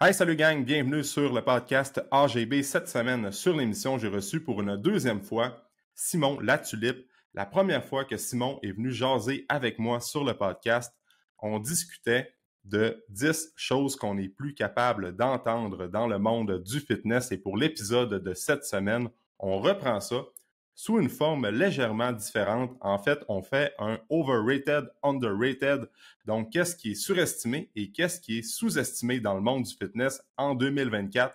Hey, salut gang, bienvenue sur le podcast AGB. Cette semaine, sur l'émission, j'ai reçu pour une deuxième fois Simon Latulippe. La première fois que Simon est venu jaser avec moi sur le podcast, on discutait de 10 choses qu'on n'est plus capable d'entendre dans le monde du fitness. Et pour l'épisode de cette semaine, on reprend ça sous une forme légèrement différente. En fait, on fait un overrated, underrated. Donc, qu'est-ce qui est surestimé et qu'est-ce qui est sous-estimé dans le monde du fitness en 2024?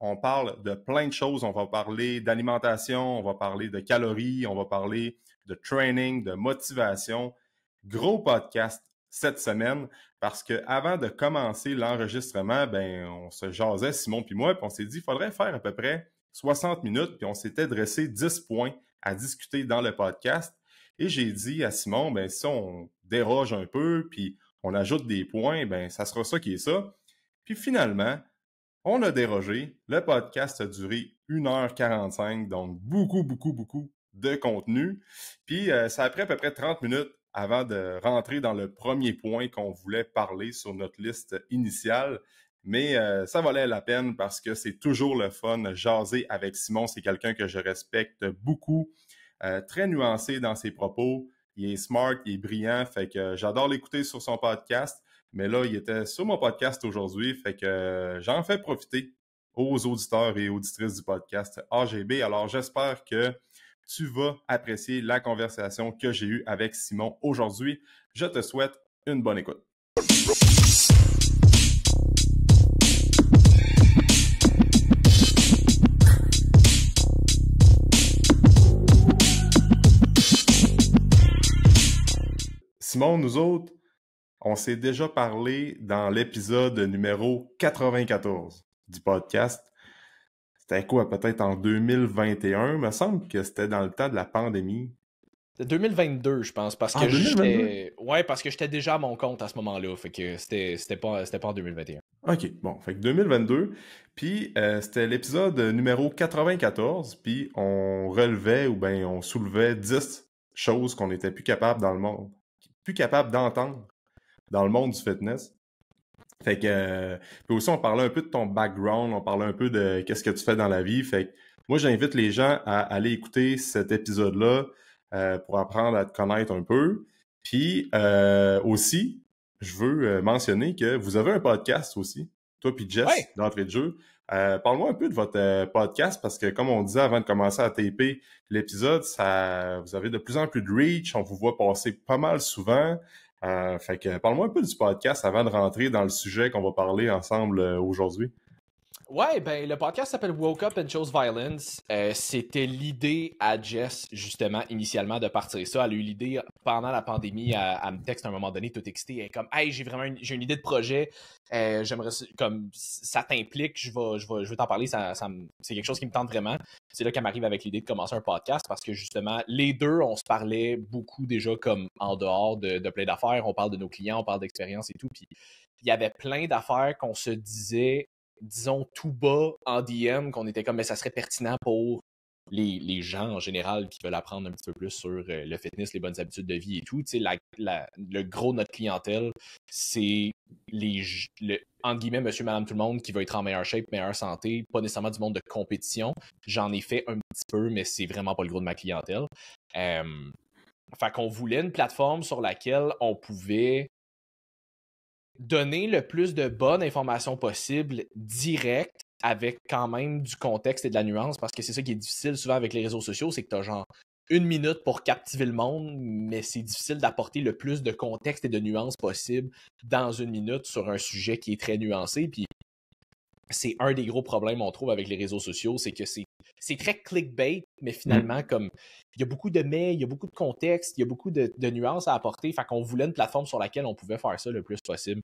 On parle de plein de choses. On va parler d'alimentation, on va parler de calories, on va parler de training, de motivation. Gros podcast cette semaine parce que avant de commencer l'enregistrement, ben on se jasait Simon puis moi, puis on s'est dit faudrait faire à peu près 60 minutes, puis on s'était dressé 10 points à discuter dans le podcast. Et j'ai dit à Simon, ben si on déroge un peu, puis on ajoute des points, ben ça sera ça qui est ça. Puis finalement, on a dérogé. Le podcast a duré 1h45, donc beaucoup, beaucoup, beaucoup de contenu. Puis euh, ça a pris à peu près 30 minutes avant de rentrer dans le premier point qu'on voulait parler sur notre liste initiale, mais euh, ça valait la peine parce que c'est toujours le fun. Jaser avec Simon, c'est quelqu'un que je respecte beaucoup, euh, très nuancé dans ses propos. Il est smart, il est brillant, fait que euh, j'adore l'écouter sur son podcast. Mais là, il était sur mon podcast aujourd'hui, fait que j'en fais profiter aux auditeurs et auditrices du podcast AGB. Alors, j'espère que tu vas apprécier la conversation que j'ai eue avec Simon aujourd'hui. Je te souhaite une bonne écoute. Simon, nous autres, on s'est déjà parlé dans l'épisode numéro 94 du podcast. C'était quoi, peut-être en 2021? Il me semble que c'était dans le temps de la pandémie. 2022, je pense, parce ah, que j'étais... Ouais, parce que j'étais déjà à mon compte à ce moment-là, fait que c'était, pas, en 2021. OK, bon, fait que 2022, puis euh, c'était l'épisode numéro 94, puis on relevait ou bien on soulevait 10 choses qu'on n'était plus capable dans le monde plus capable d'entendre dans le monde du fitness. Fait que, euh, puis aussi, on parlait un peu de ton background, on parlait un peu de qu'est-ce que tu fais dans la vie. Fait que, moi, j'invite les gens à aller écouter cet épisode-là euh, pour apprendre à te connaître un peu. Puis euh, aussi, je veux mentionner que vous avez un podcast aussi, toi puis Jess, d'entrée de jeu. Euh, parle-moi un peu de votre euh, podcast parce que, comme on disait avant de commencer à taper l'épisode, ça, vous avez de plus en plus de reach, on vous voit passer pas mal souvent. Euh, fait que parle-moi un peu du podcast avant de rentrer dans le sujet qu'on va parler ensemble aujourd'hui. Ouais, ben le podcast s'appelle Woke Up and Chose Violence. Euh, c'était l'idée à Jess, justement, initialement, de partir ça. Elle a eu l'idée pendant la pandémie, à me texte à un moment donné, tout excité. elle comme Hey, j'ai vraiment une, une idée de projet, euh, j'aimerais comme ça t'implique, je vais, je vais, t'en parler, ça, c'est quelque chose qui me tente vraiment. C'est là qu'elle m'arrive avec l'idée de commencer un podcast parce que justement, les deux, on se parlait beaucoup déjà comme en dehors de, de plein d'affaires. On parle de nos clients, on parle d'expérience et tout. Puis il y avait plein d'affaires qu'on se disait disons, tout bas en DM, qu'on était comme, mais ça serait pertinent pour les, gens en général qui veulent apprendre un petit peu plus sur euh, le fitness, les bonnes habitudes de vie et tout, la, le gros de notre clientèle, c'est les entre guillemets, monsieur, madame, tout le monde qui veut être en meilleure shape, meilleure santé, pas nécessairement du monde de compétition. J'en ai fait un petit peu, mais c'est vraiment pas le gros de ma clientèle. Euh, fait qu'on voulait une plateforme sur laquelle on pouvait donner le plus de bonnes informations possible direct avec quand même du contexte et de la nuance parce que c'est ça qui est difficile souvent avec les réseaux sociaux, c'est que tu as genre une minute pour captiver le monde, mais c'est difficile d'apporter le plus de contexte et de nuances possible dans une minute sur un sujet qui est très nuancé. Puis c'est un des gros problèmes, qu'on trouve, avec les réseaux sociaux, c'est que c'est, c'est très clickbait, mais finalement, mm. comme il y a beaucoup de mais, il y a beaucoup de contexte, il y a beaucoup de, nuances à apporter. Fait qu'on voulait une plateforme sur laquelle on pouvait faire ça le plus possible.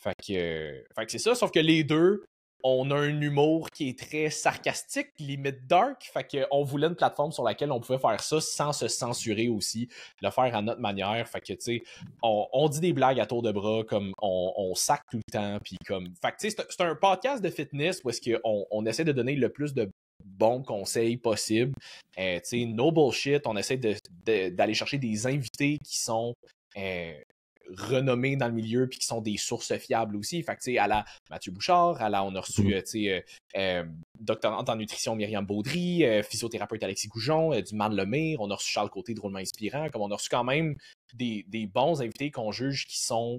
fait que c'est ça, sauf que les deux, on a un humour qui est très sarcastique, limite dark. Fait qu'on voulait une plateforme sur laquelle on pouvait faire ça sans se censurer aussi, le faire à notre manière. Fait que, tu sais, on, dit des blagues à tour de bras, comme on, on sac tout le temps. Puis comme, fait que, tu sais, c'est un podcast de fitness où est-ce qu'on on essaie de donner le plus de bons conseils possibles. Euh, tu sais, no bullshit. On essaie d'aller chercher des invités qui sont euh, renommés dans le milieu puis qui sont des sources fiables aussi. Fait que, à la Mathieu Bouchard, à la, on a reçu, mhm. euh, sais euh, euh, doctorante en nutrition Myriam Baudry, physiothérapeute Alexis Goujon, du Man Lemire, on a reçu Charles Côté, drôlement inspirant, comme on a reçu quand même des, bons invités qu'on juge qui sont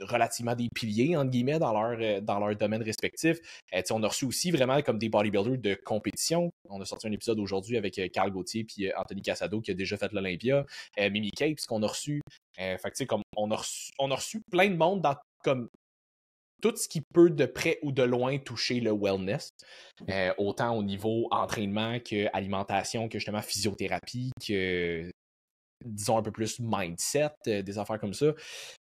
relativement des piliers entre guillemets dans leur dans leur domaine respectif. sais, on a reçu aussi vraiment comme des bodybuilders de compétition. On a sorti un épisode aujourd'hui avec Carl Gauthier puis Anthony Cassado qui a déjà fait l'Olympia, Mimi Mimi ce qu'on a reçu. fait comme on a, reçu, plein de monde dans comme tout ce qui peut de près ou de loin toucher le wellness, mm. euh, autant au niveau entraînement qu'alimentation, que justement physiothérapie, que disons un peu plus mindset, euh, des affaires comme ça.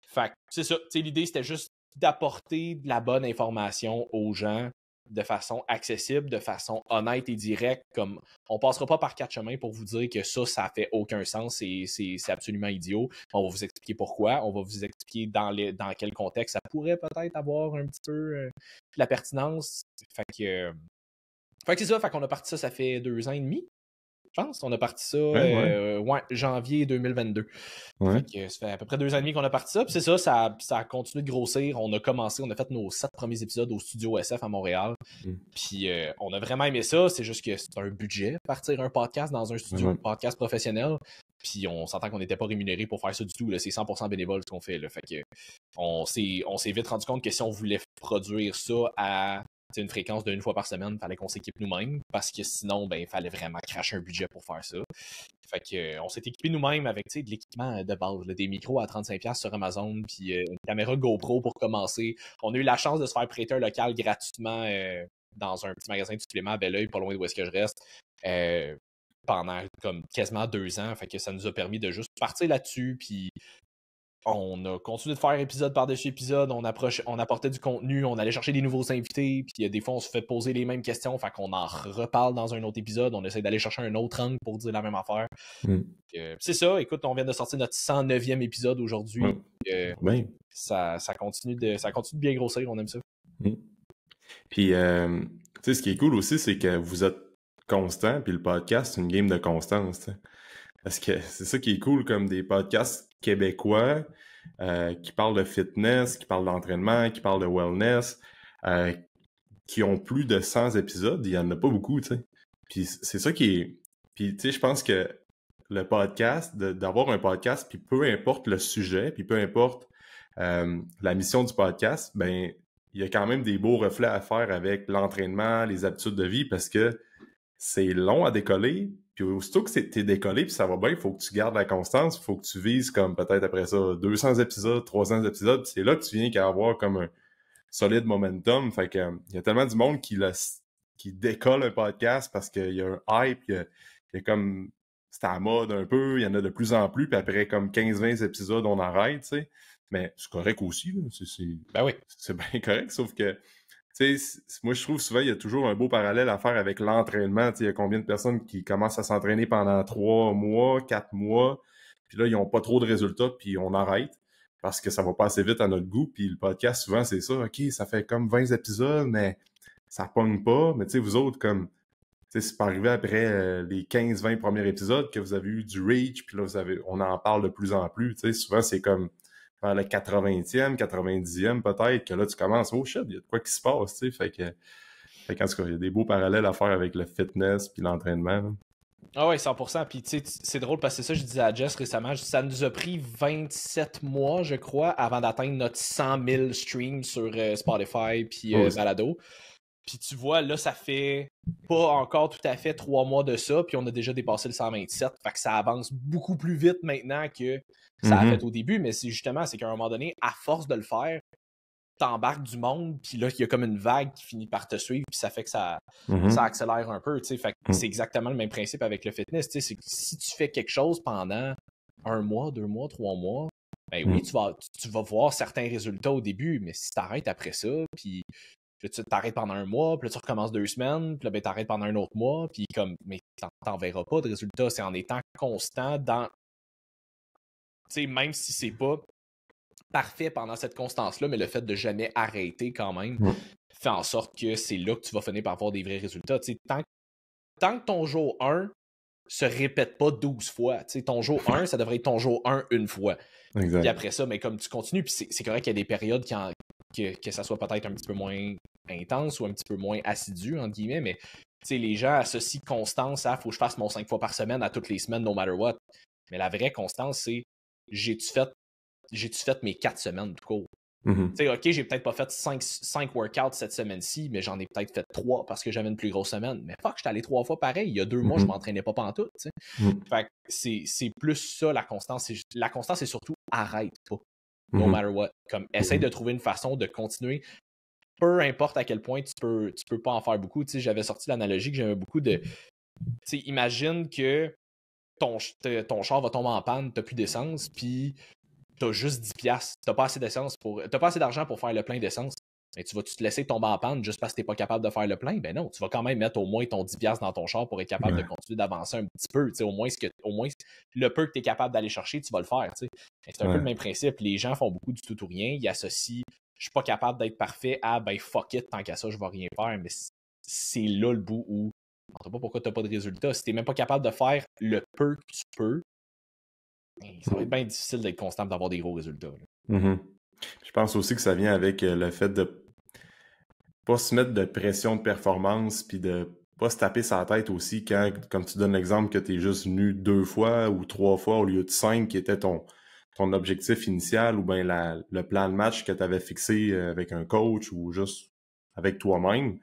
Fait c'est ça, l'idée c'était juste d'apporter de la bonne information aux gens de façon accessible, de façon honnête et directe. Comme on passera pas par quatre chemins pour vous dire que ça, ça fait aucun sens et c'est absolument idiot. On va vous expliquer pourquoi. On va vous expliquer dans, dans quel contexte ça pourrait peut-être avoir un petit peu euh, la pertinence. Fait que, euh, fait que c'est ça. Fait qu'on a parti ça, ça fait deux ans et demi je pense. On a parti ça ouais, euh, janvier 2022. Fait ça fait à peu près deux ans et demi qu'on a parti ça. Puis c'est ça, ça, a continué de grossir. On a commencé, on a fait nos sept premiers épisodes au studio SF à Montréal. Mm. Puis euh, on a vraiment aimé ça. C'est juste que c'est un budget, partir un podcast dans un studio, un podcast professionnel. Puis on s'entend qu'on n'était pas rémunéré pour faire ça du tout. Là. C'est 100% bénévole ce qu'on fait. Le Fait que on s'est, on s'est vite rendu compte que si on voulait produire ça à une fréquence d'une fois par semaine, il fallait qu'on s'équipe nous-mêmes parce que sinon, ben, il fallait vraiment cracher un budget pour faire ça. Fait que, euh, on s'est équipé nous-mêmes avec de l'équipement de base, des micros à 35$ sur Amazon, puis euh, une caméra GoPro pour commencer. On a eu la chance de se faire prêter un local gratuitement euh, dans un petit magasin de suppléments à Belleuil, pas loin où est-ce que je reste. pendant comme quasiment deux ans. Fait que ça nous a permis de juste partir là-dessus, puis on a continué de faire épisode par-dessus épisode, on, approche, on apportait du contenu, on allait chercher des nouveaux invités, puis euh, des fois on se fait poser les mêmes questions, fait qu'on en reparle dans un autre épisode, on essaie d'aller chercher un autre angle pour dire la même affaire. Mm. c'est ça, écoute, on vient de sortir notre 109e épisode aujourd'hui. Euh, ça, continue de, ça continue bien grossir, on aime ça. Mm. Puis, euh, tu sais, ce qui est cool aussi, c'est que vous êtes constant, puis le podcast, une game de constance. Parce que c'est ça qui est cool, comme des podcasts québécois euh, qui parlent de fitness, qui parlent d'entraînement, qui parlent de wellness, euh, qui ont plus de 100 épisodes. Il n'y en a pas beaucoup, tu sais. Puis c'est ça qui est... Puis tu sais, je pense que le podcast, d'avoir un podcast, puis peu importe le sujet, puis peu importe euh, la mission du podcast, ben il y a quand même des beaux reflets à faire avec l'entraînement, les habitudes de vie, parce que c'est long à décoller, puis aussitôt que t'es décollé, puis ça va bien, il faut que tu gardes la constance, il faut que tu vises comme peut-être après ça 200 épisodes, 300 épisodes, c'est là que tu viens qu'à avoir comme un solide momentum. Fait que euh, il y a tellement du monde qui, qui décolle un podcast parce qu'il y a un hype, il y, a, comme c'est à mode un peu, il y en a de plus en plus, puis après comme 15-20 épisodes, on arrête, tu sais. Mais c'est correct aussi, C'est, ben oui. c'est bien correct, sauf que moi, je trouve souvent, il y a toujours un beau parallèle à faire avec l'entraînement. Il y a combien de personnes qui commencent à s'entraîner pendant trois mois, quatre mois, puis là, ils n'ont pas trop de résultats, puis on arrête parce que ça va pas assez vite à notre goût. Puis le podcast, souvent, c'est ça. OK, ça fait comme 20 épisodes, mais ça pogne pas. Mais tu sais, vous autres, comme, tu c'est pas arrivé après euh, les 15-20 premiers épisodes que vous avez eu du reach, puis là, on en parle de plus en plus. Tu sais, souvent, c'est comme vers le 80e, 90e peut-être, que là, tu commences, oh shit, il y a de quoi qui se passe, tu sais. Fait qu'en tout cas, il y a des beaux parallèles à faire avec le fitness puis l'entraînement. Ah ouais, 100%. Puis tu sais, c'est drôle parce que ça, je disais à Jess récemment, ça nous a pris 27 mois, je crois, avant d'atteindre notre 100 000 streams sur euh, Spotify puis oh, euh, Balado. Puis tu vois, là, ça fait pas encore tout à fait trois mois de ça, puis on a déjà dépassé le 127. Fait que ça avance beaucoup plus vite maintenant que ça a mm-hmm. fait au début. Mais c'est justement, c'est qu'à un moment donné, à force de le faire, t'embarques du monde, puis là, il y a comme une vague qui finit par te suivre, puis ça fait que ça, mm-hmm. ça accélère un peu. Fait mm. c'est exactement le même principe avec le fitness. C'est si tu fais quelque chose pendant un mois, deux mois, trois mois, ben oui, mm. tu, vas, tu vas voir certains résultats au début, mais si tu arrêtes après ça, puis tu t'arrêtes pendant un mois, puis là, tu recommences deux semaines, puis là, ben, t'arrêtes pendant un autre mois, puis comme, mais t'en verras pas de résultats C'est en étant constant dans. Tu sais, même si c'est pas parfait pendant cette constance-là, mais le fait de jamais arrêter quand même fait en sorte que c'est là que tu vas finir par avoir des vrais résultats. Tu sais, tant, que ton jour 1 se répète pas 12 fois. tu sais, ton jour 1, ça devrait être ton jour 1 une fois. Exact. Puis après ça, mais ben, comme tu continues, puis c'est correct qu'il y a des périodes qui que, ça soit peut-être un petit peu moins intense ou un petit peu moins assidu, entre guillemets, mais les gens associent constance à faut que je fasse mon cinq fois par semaine à toutes les semaines, no matter what. Mais la vraie constance, c'est j'ai-tu fait, j'ai fait mes quatre semaines de cours? Mm-hmm. Tu sais, OK, j'ai peut-être pas fait cinq workouts cette semaine-ci, mais j'en ai peut-être fait trois parce que j'avais une plus grosse semaine. Mais fuck, j'étais allé trois fois pareil. Il y a deux mois, je mm-hmm. m'entraînais pas pantoute. Mm -hmm. c'est plus ça la constance. La constance, c'est surtout arrête pas. No mm-hmm. matter what. Comme essaye de trouver une façon de continuer peu importe à quel point tu peux, tu peux pas en faire beaucoup. Tu j'avais sorti l'analogie que j'aimais beaucoup de. Mhm. Tu imagine que ton, ton char va tomber en panne, t'as plus d'essence, puis t'as juste 10 piastres, t'as pas assez pour. pas assez d'argent pour faire le plein d'essence. Mais tu vas -tu te laisser tomber en panne juste parce que t'es pas capable de faire le plein? Ben non, tu vas quand même mettre au moins ton 10 piastres dans ton char pour être capable de continuer d'avancer un petit peu. Au moins, ce que, au moins, le peu que tu es capable d'aller chercher, tu vas le faire. C'est un peu le même principe. Les gens font beaucoup du tout ou rien. Ils associent je suis pas capable d'être parfait, ah ben fuck it, tant qu'à ça, je vais rien faire, mais c'est là le bout où je ne pas pourquoi tu n'as pas de résultats, Si tu même pas capable de faire le peu que tu peux, ben, ça va être bien difficile d'être constant d'avoir des gros résultats. Mm-hmm. Je pense aussi que ça vient avec euh, le fait de pas se mettre de pression de performance puis de pas se taper sa tête aussi quand, comme tu donnes l'exemple que tu es juste venu deux fois ou trois fois au lieu de cinq qui était ton, ton objectif initial ou bien la, le plan de match que tu avais fixé euh, avec un coach ou juste avec toi-même.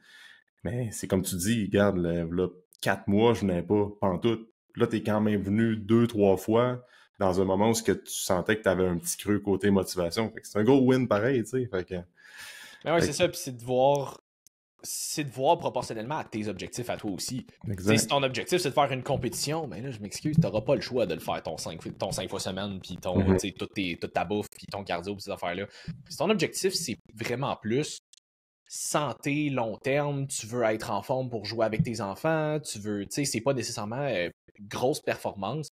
Mais c'est comme tu dis, regarde, là, quatre mois, je n'ai pas pantoute. Là, tu es quand même venu deux, trois fois dans un moment où que tu sentais que tu avais un petit creux côté motivation. C'est un gros win pareil, tu sais. Mais ben oui, c'est ça. Puis c'est de voir c'est de voir proportionnellement à tes objectifs à toi aussi. Si ton objectif c'est de faire une compétition, mais ben là je m'excuse, tu t'auras pas le choix de le faire ton 5, ton fois semaine, puis ton mm-hmm. toute, ta bouffe, puis ton cardio, puis ces affaires-là. Si ton objectif c'est vraiment plus santé long terme, tu veux être en forme pour jouer avec tes enfants, tu veux, tu sais, c'est pas nécessairement euh, grosse performance,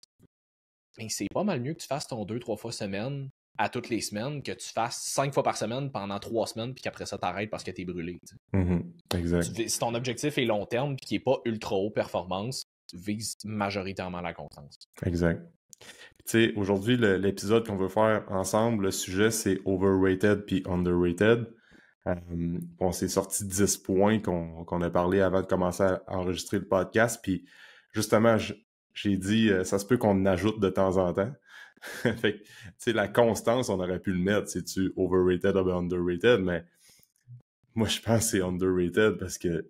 mais ben, c'est pas mal mieux que tu fasses ton 2-3 fois semaine à toutes les semaines, que tu fasses cinq fois par semaine pendant trois semaines, puis qu'après ça, t'arrêtes parce que t'es brûlé. Mm-hmm. si ton objectif est long terme, puis qui est pas ultra haut performance, tu vises majoritairement la confiance Exact. Tu sais, aujourd'hui, l'épisode qu'on veut faire ensemble, le sujet, c'est overrated puis underrated. Euh, on s'est sorti 10 points qu'on a parlé avant de commencer à enregistrer le podcast. Puis justement, j'ai dit, euh, ça se peut qu'on ajoute de temps en temps. fait que, la constance, on aurait pu le mettre. si tu overrated ou underrated? Mais moi, je pense que c'est underrated parce que,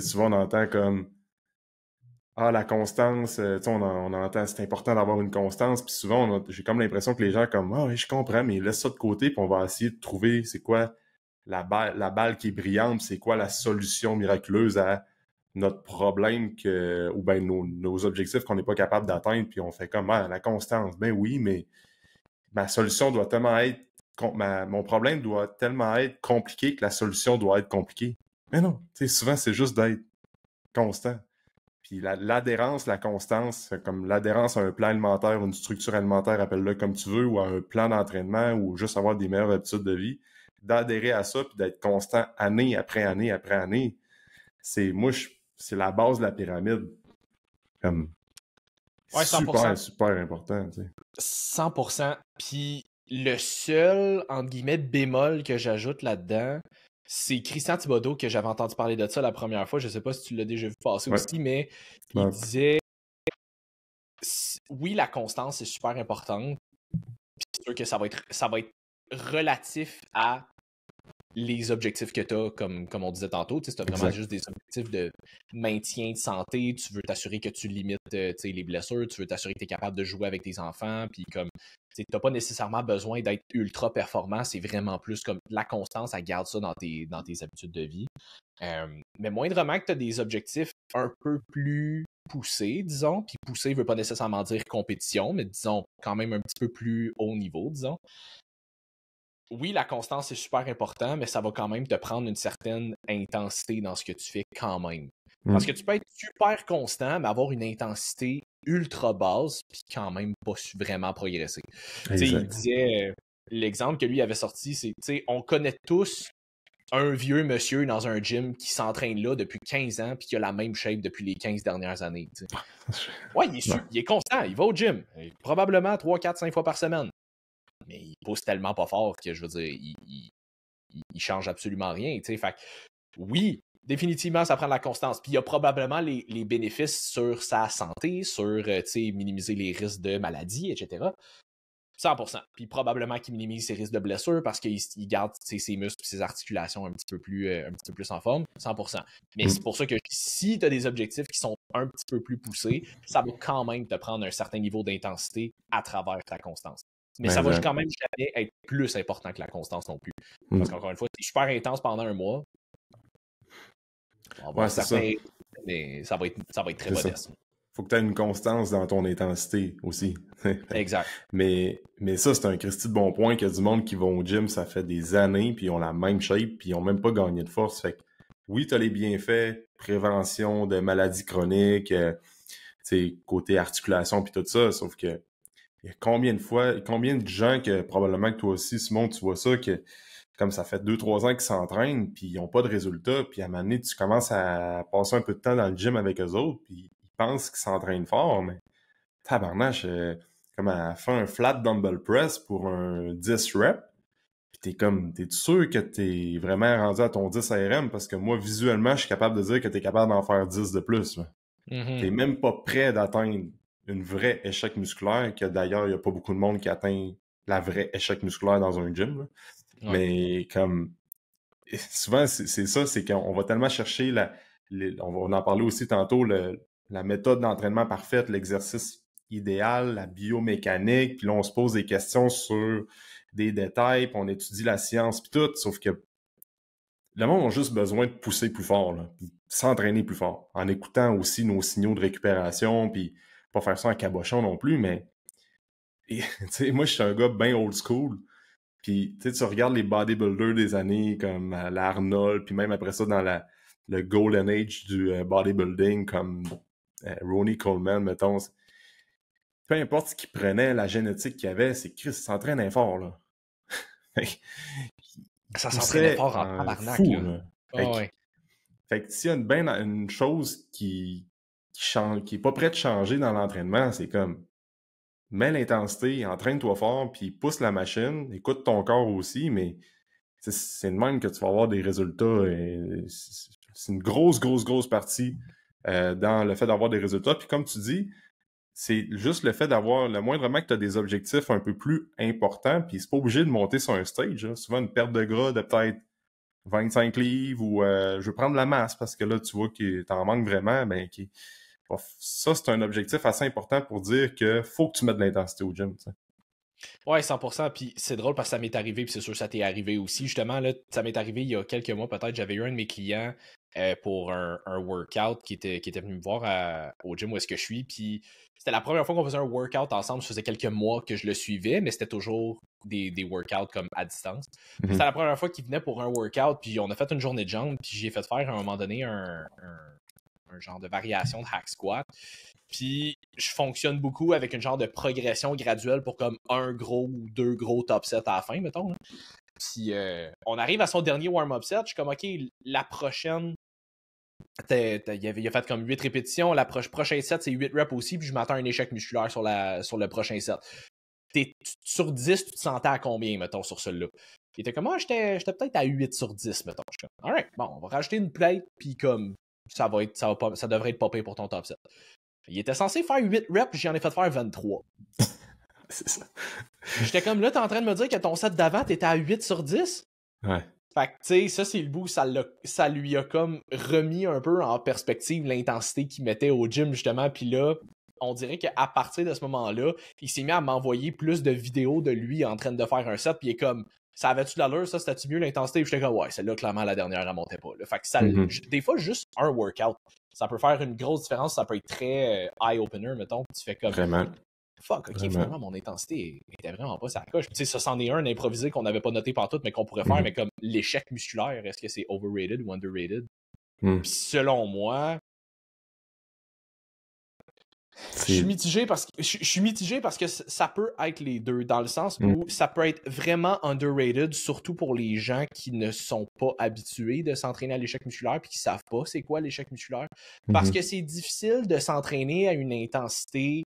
souvent, on entend comme Ah, la constance, euh, on, on, entend c'est important d'avoir une constance. Puis souvent, j'ai comme l'impression que les gens, comme Ah, oui, je comprends, mais laisse ça de côté, puis on va essayer de trouver c'est quoi la balle, la balle qui est brillante, c'est quoi la solution miraculeuse à notre problème que, ou bien nos, objectifs qu'on n'est pas capable d'atteindre, puis on fait comme ah, la constance. Ben oui, mais ma solution doit tellement être. Ma, mon problème doit tellement être compliqué que la solution doit être compliquée. Mais non, souvent, c'est juste d'être constant. Puis l'adhérence, la, constance, comme l'adhérence à un plan alimentaire, ou une structure alimentaire, appelle-le comme tu veux, ou à un plan d'entraînement, ou juste avoir des meilleures habitudes de vie, d'adhérer à ça, puis d'être constant année après année après année, c'est, moi, je c'est la base de la pyramide. Comme 100%. super, important. 100%. Puis le seul, entre guillemets, bémol que j'ajoute là-dedans, c'est Christian Thibodeau que j'avais entendu parler de ça la première fois. Je sais pas si tu l'as déjà vu passer aussi, mais il disait oui, la constance est super importante. C'est sûr que ça va être ça va être relatif à les objectifs que tu as, comme, comme on disait tantôt. tu as vraiment juste des objectifs de maintien de santé, tu veux t'assurer que tu limites euh, les blessures, tu veux t'assurer que tu es capable de jouer avec tes enfants, puis comme tu n'as pas nécessairement besoin d'être ultra performant, c'est vraiment plus comme la constance, à garde ça dans tes, dans tes habitudes de vie. Euh, mais moindrement que tu as des objectifs un peu plus poussés, disons, puis poussé veut pas nécessairement dire compétition, mais disons quand même un petit peu plus haut niveau, disons oui, la constance est super important, mais ça va quand même te prendre une certaine intensité dans ce que tu fais quand même. Mm. Parce que tu peux être super constant, mais avoir une intensité ultra basse, puis quand même pas vraiment progresser. Il disait, euh, l'exemple que lui avait sorti, c'est, on connaît tous un vieux monsieur dans un gym qui s'entraîne là depuis 15 ans puis qui a la même shape depuis les 15 dernières années. Ah, il est, il est constant, il va au gym, probablement 3, 4, 5 fois par semaine mais il pousse tellement pas fort que je veux dire, il, il, change absolument rien. oui, définitivement, ça prend de la constance. Puis il y a probablement les, bénéfices sur sa santé, sur euh, minimiser les risques de maladie, etc. 100%. Puis probablement qu'il minimise ses risques de blessure parce qu'il garde ses muscles ses articulations un petit peu plus, euh, un petit peu plus en forme. 100%. Mais mm. c'est pour ça que si tu as des objectifs qui sont un petit peu plus poussés, ça va quand même te prendre un certain niveau d'intensité à travers ta constance. Mais, ça va quand même jamais être plus important que la constance non plus. Mm. Parce qu'encore une fois, c'est super intense pendant un mois. ouais, ça. ça va être, ça va être très modeste. Faut que tu aies une constance dans ton intensité aussi. exact. Mais, mais ça, c'est un Christy de bon point qu'il y a du monde qui vont au gym, ça fait des années, puis ils ont la même shape, puis ils n'ont même pas gagné de force. Fait que oui, tu as les bienfaits, prévention de maladies chroniques, euh, côté articulation, puis tout ça, sauf que il y a combien de fois, combien de gens que probablement que toi aussi, Simon, tu vois ça, que comme ça fait 2-3 ans qu'ils s'entraînent, puis ils n'ont pas de résultats, puis à un moment donné, tu commences à passer un peu de temps dans le gym avec eux autres, puis ils pensent qu'ils s'entraînent fort, mais tabarnache, euh, comme à faire un flat dumbbell press pour un 10 rep, puis t'es comme, t'es sûr que tu es vraiment rendu à ton 10 RM, parce que moi, visuellement, je suis capable de dire que tu es capable d'en faire 10 de plus. Mm-hmm. Tu n'es même pas prêt d'atteindre une vraie échec musculaire, que d'ailleurs, il n'y a pas beaucoup de monde qui atteint la vraie échec musculaire dans un gym. Mais comme souvent, c'est ça, c'est qu'on va tellement chercher la. on en parlait aussi tantôt, la méthode d'entraînement parfaite, l'exercice idéal, la biomécanique, puis là, on se pose des questions sur des détails, puis on étudie la science, puis tout, sauf que le monde a juste besoin de pousser plus fort, puis s'entraîner plus fort, en écoutant aussi nos signaux de récupération, puis pas faire ça en cabochon non plus, mais tu sais, moi, je suis un gars bien old school. Puis, tu sais, tu regardes les bodybuilders des années comme euh, l'Arnold, puis même après ça, dans le golden age du euh, bodybuilding, comme euh, Ronnie Coleman, mettons. Peu importe ce qu'il prenait, la génétique qu'il avait, c'est Chris s'entraînait fort, là. ça s'entraînait fort en tabarnak, là. Fait, oh, que s'il y a une ben, chose qui, qui n'est pas prêt de changer dans l'entraînement, c'est comme mets l'intensité, entraîne-toi fort, puis pousse la machine, écoute ton corps aussi, mais c'est de même que tu vas avoir des résultats. Euh, c'est une grosse, grosse, grosse partie euh, dans le fait d'avoir des résultats. Puis comme tu dis, c'est juste le fait d'avoir le moindrement que tu as des objectifs un peu plus importants, puis c'est pas obligé de monter sur un stage. Souvent, une perte de gras de peut-être 25 livres ou euh, je veux prendre de la masse parce que là, tu vois que tu en manques vraiment, ben, qui, ça, c'est un objectif assez important pour dire que faut que tu mettes de l'intensité au gym. T'sais. Ouais, 100%. Puis c'est drôle parce que ça m'est arrivé, puis c'est sûr que ça t'est arrivé aussi. Justement, là, ça m'est arrivé il y a quelques mois, peut-être. J'avais eu un de mes clients euh, pour un, workout qui était, qui était venu me voir au gym où est-ce que je suis. Puis c'était la première fois qu'on faisait un workout ensemble. Ça faisait quelques mois que je le suivais, mais c'était toujours des, des, workouts comme à distance. Mm-hmm. C'était la première fois qu'il venait pour un workout. Puis on a fait une journée de jambes, puis j'ai fait faire à un moment donné un un genre de variation de hack squat. Puis je fonctionne beaucoup avec une genre de progression graduelle pour comme un gros ou deux gros top sets à la fin, mettons. Hein. Puis euh, on arrive à son dernier warm-up set. Je suis comme, OK, la prochaine, il, a, fait comme 8 répétitions. La prochaine set, c'est 8 reps aussi. Puis je m'attends à un échec musculaire sur, la, sur le prochain set. Es, sur 10, tu te sentais à combien, mettons, sur celui-là? Il était comme, ah, j'étais peut-être à 8 sur 10, mettons. Je suis comme, alright, bon, on va rajouter une plate, puis comme ça va être, ça, va pas, ça devrait être popé pour ton top 7. Il était censé faire 8 reps, j'en ai fait faire 23. c'est ça. J'étais comme là, t'es en train de me dire que ton set d'avant, t'étais à 8 sur 10? Ouais. Fait que, tu sais, ça, c'est le bout, ça, ça lui a comme remis un peu en perspective l'intensité qu'il mettait au gym, justement. Puis là, on dirait qu'à partir de ce moment-là, il s'est mis à m'envoyer plus de vidéos de lui en train de faire un set, puis il est comme ça avait-tu de l'allure, ça, c'était-tu mieux l'intensité? J'étais comme, ouais, celle-là, clairement, la dernière, elle montait pas. Fait que ça, mm-hmm. des fois, juste un workout, ça peut faire une grosse différence, ça peut être très euh, eye-opener, mettons. Tu fais comme. Vraiment. Fuck, ok, vraiment. mon intensité était vraiment pas sa coche. Tu sais, ça, s'en est un improvisé qu'on n'avait pas noté partout, mais qu'on pourrait faire, mm-hmm. mais comme l'échec musculaire, est-ce que c'est overrated ou underrated? Mm. selon moi, je suis mitigé parce que ça peut être les deux dans le sens mm. où ça peut être vraiment underrated surtout pour les gens qui ne sont pas habitués de s'entraîner à l'échec musculaire et qui ne savent pas c'est quoi l'échec musculaire parce mm-hmm. que c'est difficile de s'entraîner à une intensité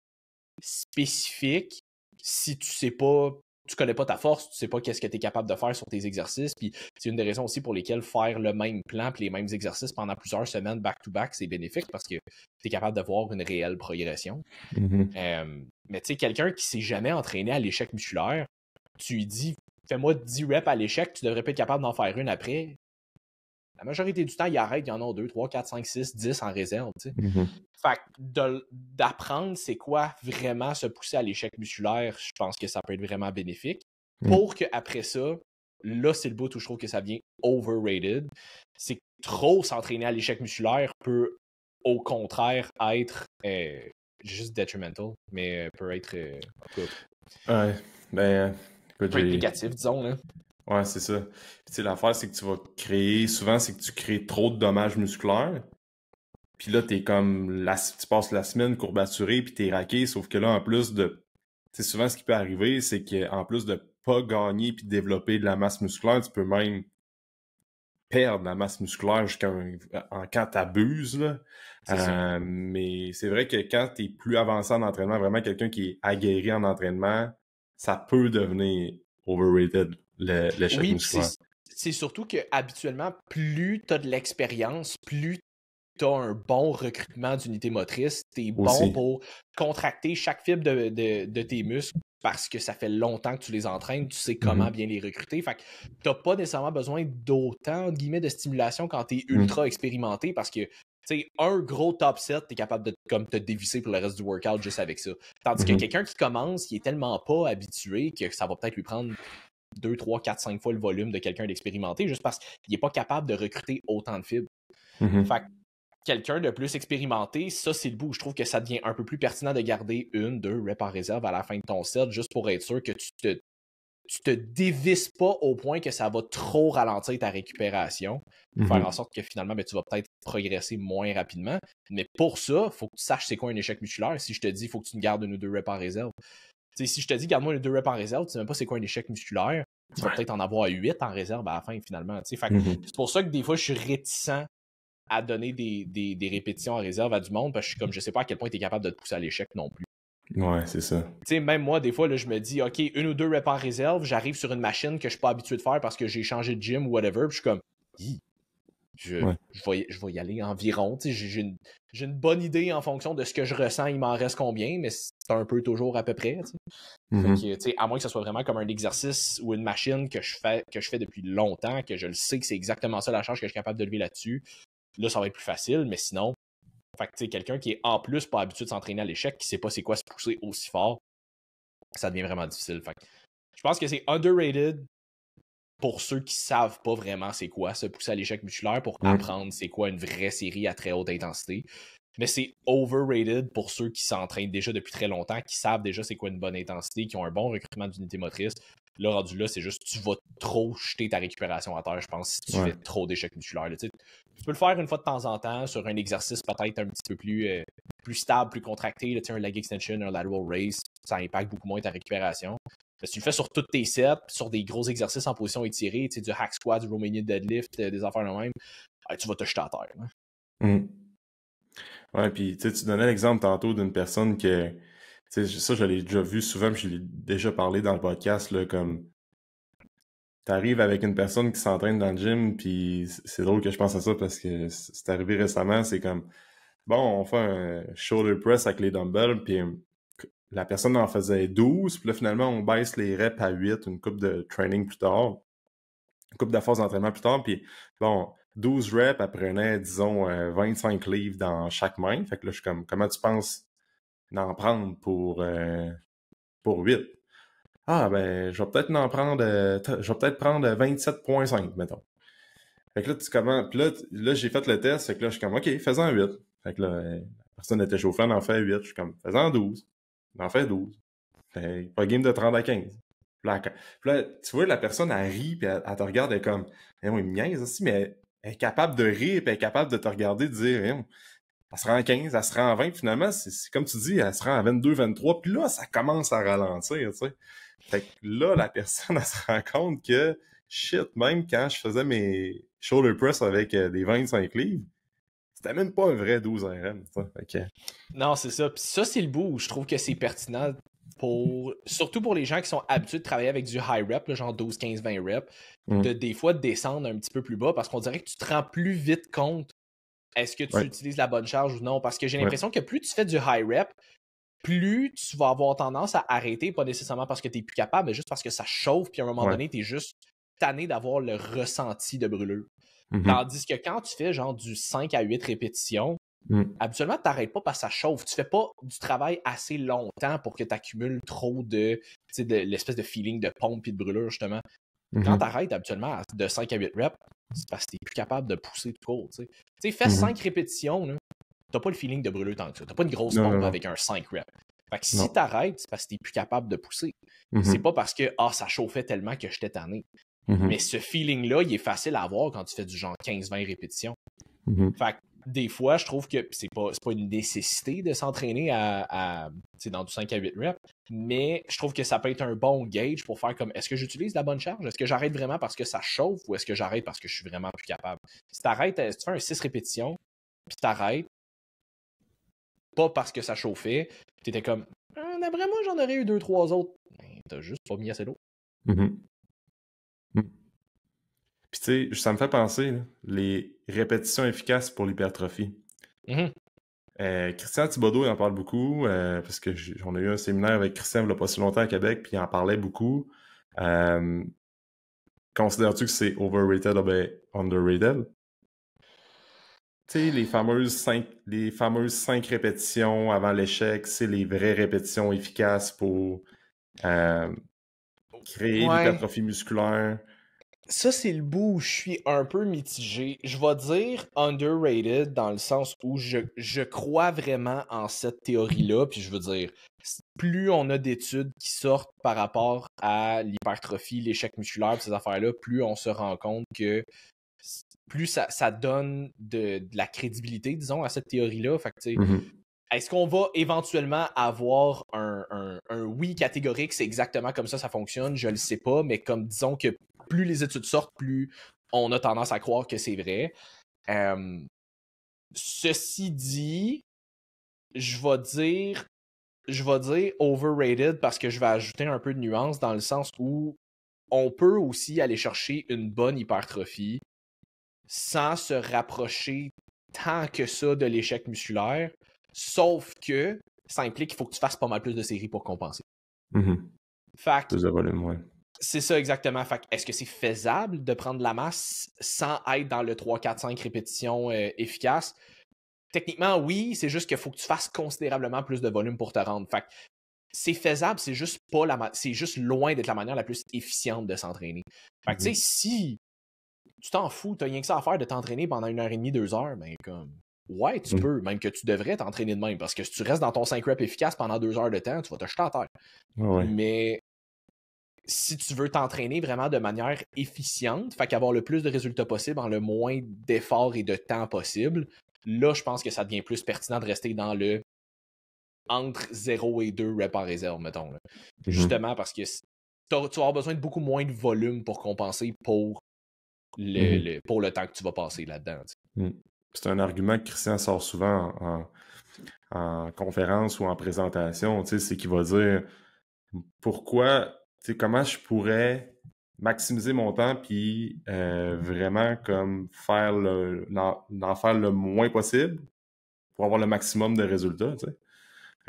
spécifique si tu ne sais pas tu connais pas ta force, tu sais pas qu'est-ce que tu es capable de faire sur tes exercices. Puis c'est une des raisons aussi pour lesquelles faire le même plan puis les mêmes exercices pendant plusieurs semaines back-to-back, c'est bénéfique parce que tu es capable de voir une réelle progression. Mm-hmm. Euh, mais tu sais, quelqu'un qui s'est jamais entraîné à l'échec musculaire, tu lui dis fais-moi 10 reps à l'échec, tu devrais pas être capable d'en faire une après. La majorité du temps, ils arrêtent, il y en a 2, 3, 4, 5, 6, 10 en réserve. tu mhm. Fait que d'apprendre c'est quoi vraiment se pousser à l'échec musculaire, je pense que ça peut être vraiment bénéfique. Mm. Pour qu'après ça, là, c'est le bout où je trouve que ça devient overrated. C'est trop s'entraîner à l'échec musculaire peut au contraire être euh, juste detrimental. mais euh, peut être. Euh, ouais. Ben, euh, peut être négatif, disons. Là. Ouais, c'est ça. Puis l'affaire, c'est que tu vas créer, souvent, c'est que tu crées trop de dommages musculaires. Puis là, t'es comme, la, tu passes la semaine courbaturé, puis t'es raqué, sauf que là, en plus de... Tu souvent, ce qui peut arriver, c'est qu'en plus de pas gagner puis développer de la masse musculaire, tu peux même perdre la masse musculaire jusqu'à en quand t'abuses. Euh, mais c'est vrai que quand tu es plus avancé en entraînement, vraiment quelqu'un qui est aguerri en entraînement, ça peut devenir overrated le, oui, C'est surtout que habituellement, plus tu as de l'expérience, plus t'as un bon recrutement d'unités motrices, T'es bon pour contracter chaque fibre de, tes muscles parce que ça fait longtemps que tu les entraînes, tu sais comment mm-hmm. bien les recruter. Fait que t'as pas nécessairement besoin d'autant de stimulation quand t'es mm. ultra expérimenté parce que sais, un gros top set, t'es capable de comme, te dévisser pour le reste du workout juste avec ça. Tandis que mm-hmm. quelqu'un qui commence, qui est tellement pas habitué que ça va peut-être lui prendre 2, 3, 4, 5 fois le volume de quelqu'un d'expérimenté juste parce qu'il n'est pas capable de recruter autant de fibres. Mm-hmm. Fait quelqu'un de plus expérimenté, ça, c'est le bout. Je trouve que ça devient un peu plus pertinent de garder une, deux reps en réserve à la fin de ton set juste pour être sûr que tu te, te dévisses pas au point que ça va trop ralentir ta récupération, faire mm-hmm. en sorte que finalement, ben, tu vas peut-être progresser moins rapidement. Mais pour ça, il faut que tu saches c'est quoi un échec musculaire. Si je te dis, il faut que tu gardes une ou deux reps en réserve si je te dis, garde-moi les deux reps en réserve, tu sais même pas c'est quoi un échec musculaire, tu vas peut-être en avoir huit en réserve à la fin, finalement. Mm-hmm. C'est pour ça que des fois, je suis réticent à donner des, des, répétitions en réserve à du monde, parce que je suis comme, je sais pas à quel point tu es capable de te pousser à l'échec non plus. Ouais, c'est ça. Tu même moi, des fois, là, je me dis, OK, une ou deux reps en réserve, j'arrive sur une machine que je suis pas habitué de faire parce que j'ai changé de gym ou whatever, puis je suis comme, je, je, vais, y aller environ. J'ai une, bonne idée en fonction de ce que je ressens, il m'en reste combien, mais c'est un peu toujours à peu près. Mmh à moins que ce soit vraiment comme un exercice ou une machine que je fais, que je fais depuis longtemps, que je le sais que c'est exactement ça la charge que je suis capable de lever là-dessus, là, ça va être plus facile, mais sinon, fait quelqu'un qui est en plus pas habitué de s'entraîner à l'échec, qui sait pas c'est quoi se pousser aussi fort, ça devient vraiment difficile. Fait je pense que c'est underrated pour ceux qui savent pas vraiment c'est quoi se pousser à l'échec musculaire pour apprendre c'est quoi une vraie série à très haute intensité. Mais c'est overrated pour ceux qui s'entraînent déjà depuis très longtemps, qui savent déjà c'est quoi une bonne intensité, qui ont un bon recrutement d'unité motrice. Là, rendu là, c'est juste tu vas trop jeter ta récupération à terre, je pense, si tu fais trop d'échecs musculaires. tu peux le faire une fois de temps en temps sur un exercice peut-être un petit peu plus, euh, plus stable, plus contracté, un leg extension, un lateral raise, ça impacte beaucoup moins ta récupération. Si tu le fais sur toutes tes sets, sur des gros exercices en position étirée, du hack squat, du Romanian deadlift, euh, des affaires de même, euh, tu vas te jeter à terre. Hein. Mmh. Ouais, puis tu donnais l'exemple tantôt d'une personne que. Ça, je l'ai déjà vu souvent, puis je l'ai déjà parlé dans le podcast, là, comme t'arrives avec une personne qui s'entraîne dans le gym, puis c'est drôle que je pense à ça parce que c'est arrivé récemment, c'est comme, bon, on fait un shoulder press avec les dumbbells, puis la personne en faisait 12, puis là, finalement, on baisse les reps à 8, une coupe de training plus tard, une coupe de force d'entraînement plus tard, puis bon, 12 reps, elle prenait, disons, 25 euh, livres dans chaque main. Fait que là, je suis comme, comment tu penses d'en prendre pour, euh, pour 8? Ah, ben, je vais peut-être en prendre, euh, peut-être prendre 27.5, mettons. Fait que là, tu commences, puis là, là j'ai fait le test, fait que là, je suis comme, OK, fais 8. Fait que là, la personne était chauffante, en fait 8, je suis comme, faisant 12 en fait, 12. Fait, pas game de 30 à 15. Puis là, tu vois, la personne, elle rit, puis elle, te regarde, elle est comme, eh, oui, il me aussi, mais elle, est capable de rire, puis elle est capable de te regarder, de dire, elle se rend à 15, elle se rend à 20, finalement, c'est comme tu dis, elle se rend à 22, 23, puis là, ça commence à ralentir, tu sais. Fait que là, la personne, elle se rend compte que, shit, même quand je faisais mes shoulder press avec euh, des 25 livres, c'était même pas un vrai 12 RM, Non, c'est ça. Puis ça, c'est le bout où je trouve que c'est pertinent pour. Surtout pour les gens qui sont habitués de travailler avec du high rep, le genre 12, 15, 20 rep, de des fois de descendre un petit peu plus bas parce qu'on dirait que tu te rends plus vite compte est-ce que tu utilises la bonne charge ou non. Parce que j'ai l'impression que plus tu fais du high rep, plus tu vas avoir tendance à arrêter, pas nécessairement parce que tu es plus capable, mais juste parce que ça chauffe, puis à un moment donné, tu es juste tanné d'avoir le ressenti de brûlure. Mhm. Tandis que quand tu fais genre du 5 à 8 répétitions, mm. habituellement, tu n'arrêtes pas parce que ça chauffe. Tu fais pas du travail assez longtemps pour que tu accumules trop de, l'espèce de feeling de pompe et de brûlure, justement. Mhm. Quand tu arrêtes habituellement de 5 à 8 reps, c'est parce que tu n'es plus capable de pousser tout court. Tu fais 5 mhm. répétitions, tu n'as pas le feeling de brûlure tant que ça. Tu n'as pas une grosse pompe avec un 5 reps. Fait que si t'arrêtes, c'est parce que t'es plus capable de pousser. Ce n'est C'est pas parce que ah, ça chauffait tellement que j'étais tanné. Mm-hmm. Mais ce feeling-là, il est facile à avoir quand tu fais du genre 15-20 répétitions. Mm-hmm. Fait que des fois, je trouve que c'est pas, pas une nécessité de s'entraîner à, à dans du 5 à 8 reps, mais je trouve que ça peut être un bon gauge pour faire comme est-ce que j'utilise la bonne charge? Est-ce que j'arrête vraiment parce que ça chauffe ou est-ce que j'arrête parce que je suis vraiment plus capable? Si t'arrêtes, euh, tu fais un 6 répétitions, puis t'arrêtes, pas parce que ça chauffait, tu étais comme ah, d'après moi, j'en aurais eu deux, trois autres. Ben, t'as juste pas mis assez d'eau. Mm-hmm. Puis tu sais, ça me fait penser, les répétitions efficaces pour l'hypertrophie. Mhm. Euh, Christian Thibodeau, il en parle beaucoup, euh, parce que j'en ai eu un séminaire avec Christian il n'y a pas si longtemps à Québec, puis il en parlait beaucoup. Euh, considères-tu que c'est overrated ou ben underrated? Tu sais, les fameuses cinq, les fameuses cinq répétitions avant l'échec, c'est les vraies répétitions efficaces pour créer l'hypertrophie musculaire ça, c'est le bout où je suis un peu mitigé. Je vais dire underrated dans le sens où je, je crois vraiment en cette théorie-là. Puis je veux dire, plus on a d'études qui sortent par rapport à l'hypertrophie, l'échec musculaire, ces affaires-là, plus on se rend compte que plus ça, ça donne de, de, la crédibilité, disons, à cette théorie-là. Fait mm-hmm. Est-ce qu'on va éventuellement avoir un, un, un oui catégorique, c'est exactement comme ça, ça fonctionne, je le sais pas, mais comme disons que plus les études sortent, plus on a tendance à croire que c'est vrai. ceci dit, je vais dire je vais dire overrated parce que je vais ajouter un peu de nuance dans le sens où on peut aussi aller chercher une bonne hypertrophie sans se rapprocher tant que ça de l'échec musculaire, sauf que ça implique qu'il faut que tu fasses pas mal plus de séries pour compenser. Fact. -hmm. Fait c'est ça exactement. Fait est-ce que c'est faisable de prendre la masse sans être dans le 3, 4, 5 répétitions euh, efficaces? Techniquement, oui, c'est juste qu'il faut que tu fasses considérablement plus de volume pour te rendre. Fait c'est faisable, c'est juste pas la c'est juste loin d'être la manière la plus efficiente de s'entraîner. Fait tu sais, mhm. si tu t'en fous, t'as rien que ça à faire de t'entraîner pendant une heure et demie, deux heures, ben, comme Ouais, tu mhm. peux, même que tu devrais t'entraîner de même, parce que si tu restes dans ton 5 reps efficace pendant deux heures de temps, tu vas te jeter à terre. Mais si tu veux t'entraîner vraiment de manière efficiente, fait qu'avoir le plus de résultats possible en le moins d'efforts et de temps possible, là, je pense que ça devient plus pertinent de rester dans le entre 0 et 2 reps en réserve, mettons. Mhm. Justement parce que tu vas avoir besoin de beaucoup moins de volume pour compenser pour le, mhm. pour le temps que tu vas passer là-dedans. Mm. C'est un argument que Christian sort souvent en, en conférence ou en présentation, c'est qu'il va dire pourquoi comment je pourrais maximiser mon temps puis euh, vraiment comme faire le faire le moins possible pour avoir le maximum de résultats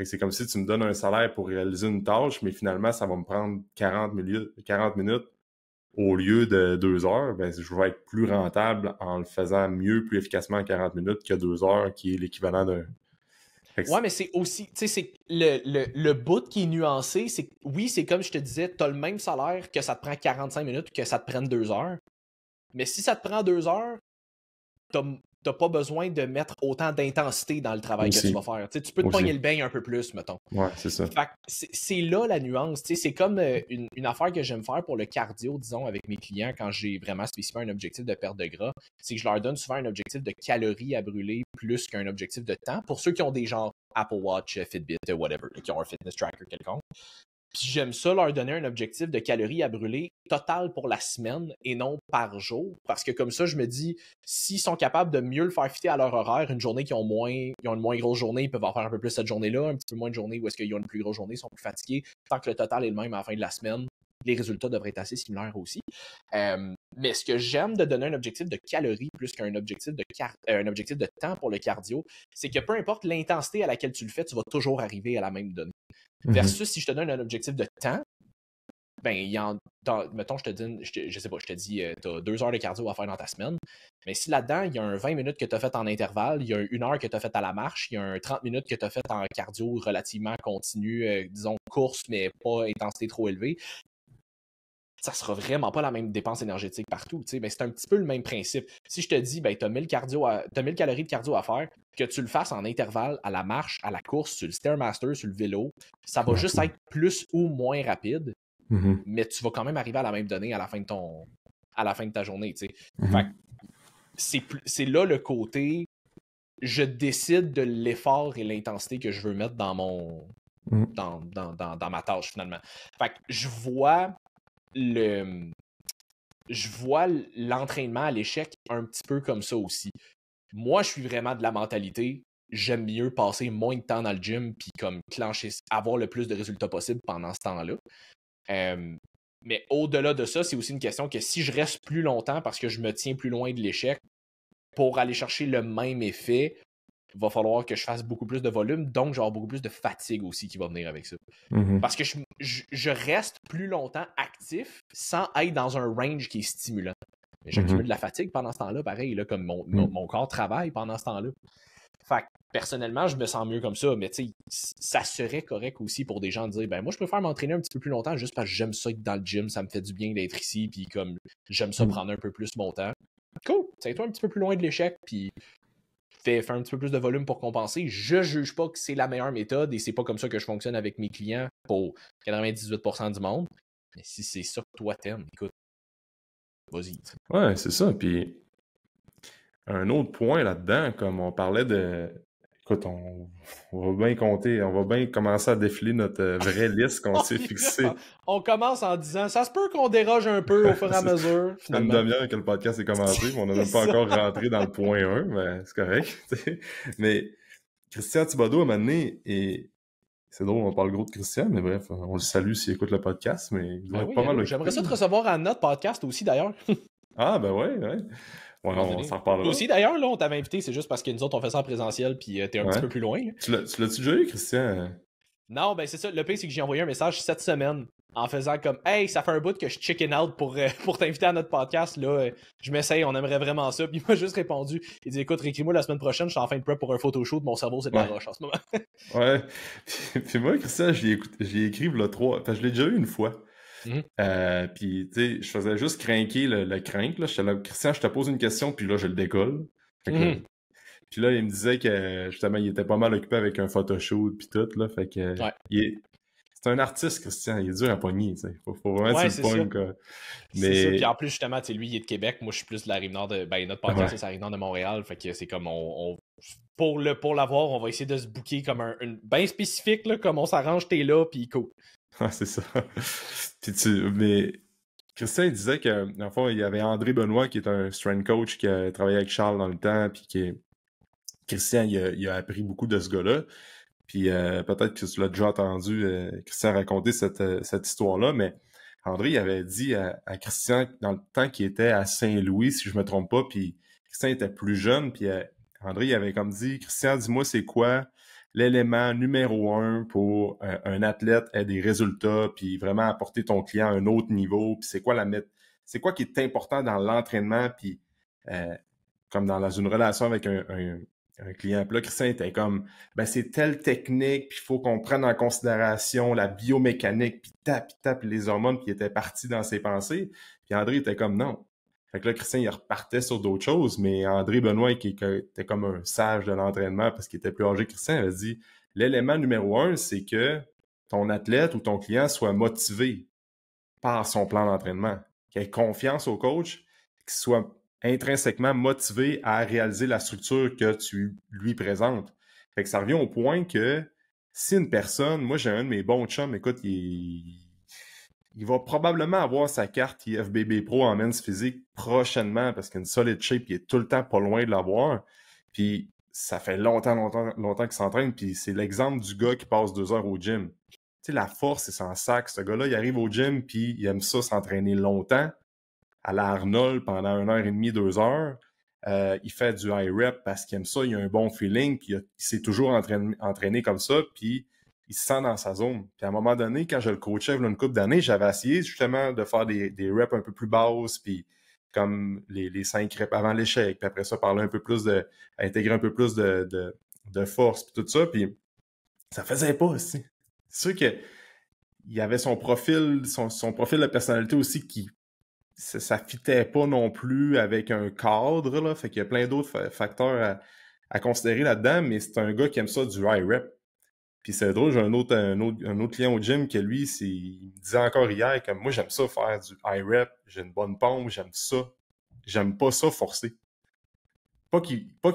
c'est comme si tu me donnes un salaire pour réaliser une tâche mais finalement ça va me prendre 40 minutes au lieu de deux heures ben je vais être plus rentable en le faisant mieux plus efficacement en 40 minutes que deux heures qui est l'équivalent d'un... Ouais, mais c'est aussi, tu sais, c'est le, le, le, bout qui est nuancé, c'est oui, c'est comme je te disais, t'as le même salaire que ça te prend 45 minutes que ça te prenne deux heures. Mais si ça te prend deux heures, t'as t'as pas besoin de mettre autant d'intensité dans le travail que tu vas faire. tu peux te le bain un peu plus, mettons. Ouais, c'est ça. c'est là la nuance. C'est comme euh, une, une, affaire que j'aime faire pour le cardio, disons, avec mes clients quand j'ai vraiment spécifié un objectif de perte de gras. C'est que je leur donne souvent un objectif de calories à brûler plus qu'un objectif de temps pour ceux qui ont des genres Apple Watch, Fitbit, whatever, qui ont un fitness tracker quelconque j'aime ça leur donner un objectif de calories à brûler total pour la semaine et non par jour. Parce que comme ça, je me dis, s'ils sont capables de mieux le faire fitter à leur horaire, une journée qui ont moins, ils ont une moins grosse journée, ils peuvent en faire un peu plus cette journée-là, un petit peu moins de journée ou est-ce qu'ils ont une plus grosse journée, ils sont plus fatigués. Tant que le total est le même à la fin de la semaine, les résultats devraient être assez similaires aussi. mais ce que j'aime de donner un objectif de calories plus qu'un objectif de euh, un objectif de temps pour le cardio, c'est que peu importe l'intensité à laquelle tu le fais, tu vas toujours arriver à la même donnée. Mm-hmm. Versus si je te donne un objectif de temps, ben, il en, mettons, je te dis, je, sais pas, je te dis, euh, tu deux heures de cardio à faire dans ta semaine, mais si là-dedans, il y a un 20 minutes que tu as fait en intervalle, il y a une heure que tu as fait à la marche, il y a un 30 minutes que tu as fait en cardio relativement continu, euh, disons course, mais pas intensité trop élevée, ça sera vraiment pas la même dépense énergétique partout. c'est un petit peu le même principe. Si je te dis, ben, tu as, 1000 calories de cardio à faire, que tu le fasses en intervalle à la marche, à la course, sur le Stairmaster, sur le vélo, ça va juste être plus ou moins rapide, mm-hmm. mais tu vas quand même arriver à la même donnée à la fin de, ton, à la fin de ta journée. Mm-hmm. C'est là le côté je décide de l'effort et l'intensité que je veux mettre dans mon, mm. dans, ma tâche finalement. Fait je vois le je vois l'entraînement à l'échec un petit peu comme ça aussi. Moi, je suis vraiment de la mentalité. J'aime mieux passer moins de temps dans le gym puis comme avoir le plus de résultats possible pendant ce temps-là. mais au-delà de ça, c'est aussi une question que si je reste plus longtemps parce que je me tiens plus loin de l'échec pour aller chercher le même effet, va falloir que je fasse beaucoup plus de volume, donc j'aurai beaucoup plus de fatigue aussi qui va venir avec ça. Mhm. Parce que je, reste plus longtemps actif sans être dans un range qui est stimulant. Mhm. J'accumule de la fatigue pendant ce temps-là, pareil, là, comme mon, mhm. corps travaille pendant ce temps-là. Fait personnellement, je me sens mieux comme ça, mais tu sais, ça serait correct aussi pour des gens de dire ben moi je préfère m'entraîner un petit peu plus longtemps juste parce que j'aime ça être dans le gym, ça me fait du bien d'être ici, puis comme j'aime ça prendre un peu plus mon temps cool, ça toi un petit peu plus loin de l'échec, puis faire un petit peu plus de volume pour compenser. Je juge pas que c'est la meilleure méthode et c'est pas comme ça que je fonctionne avec mes clients pour 98% du monde. Mais si c'est ça que toi t'aimes, écoute, vas-y. Ouais, c'est ça. Puis un autre point là-dedans, comme on parlait de Écoute, on, va bien compter, on va bien commencer à défiler notre euh, vraie liste qu'on s'est fixée. On commence en disant ça se peut qu'on déroge un peu au fur et à mesure. Ça une demi-heure que le podcast est commencé, mais on n'a même pas encore rentré dans le point 1, mais c'est correct. Mais Christian Thibodeau à un moment donné, et c'est drôle, on parle gros de Christian, mais bref, on le salue s'il écoute le podcast, mais il doit ben pas mal euh, J'aimerais ça te recevoir à notre podcast aussi d'ailleurs. ah ben oui, oui on s'en reparlera. aussi, d'ailleurs, là, on t'avait invité, c'est juste parce que nous autres, on fait ça en présentiel, puis euh, t'es un petit peu plus loin. Hein. Tu l'as-tu déjà eu, Christian? Non, ben c'est ça. Le pire, c'est que j'ai envoyé un message cette semaine en faisant comme Hey, ça fait un bout que je chicken out pour, euh, pour t'inviter à notre podcast. Là, euh, je m'essaye, on aimerait vraiment ça. Puis il m'a juste répondu Il dit Écoute, récris-moi la semaine prochaine, je suis en fin de prep pour un photo de Mon cerveau, c'est de la roche en ce moment. ouais. Puis, moi, Christian, j'ai l'ai écrit, là, trois. Enfin, je l'ai déjà eu une fois. Mhm. Euh, puis, tu sais, je faisais juste craquer le, le Là. là, Christian, je te pose une question, puis là, je le décolle. Mhm. Puis là, il me disait que justement, il était pas mal occupé avec un photoshoot, puis tout. Là, fait que, C'est un artiste, Christian. Il est dur à pogner. Il faut, vraiment ouais, Mais... C'est ça. Puis en plus, justement, lui, il est de Québec. Moi, je suis plus de la rive nord de. Ben, notre podcast, c'est la rive nord de Montréal. Fait que c'est comme on. Pour l'avoir, on va essayer de se bouquer comme un, bien spécifique, là, comme on s'arrange, t'es là, puis cool. Ah c'est ça. mais Christian disait que, dans il y avait André Benoît qui est un strength coach qui a travaillé avec Charles dans le temps, puis que Christian, il a, appris beaucoup de ce gars-là. Puis euh, peut-être que tu l'as déjà entendu, euh, Christian raconter cette, euh, cette histoire-là, mais André avait dit à, Christian dans le temps qu'il était à Saint-Louis, si je me trompe pas, puis Christian était plus jeune, puis André avait comme dit Christian, dis-moi c'est quoi l'élément numéro un pour euh, un athlète est des résultats, puis vraiment apporter ton client à un autre niveau, puis c'est quoi la c'est quoi qui est important dans l'entraînement, puis euh, comme dans, une relation avec un, client. Puis là, Christian était comme, ben, c'est telle technique, puis il faut qu'on prenne en considération la biomécanique, puis tap, puis tap, les hormones, puis il était parti dans ses pensées. Puis André était comme, non, fait là, Christian, il repartait sur d'autres choses, mais André Benoît, qui, était comme un sage de l'entraînement parce qu'il était plus âgé que Christian, a dit l'élément numéro un, c'est que ton athlète ou ton client soit motivé par son plan d'entraînement, qu'il ait confiance au coach, qu'il soit intrinsèquement motivé à réaliser la structure que tu lui présentes. Fait que ça revient au point que si une personne, moi j'ai un de mes bons chums, écoute, il, il va probablement avoir sa carte IFBB Pro en men's physique prochainement parce qu'il qu'une solid shape, il est tout le temps pas loin de l'avoir. Puis ça fait longtemps, longtemps, longtemps qu'il s'entraîne. Puis c'est l'exemple du gars qui passe deux heures au gym. Tu sais, la force, c'est sans sac. Ce gars-là, il arrive au gym, puis il aime ça s'entraîner longtemps. À la Arnold, pendant une heure et demie, deux heures. Euh, il fait du high rep parce qu'il aime ça, il a un bon feeling, puis il, s'est toujours entraîné, entraîné comme ça. Puis il se sent dans sa zone. Puis à un moment donné, quand je le coachais une coupe d'années, j'avais essayé justement de faire des, des, reps un peu plus basses, puis comme les, cinq reps avant l'échec, puis après ça, parler un peu plus de. intégrer un peu plus de, de, force, puis tout ça, puis ça faisait pas aussi. C'est sûr que il avait son profil, son, profil de personnalité aussi qui ça, pas non plus avec un cadre, là. Fait qu'il y a plein d'autres facteurs à, à considérer là-dedans, mais c'est un gars qui aime ça du high rep. Puis c'est drôle, j'ai un autre, un autre, client au gym que lui, il me disait encore hier, comme moi, j'aime ça faire du high rep, j'ai une bonne pompe, j'aime ça. J'aime pas ça forcer. Pas qu'il pas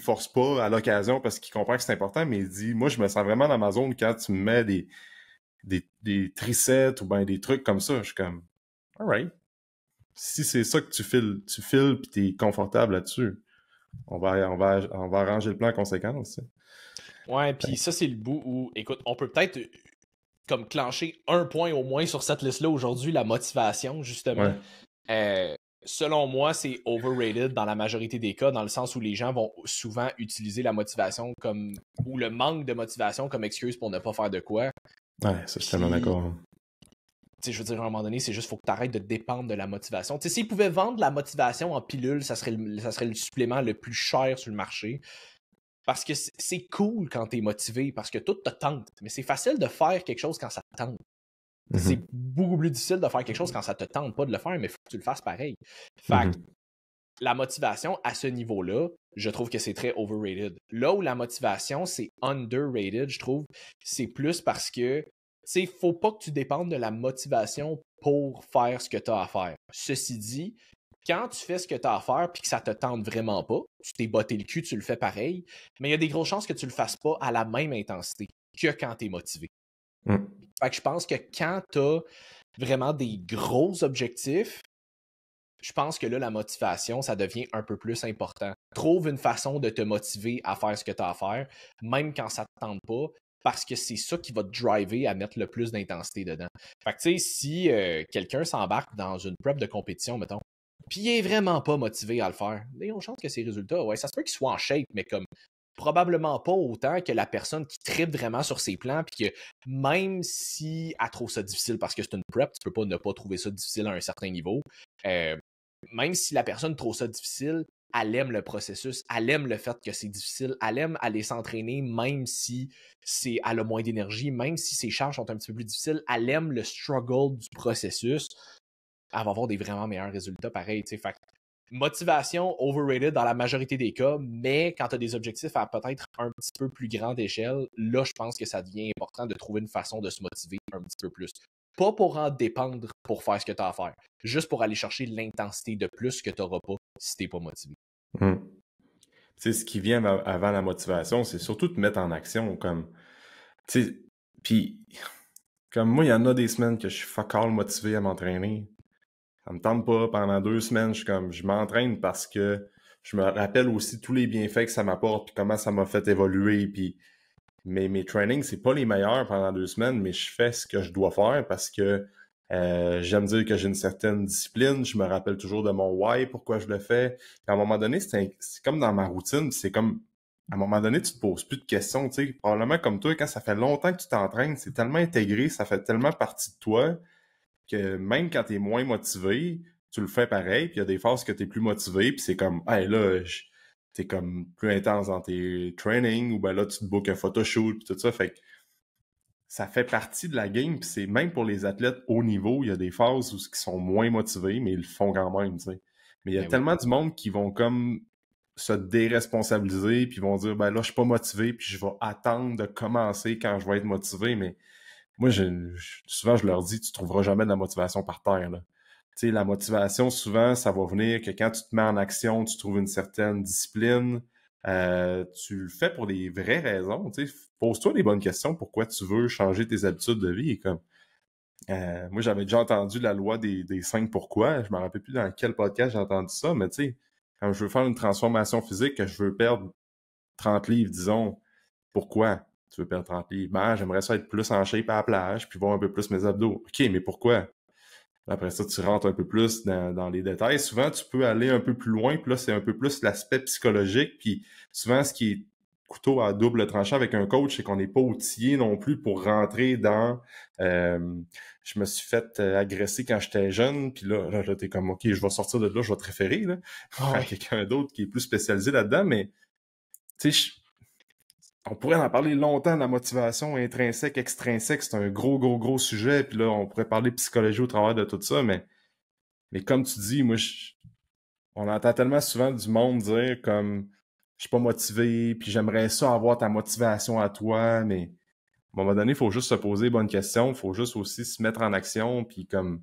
force pas à l'occasion parce qu'il comprend que c'est important, mais il dit Moi, je me sens vraiment dans ma zone quand tu me mets des, des, ou ben des trucs comme ça. Je suis comme all right. Si c'est ça que tu files, tu files puis t'es confortable là-dessus, on va, on, va, on va arranger le plan en conséquence. Ouais, puis ça, c'est le bout où, écoute, on peut peut-être euh, comme clencher un point au moins sur cette liste-là aujourd'hui, la motivation, justement. Euh, selon moi, c'est overrated dans la majorité des cas, dans le sens où les gens vont souvent utiliser la motivation comme ou le manque de motivation comme excuse pour ne pas faire de quoi. Ouais, ça, je suis tellement d'accord. Hein. Je veux dire, à un moment donné, c'est juste faut que tu arrêtes de dépendre de la motivation. Tu sais, S'ils pouvaient vendre la motivation en pilule, ça serait, le, ça serait le supplément le plus cher sur le marché. Parce que c'est cool quand t'es motivé, parce que tout te tente. Mais c'est facile de faire quelque chose quand ça te tente. Mm-hmm. C'est beaucoup plus difficile de faire quelque chose quand ça te tente pas de le faire, mais faut que tu le fasses pareil. Fait mm-hmm. la motivation à ce niveau-là, je trouve que c'est très overrated. Là où la motivation, c'est underrated, je trouve, c'est plus parce que, tu sais, faut pas que tu dépendes de la motivation pour faire ce que tu as à faire. Ceci dit, quand tu fais ce que tu as à faire puis que ça te tente vraiment pas, tu t'es botté le cul, tu le fais pareil, mais il y a des grosses chances que tu le fasses pas à la même intensité que quand tu es motivé. Mmh. Fait que je pense que quand tu as vraiment des gros objectifs, je pense que là, la motivation, ça devient un peu plus important. Trouve une façon de te motiver à faire ce que tu as à faire, même quand ça ne te tente pas, parce que c'est ça qui va te driver à mettre le plus d'intensité dedans. Fait que, tu sais, si euh, quelqu'un s'embarque dans une prep de compétition, mettons, puis il est vraiment pas motivé à le faire. on chance que ses résultats, ouais, ça se peut qu'il soit en shape, mais comme probablement pas autant que la personne qui tripe vraiment sur ses plans, puis que même si elle trouve ça difficile parce que c'est une prep, tu peux pas ne pas trouver ça difficile à un certain niveau. Euh, même si la personne trouve ça difficile, elle aime le processus, elle aime le fait que c'est difficile, elle aime aller s'entraîner même si c'est elle a moins d'énergie, même si ses charges sont un petit peu plus difficiles, elle aime le struggle du processus elle avoir des vraiment meilleurs résultats pareil. Fait motivation overrated dans la majorité des cas, mais quand tu as des objectifs à peut-être un petit peu plus grande échelle, là, je pense que ça devient important de trouver une façon de se motiver un petit peu plus. Pas pour en dépendre pour faire ce que tu as à faire, juste pour aller chercher l'intensité de plus que tu n'auras pas si tu n'es pas motivé. c'est mmh. Ce qui vient avant la motivation, c'est surtout de mettre en action. comme Puis, comme moi, il y en a des semaines que je suis fuck all motivé à m'entraîner ça me tente pas pendant deux semaines. Je comme, je m'entraîne parce que je me rappelle aussi tous les bienfaits que ça m'apporte, comment ça m'a fait évoluer, puis mes trainings, c'est pas les meilleurs pendant deux semaines, mais je fais ce que je dois faire parce que euh, j'aime dire que j'ai une certaine discipline, je me rappelle toujours de mon why, pourquoi je le fais. Puis à un moment donné, c'est comme dans ma routine, c'est comme à un moment donné, tu te poses plus de questions, tu sais, probablement comme toi, quand ça fait longtemps que tu t'entraînes, c'est tellement intégré, ça fait tellement partie de toi que même quand t'es moins motivé, tu le fais pareil, puis il y a des phases que t'es plus motivé, puis c'est comme, hey là, t'es comme plus intense dans tes trainings, ou ben là, tu te bookes un photoshoot, puis tout ça, fait que ça fait partie de la game, puis c'est même pour les athlètes haut niveau, il y a des phases où ils sont moins motivés, mais ils le font quand même, tu sais. Mais il y a ben tellement du monde qui vont comme se déresponsabiliser, puis vont dire, ben là, je suis pas motivé, puis je vais attendre de commencer quand je vais être motivé, mais moi, souvent, je leur dis, tu trouveras jamais de la motivation par terre. Là. Tu sais, la motivation, souvent, ça va venir que quand tu te mets en action, tu trouves une certaine discipline. Euh, tu le fais pour des vraies raisons. Tu sais. Pose-toi les bonnes questions. Pourquoi tu veux changer tes habitudes de vie? Et comme, euh, moi, j'avais déjà entendu la loi des, des cinq pourquoi. Je me rappelle plus dans quel podcast j'ai entendu ça, mais tu sais, quand je veux faire une transformation physique, que je veux perdre 30 livres, disons, pourquoi? tu veux perdre 30 livres. Ben, j'aimerais ça être plus en shape à la plage, puis voir un peu plus mes abdos. OK, mais pourquoi? Après ça, tu rentres un peu plus dans, les détails. Souvent, tu peux aller un peu plus loin, puis là, c'est un peu plus l'aspect psychologique. Puis souvent, ce qui est couteau à double tranchant avec un coach, c'est qu'on n'est pas outillé non plus pour rentrer dans euh, je me suis fait euh, agresser quand j'étais jeune, puis là, là, t'es comme OK, je vais sortir de là, je vais te référer là, ah à quelqu'un d'autre qui est plus spécialisé là-dedans, mais tu sais, on pourrait en parler longtemps de la motivation intrinsèque, extrinsèque, c'est un gros, gros, gros sujet. Puis là, on pourrait parler psychologie au travers de tout ça, mais, mais comme tu dis, moi, on entend tellement souvent du monde dire comme je suis pas motivé, puis j'aimerais ça avoir ta motivation à toi, mais à un moment donné, il faut juste se poser bonne bonnes questions, il faut juste aussi se mettre en action, puis comme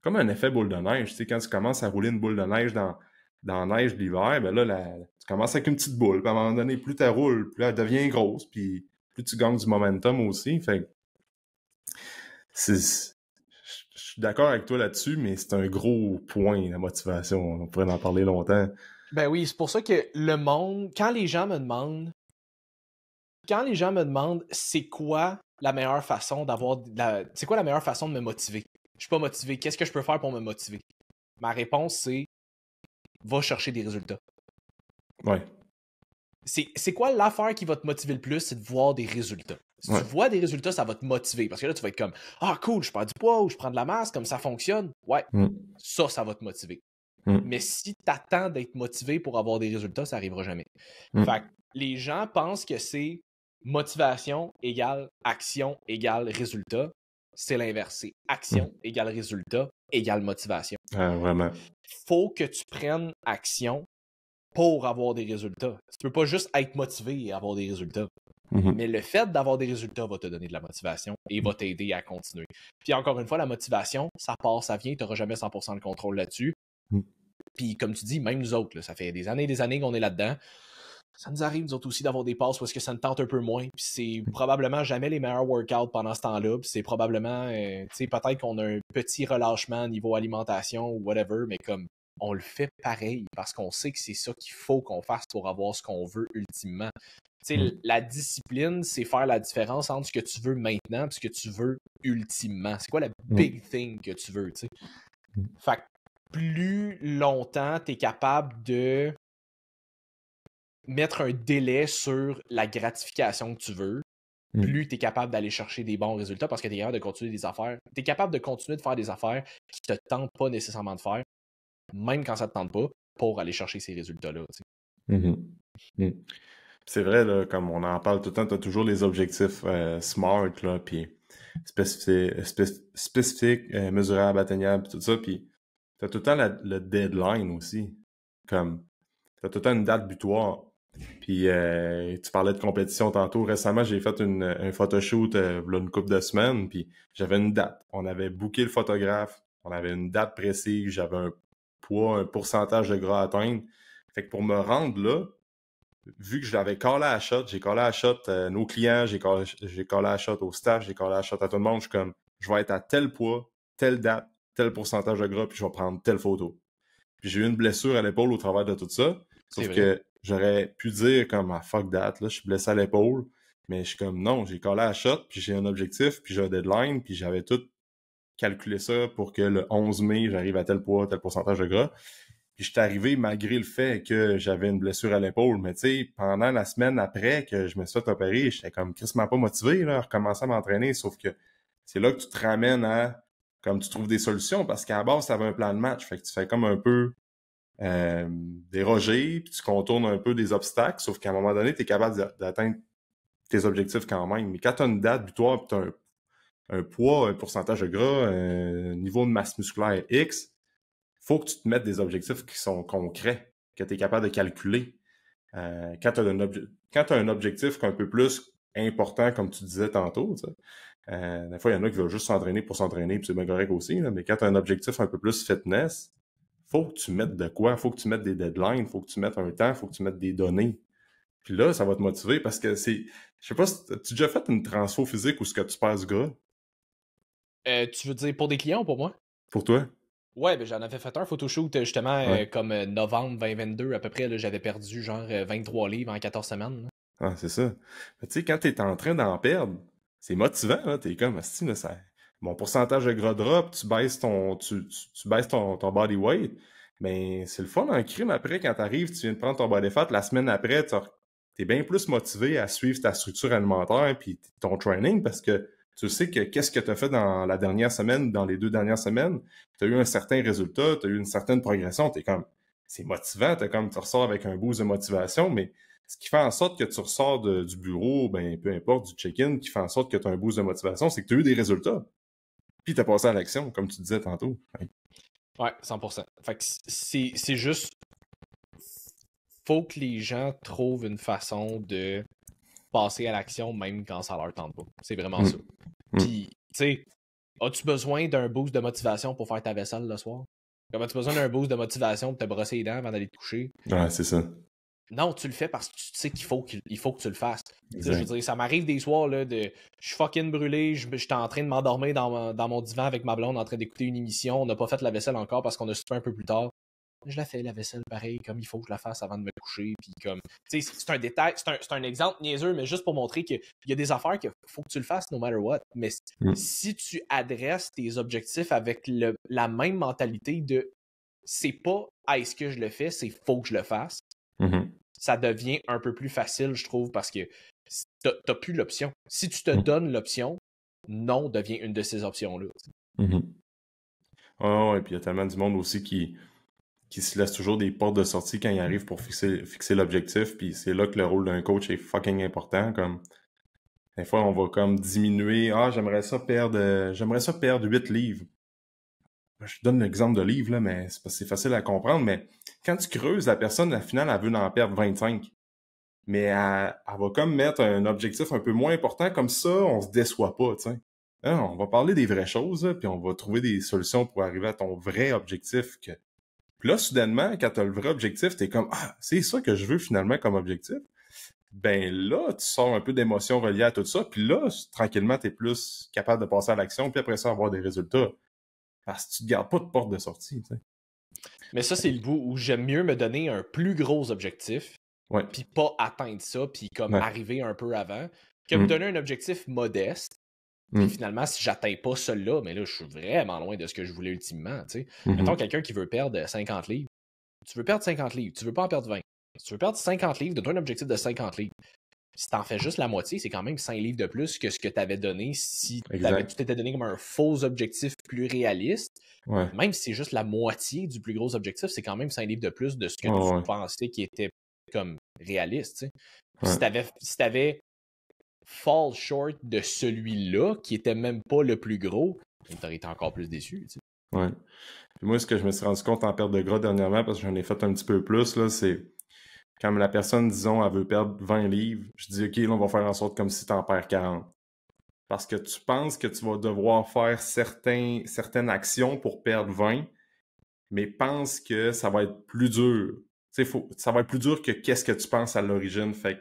comme un effet boule de neige. Tu sais, quand tu commences à rouler une boule de neige dans, dans la neige l'hiver, ben là, la, Commence avec une petite boule, puis à un moment donné, plus tu roules, plus elle devient grosse, puis plus tu gagnes du momentum aussi. Fait je suis d'accord avec toi là-dessus, mais c'est un gros point, la motivation. On pourrait en parler longtemps. Ben oui, c'est pour ça que le monde, quand les gens me demandent, quand les gens me demandent c'est quoi la meilleure façon d'avoir, c'est quoi la meilleure façon de me motiver? Je suis pas motivé. Qu'est-ce que je peux faire pour me motiver? Ma réponse c'est va chercher des résultats. Ouais. C'est quoi l'affaire qui va te motiver le plus? C'est de voir des résultats. Si tu vois des résultats, ça va te motiver. Parce que là, tu vas être comme Ah, cool, je prends du poids ou je prends de la masse, comme ça fonctionne. Ouais, mm. ça, ça va te motiver. Mm. Mais si tu attends d'être motivé pour avoir des résultats, ça n'arrivera jamais. Mm. Fait les gens pensent que c'est motivation égale action égale résultat. C'est l'inverse. C'est action égale résultat égale motivation. Ah, vraiment. Faut que tu prennes action pour avoir des résultats. Tu peux pas juste être motivé et avoir des résultats. Mhm. Mais le fait d'avoir des résultats va te donner de la motivation et va t'aider à continuer. Puis encore une fois, la motivation, ça part, ça vient, tu n'auras jamais 100% le contrôle là-dessus. Mhm. Puis comme tu dis, même nous autres, ça fait des années et des années qu'on est là-dedans. Ça nous arrive, nous autres aussi, d'avoir des passes parce que ça ne tente un peu moins. Puis c'est probablement jamais les meilleurs workouts pendant ce temps-là. Puis c'est probablement, euh, tu sais, peut-être qu'on a un petit relâchement niveau alimentation ou whatever, mais comme on le fait pareil parce qu'on sait que c'est ça qu'il faut qu'on fasse pour avoir ce qu'on veut ultimement. Mm. La discipline, c'est faire la différence entre ce que tu veux maintenant et ce que tu veux ultimement. C'est quoi la mm. big thing que tu veux? Mm. plus longtemps tu es capable de mettre un délai sur la gratification que tu veux, plus tu es capable d'aller chercher des bons résultats parce que tu es capable de continuer des affaires. Tu es capable de continuer de faire des affaires qui te tentent pas nécessairement de faire même quand ça ne te tente pas, pour aller chercher ces résultats-là. Mm-hmm. Mm. C'est vrai, là, comme on en parle tout le temps, tu as toujours les objectifs euh, smart, là, puis spécifiques, euh, mesurables, atteignables, tout ça, puis tu as tout le temps le deadline aussi. Comme, tu as tout le temps une date butoir. Puis euh, tu parlais de compétition tantôt. Récemment, j'ai fait une, un photoshoot une couple de semaines, puis j'avais une date. On avait booké le photographe, on avait une date précise, j'avais un un pourcentage de gras à atteindre. Fait que pour me rendre là, vu que je l'avais collé à la shot, j'ai collé à la shot à nos clients, j'ai collé, à la shot au staff, j'ai collé à la shot à tout le monde. Je suis comme, je vais être à tel poids, telle date, tel pourcentage de gras, puis je vais prendre telle photo. Puis j'ai eu une blessure à l'épaule au travers de tout ça. Sauf que j'aurais pu dire comme, ah, fuck that, là, je suis blessé à l'épaule. Mais je suis comme, non, j'ai collé à la shot, puis j'ai un objectif, puis j'ai un deadline, puis j'avais tout calculer ça pour que le 11 mai, j'arrive à tel poids, tel pourcentage de gras. Puis j'étais arrivé malgré le fait que j'avais une blessure à l'épaule. Mais tu sais, pendant la semaine après que je me suis fait opérer, j'étais comme crissement pas motivé, là, à recommencer à m'entraîner. Sauf que c'est là que tu te ramènes à comme tu trouves des solutions parce qu'à base, tu avais un plan de match. Fait que tu fais comme un peu euh, déroger, puis tu contournes un peu des obstacles, sauf qu'à un moment donné, tu es capable d'atteindre tes objectifs quand même. Mais quand tu as une date butoir, puis tu un un poids, un pourcentage de gras, un niveau de masse musculaire X, faut que tu te mettes des objectifs qui sont concrets, que tu es capable de calculer. Euh, quand tu as, un objectif un peu plus important, comme tu disais tantôt, euh, des fois, il y en a qui veulent juste s'entraîner pour s'entraîner, puis c'est bien correct aussi, mais quand tu as un objectif un peu plus fitness, faut que tu mettes de quoi, faut que tu mettes des deadlines, faut que tu mettes un temps, faut que tu mettes des données. Puis là, ça va te motiver parce que c'est. Je sais pas si tu as déjà fait une transfo physique ou ce que tu passes gras. Euh, tu veux dire pour des clients ou pour moi? Pour toi? Ouais, ben, j'en avais fait un photoshoot euh, justement euh, comme novembre 2022 à peu près. J'avais perdu genre 23 livres en 14 semaines. Ah, c'est ça. Tu sais, quand tu es en train d'en perdre, c'est motivant. T'es comme, si mon pourcentage de gros drop, tu baisses ton, tu, ton, body weight. Mais ben, c'est le fun en crime après quand tu arrives, tu viens de prendre ton body fat. La semaine après, tu t'es bien plus motivé à suivre ta structure alimentaire et ton training parce que tu sais que qu'est-ce que tu as fait dans la dernière semaine, dans les deux dernières semaines, tu as eu un certain résultat, tu as eu une certaine progression, comme, c'est motivant, tu comme, tu ressors avec un boost de motivation, mais ce qui fait en sorte que tu ressors du bureau, ben, peu importe, du check-in, qui fait en sorte que tu as un boost de motivation, c'est que tu as eu des résultats. Puis tu as passé à l'action, comme tu disais tantôt. Ouais, 100%. Fait c'est, c'est juste, faut que les gens trouvent une façon de passer à l'action même quand ça leur tente pas. C'est vraiment mm. ça. Mm. Pis, tu sais, as-tu besoin d'un boost de motivation pour faire ta vaisselle le soir? Comme as-tu besoin d'un boost de motivation pour te brosser les dents avant d'aller te coucher? Ouais, c'est ça. Non, tu le fais parce que tu sais qu'il faut, faut que tu le fasses. Je veux dire, ça m'arrive des soirs de je suis fucking brûlé, je suis en train de m'endormir dans, mon divan avec ma blonde en train d'écouter une émission, on n'a pas fait la vaisselle encore parce qu'on a su un peu plus tard je la fais la vaisselle pareil comme il faut que je la fasse avant de me coucher puis comme c'est un détail c'est un, un, exemple niaiseux mais juste pour montrer qu'il y a des affaires qu'il faut que tu le fasses no matter what mais si mm. tu adresses tes objectifs avec la même mentalité de c'est pas ah, est-ce que je le fais c'est faut que je le fasse mm-hmm. ça devient un peu plus facile je trouve parce que t'as plus l'option si tu te mm. donnes l'option non devient une de ces options là oh, et puis il y a tellement du monde aussi qui qui se laissent toujours des portes de sortie quand ils arrivent pour fixer, fixer l'objectif. Puis c'est là que le rôle d'un coach est fucking important. Comme des fois, on va comme diminuer. Ah, j'aimerais ça perdre. Euh, j'aimerais ça perdre 8 livres. Je donne l'exemple de livres, là, mais c'est, c'est facile à comprendre. Mais quand tu creuses, la personne, la finale, elle veut en perdre 25. Mais elle, va comme mettre un objectif un peu moins important. Comme ça, on se déçoit pas, tu sais. Hein, on va parler des vraies choses, puis on va trouver des solutions pour arriver à ton vrai objectif que puis là, soudainement, quand tu as le vrai objectif, tu es comme Ah, c'est ça que je veux finalement comme objectif. Ben là, tu sors un peu d'émotion reliée à tout ça. Puis là, tranquillement, tu es plus capable de passer à l'action, puis après ça, avoir des résultats. Parce que tu ne gardes pas de porte de sortie. Mais ça, c'est le bout où j'aime mieux me donner un plus gros objectif, puis pas atteindre ça, puis comme arriver un peu avant, que mmh. me donner un objectif modeste, puis mmh. finalement, si j'atteins pas celle-là, mais là, je suis vraiment loin de ce que je voulais ultimement. Tu sais. Mmh Mettons quelqu'un qui veut perdre 50 livres. Tu veux perdre 50 livres, tu veux pas en perdre 20. Si tu veux perdre 50 livres, donne-toi un objectif de 50 livres. Si t'en fais juste la moitié, c'est quand même 5 livres de plus que ce que tu avais donné si avais, tu t'étais donné comme un faux objectif plus réaliste. Même si c'est juste la moitié du plus gros objectif, c'est quand même 5 livres de plus de ce que tu pensais qui était comme réaliste. Tu sais. Si tu avais fall short de celui-là, qui était même pas le plus gros, t'aurais été encore plus déçu. Ouais. moi, ce que je me suis rendu compte en perte de gras dernièrement, parce que j'en ai fait un petit peu plus, là, c'est quand la personne, disons, elle veut perdre 20 livres, je dis, OK, là, on va faire en sorte comme si tu en perds 40. Parce que tu penses que tu vas devoir faire certains, certaines actions pour perdre 20, mais pense que ça va être plus dur. Faut, ça va être plus dur que qu'est-ce que tu penses à l'origine. Fait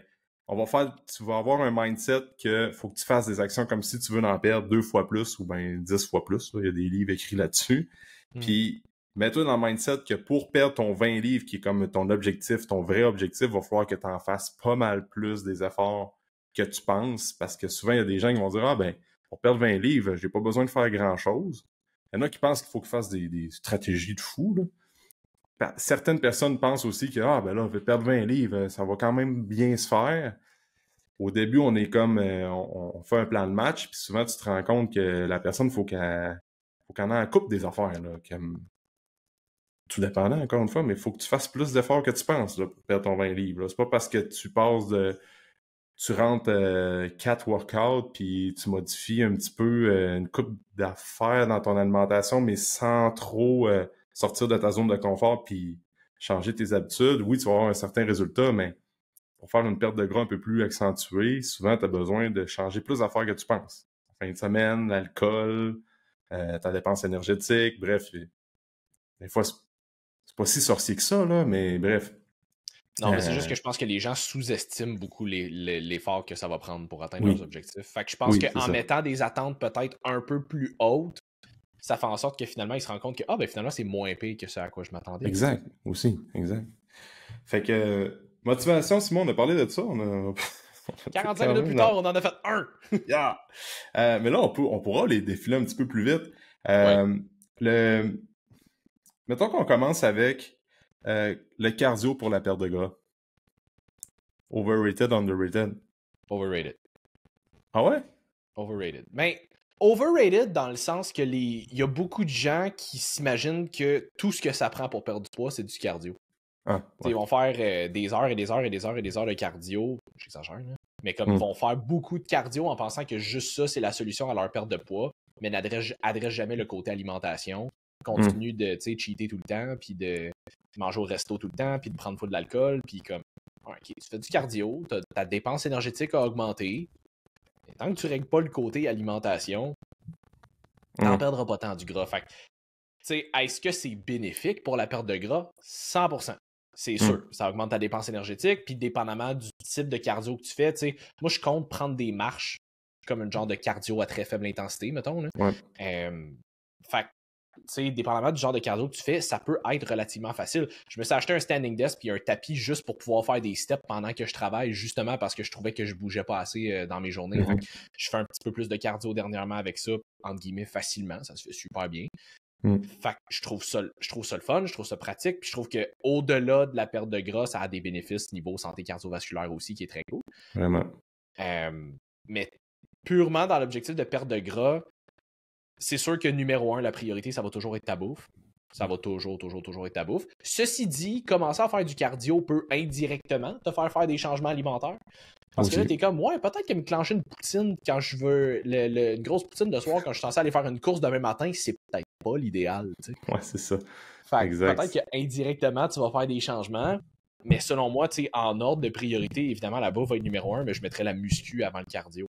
on va faire, tu vas avoir un mindset que faut que tu fasses des actions comme si tu veux en perdre deux fois plus ou bien dix fois plus. Il y a des livres écrits là-dessus. Hmm. Puis, mets-toi dans le mindset que pour perdre ton 20 livres, qui est comme ton objectif, ton vrai objectif, il va falloir que tu en fasses pas mal plus des efforts que tu penses. Parce que souvent, il y a des gens qui vont dire Ah ben, pour perdre 20 livres, j'ai pas besoin de faire grand-chose. Il y en a qui pensent qu'il faut que fassent des, des stratégies de fou certaines personnes pensent aussi que ah ben là on veut perdre 20 livres, euh, ça va quand même bien se faire. Au début, on est comme euh, on, fait un plan de match, puis souvent tu te rends compte que la personne faut qu'elle faut qu'elle en coupe des affaires là, comme tout dépendant encore une fois, mais il faut que tu fasses plus d'efforts que tu penses pour perdre ton 20 livres. C'est pas parce que tu passes de tu rentres euh, quatre workouts puis tu modifies un petit peu une coupe d'affaires dans ton alimentation, mais sans trop sortir de ta zone de confort puis changer tes habitudes, oui, tu vas avoir un certain résultat, mais pour faire une perte de gras un peu plus accentuée, souvent, tu as besoin de changer plus d'affaires que tu penses. Fin de semaine, l'alcool, euh, ta dépense énergétique, bref. Des fois, c'est pas si sorcier que ça, là, mais bref. Non, mais c'est euh, juste que je pense que les gens sous-estiment beaucoup l'effort que ça va prendre pour atteindre leurs objectifs. Fait que je pense qu'en mettant des attentes peut-être un peu plus hautes, ça fait en sorte que finalement, il se rend compte que, ah, ben finalement, c'est moins pire que ce à quoi je m'attendais. Exact, aussi, exact. Fait que, motivation, Simon, on a parlé de ça, on a... 45 minutes plus tard, on en a fait un! yeah. Euh, mais là, on, pourra les défiler un petit peu plus vite. Euh, le... Mettons qu'on commence avec euh, le cardio pour la perte de gras. Overrated, underrated. Overrated. Ah ouais? Overrated. Mais ben, Overrated dans le sens que les il y a beaucoup de gens qui s'imaginent que tout ce que ça prend pour perdre du poids, c'est du cardio. Ah, ils vont faire euh, des heures et des heures et des heures et des heures de cardio. J'exagère, mais comme mm. ils vont faire beaucoup de cardio en pensant que juste ça, c'est la solution à leur perte de poids, mais n'adresse jamais le côté alimentation. Continue de cheater tout le temps, puis de manger au resto tout le temps, puis de prendre fou de l'alcool, puis comme. tu fais du cardio, ta dépense énergétique a augmenté, tant que tu règles pas le côté alimentation, t'en n'en perdras pas tant du gras. Fait est-ce que c'est bénéfique pour la perte de gras? 100%. C'est hmm. sûr. Ça augmente ta dépense énergétique. Puis, dépendamment du type de cardio que tu fais, tu sais. moi, je compte prendre des marches comme un genre de cardio à très faible intensité, mettons. Là. Ouais sais, dépendamment du genre de cardio que tu fais, ça peut être relativement facile. Je me suis acheté un standing desk et un tapis juste pour pouvoir faire des steps pendant que je travaille, justement parce que je trouvais que je bougeais pas assez euh, dans mes journées. Mhm. Je fais un petit peu plus de cardio dernièrement avec ça, entre guillemets, facilement. Ça se fait super bien. Mm. Fait que je trouve ça, je trouve ça le fun, je trouve ça pratique, puis je trouve que au-delà de la perte de gras, ça a des bénéfices niveau santé cardiovasculaire aussi qui est très cool. Vraiment. Euh, mais purement dans l'objectif de perte de gras, c'est sûr que numéro un, la priorité, ça va toujours être ta bouffe. Ça va toujours, toujours, toujours être ta bouffe. Ceci dit, commencer à faire du cardio peut indirectement te faire faire des changements alimentaires. Parce que là, t'es comme, ouais, peut-être que me clencher une poutine quand je veux, une grosse poutine de soir quand je suis censé aller faire une course demain matin, c'est peut-être pas l'idéal. Ouais, c'est ça. Peut-être que indirectement, tu vas faire des changements. Mais selon moi, tu en ordre de priorité, évidemment, la bouffe va être numéro un, mais je mettrais la muscu avant le cardio.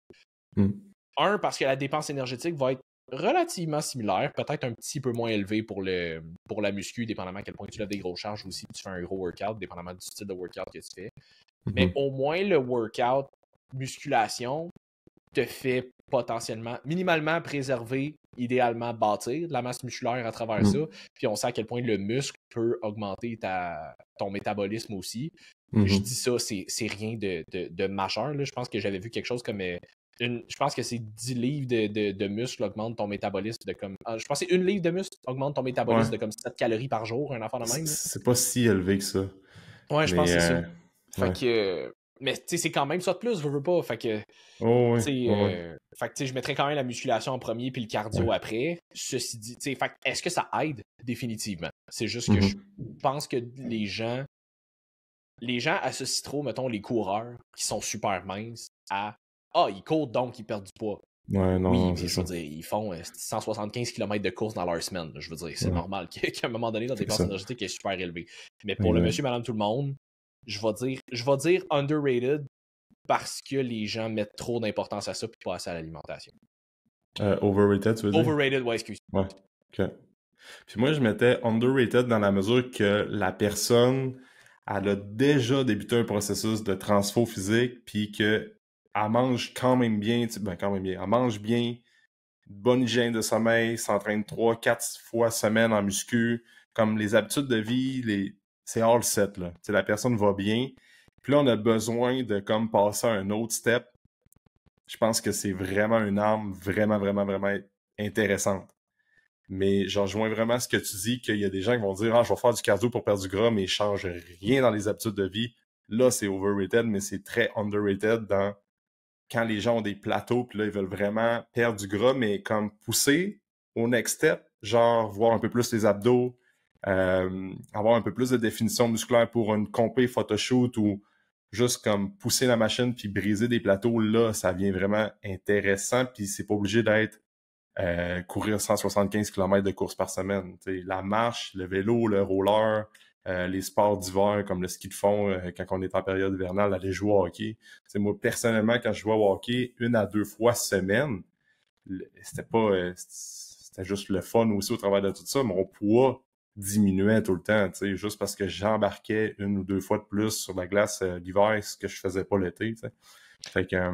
Hmm. Un, parce que la dépense énergétique va être relativement similaire, peut-être un petit peu moins élevé pour, le, pour la muscu, dépendamment à quel point tu as des grosses charges ou aussi, tu fais un gros workout, dépendamment du style de workout que tu fais. Mm-hmm. Mais au moins, le workout musculation te fait potentiellement, minimalement préserver, idéalement bâtir de la masse musculaire à travers mm. ça. Puis on sait à quel point le muscle peut augmenter ta, ton métabolisme aussi. Je mm-hmm. dis ça, c'est rien de, de, majeur. Je pense que j'avais vu quelque chose comme euh, je pense que c'est 10 livres de, de, muscles augmentent ton métabolisme de comme. Ah, je pense que une livre de muscle augmente ton métabolisme de comme 7 calories par jour, un enfant de même. C'est pas si élevé que ça. Ouais, je pense que c'est ça. Euh, fait que. Mais tu sais, c'est quand même ça de plus, je veux pas. Fait que. Oh, euh, Fait que je mettrais quand même la musculation en premier puis le cardio après. Ceci dit, tu sais, est-ce que ça aide définitivement? C'est juste que mm-hmm. je pense que les gens. Les gens associent trop, mettons, les coureurs qui sont super minces à ah, ils courent donc, ils perdent du poids. oui, mais je veux dire, ils font 175 euh, km de course dans leur semaine. Je veux dire, c'est normal qu'à un moment donné, leur dépense énergétique est super élevée. Mais pour le monsieur, madame, tout le monde, je vais dire, je vais dire underrated parce que les gens mettent trop d'importance à ça puis pas à l'alimentation. Euh, overrated, tu veux dire? Overrated, ouais, excuse. Ouais, ok. Puis moi, je mettais underrated dans la mesure que la personne, elle a déjà débuté un processus de transfo physique puis que elle mange quand même bien, ben quand même bien, elle mange bien, bonne hygiène de sommeil, s'entraîne 3 4 fois semaine en muscu, comme les habitudes de vie, les c'est all set là. la personne va bien. Puis là on a besoin de comme passer à un autre step. Je pense que c'est vraiment une arme vraiment vraiment vraiment intéressante. Mais je rejoins vraiment ce que tu dis qu'il y a des gens qui vont dire "Ah, je vais faire du cardio pour perdre du gras mais ne change rien dans les habitudes de vie." Là, c'est overrated mais c'est très underrated dans quand les gens ont des plateaux, puis là, ils veulent vraiment perdre du gras, mais comme pousser au next step, genre voir un peu plus les abdos, euh, avoir un peu plus de définition musculaire pour une compé photoshoot ou juste comme pousser la machine puis briser des plateaux, là, ça vient vraiment intéressant, puis c'est pas obligé d'être euh, courir 175 km de course par semaine. la marche, le vélo, le roller, euh, les sports d'hiver comme le ski de fond euh, quand on est en période hivernale, aller jouer au hockey. moi, personnellement, quand je jouais au hockey une à deux fois semaine, c'était pas euh, c'était juste le fun aussi au travail de tout ça. Mon poids diminuait tout le temps, juste parce que j'embarquais une ou deux fois de plus sur la glace l'hiver, ce que je faisais pas l'été. Fait que. Ouais,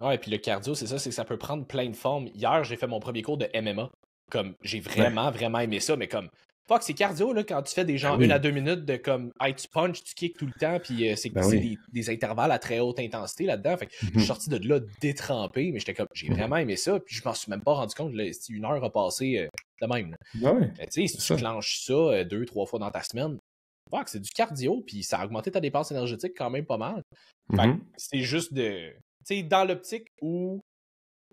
ah, et puis le cardio, c'est ça, c'est que ça peut prendre plein de formes. Hier, j'ai fait mon premier cours de MMA. Comme j'ai vraiment, vraiment aimé ça, mais comme Fuck, c'est cardio, là, quand tu fais des gens ben une à deux minutes de comme, hey, tu punches, tu kicks tout le temps, puis euh, c'est ben des, intervalles à très haute intensité là-dedans. Fait que je suis mhm. sorti de là détrempé, mais j'étais comme, j'ai mhm. vraiment aimé ça, puis je m'en suis même pas rendu compte, là, une heure a passé euh, de même. Ben tu sais si tu ça euh, deux, trois fois dans ta semaine, fuck, c'est du cardio, puis ça a augmenté ta dépense énergétique quand même pas mal. Mhm. c'est juste de. Tu sais, dans l'optique où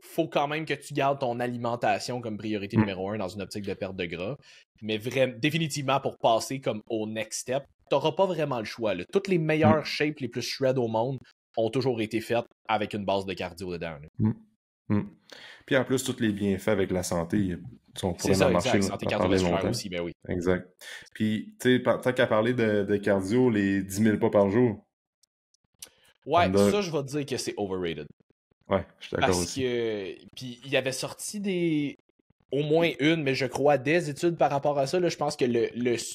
faut quand même que tu gardes ton alimentation comme priorité hmm. numéro un dans une optique de perte de gras. Mais vraiment, définitivement, pour passer comme au next step, tu n'auras pas vraiment le choix. Toutes les meilleures hmm. shapes, les plus shred au monde, ont toujours été faites avec une base de cardio dedans. Hmm. Puis en plus, tous les bienfaits avec la santé euh, sont pour ça, marché exact. aussi, ben oui. Exact. Puis, tu sais, tant qu'à parler de, cardio, les 10 000 pas par jour. Ouais, ça, je vais te dire que c'est overrated. Oui, je suis d'accord aussi. Que... Puis il y avait sorti des. Au moins une, mais je crois des études par rapport à ça. Là, je pense que le. le... Tu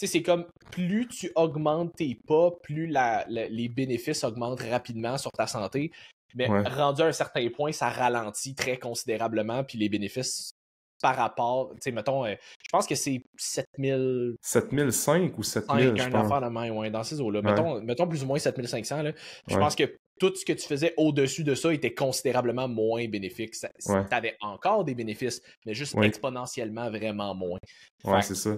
sais, c'est comme plus tu augmentes tes pas, plus la, les bénéfices augmentent rapidement sur ta santé. Mais rendu à un certain point, ça ralentit très considérablement, puis les bénéfices par rapport, tu sais, mettons, euh, je pense que c'est 7000... 7005 ou 7000, je pense. De main, dans ces eaux-là. Mettons, mettons, plus ou moins 7500, là. Je pense que tout ce que tu faisais au-dessus de ça était considérablement moins bénéfique. Tu avais encore des bénéfices, mais juste exponentiellement vraiment moins. Ouais, c'est ça.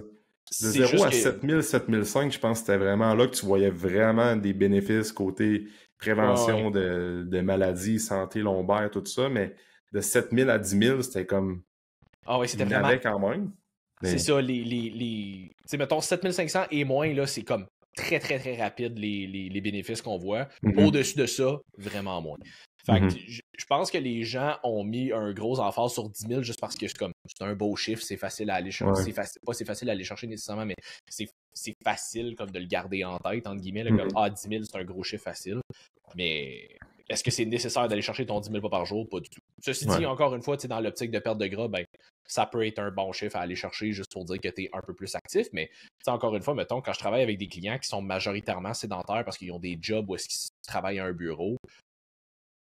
De 0 à 7000, 7005, je pense que c'était vraiment là que tu voyais vraiment des bénéfices côté prévention de, de maladies, santé lombaire, tout ça, mais de 7000 à 10 000, c'était comme ah oui, c'était vraiment. quand C'est ben. ça, les. Tu sais, mettons 7500 et moins, là, c'est comme très, très, très rapide les, bénéfices qu'on voit. Mhm. Au-dessus de ça, vraiment moins. Fait mhm. je pense que les gens ont mis un gros enfant sur 10 000 juste parce que c'est comme c'est un beau chiffre, c'est facile à aller chercher. pas c'est facile à aller chercher nécessairement, mais c'est facile comme de le garder en tête, entre guillemets. Là, comme mhm. Ah, 10 000, c'est un gros chiffre facile. Mais est-ce que c'est nécessaire d'aller chercher ton 10 000 pas par jour? Pas du tout. Ceci dit, encore une fois, tu es dans l'optique de perte de gras, ben, ça peut être un bon chiffre à aller chercher juste pour dire que tu es un peu plus actif. Mais encore une fois, mettons, quand je travaille avec des clients qui sont majoritairement sédentaires parce qu'ils ont des jobs ou est-ce qu'ils travaillent à un bureau,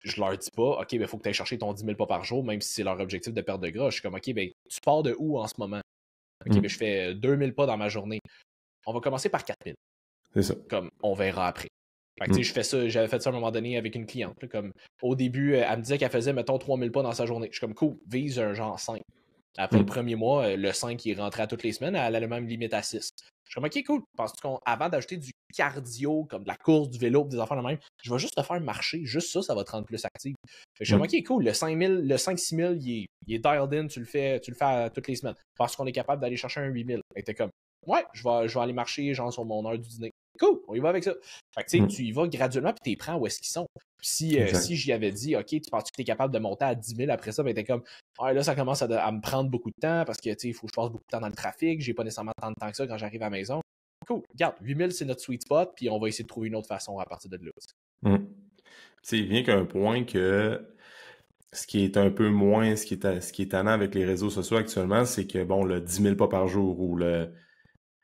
je leur dis pas, OK, il ben, faut que tu ailles chercher ton 10 000 pas par jour, même si c'est leur objectif de perte de gras. Je suis comme, OK, ben, tu pars de où en ce moment? OK, mm. ben, je fais 2 000 pas dans ma journée. On va commencer par 4 000. C'est ça. Comme, on verra après. Mm. je fais ça, j'avais fait ça à un moment donné avec une cliente. comme, au début, euh, elle me disait qu'elle faisait, mettons, 3000 pas dans sa journée. Je suis comme, cool, vise un genre 5. Après le mm. premier mois, euh, le 5 il rentrait à toutes les semaines, elle a le même limite à 6. Je suis comme, ok, cool. Parce qu'avant d'ajouter du cardio, comme de la course, du vélo, des enfants de même, je vais juste te faire marcher. Juste ça, ça va te rendre plus actif. je suis comme, mm. ok, cool. Le 5000, le 5-6000, il est, il est dialed in, tu le fais, tu le fais toutes les semaines. Parce qu'on est capable d'aller chercher un 8000. Elle était comme, ouais, je vais, je vais aller marcher, genre, sur mon heure du dîner cool, on y va avec ça. Fait que, tu mm. y vas graduellement, puis tu les prends où est-ce qu'ils sont. si, euh, si j'y avais dit, OK, tu penses que tu es capable de monter à 10 000 après ça, ben, t'es comme, là, ça commence à, me prendre beaucoup de temps parce que, tu il faut que je passe beaucoup de temps dans le trafic, j'ai pas nécessairement tant de temps que ça quand j'arrive à la maison. Cool, regarde, 000, c'est notre sweet spot, puis on va essayer de trouver une autre façon à partir de là. Mm. C'est bien qu'un point que ce qui est un peu moins, ce qui est, ce qui est tannant avec les réseaux sociaux actuellement, c'est que, bon, le 10 000 pas par jour ou le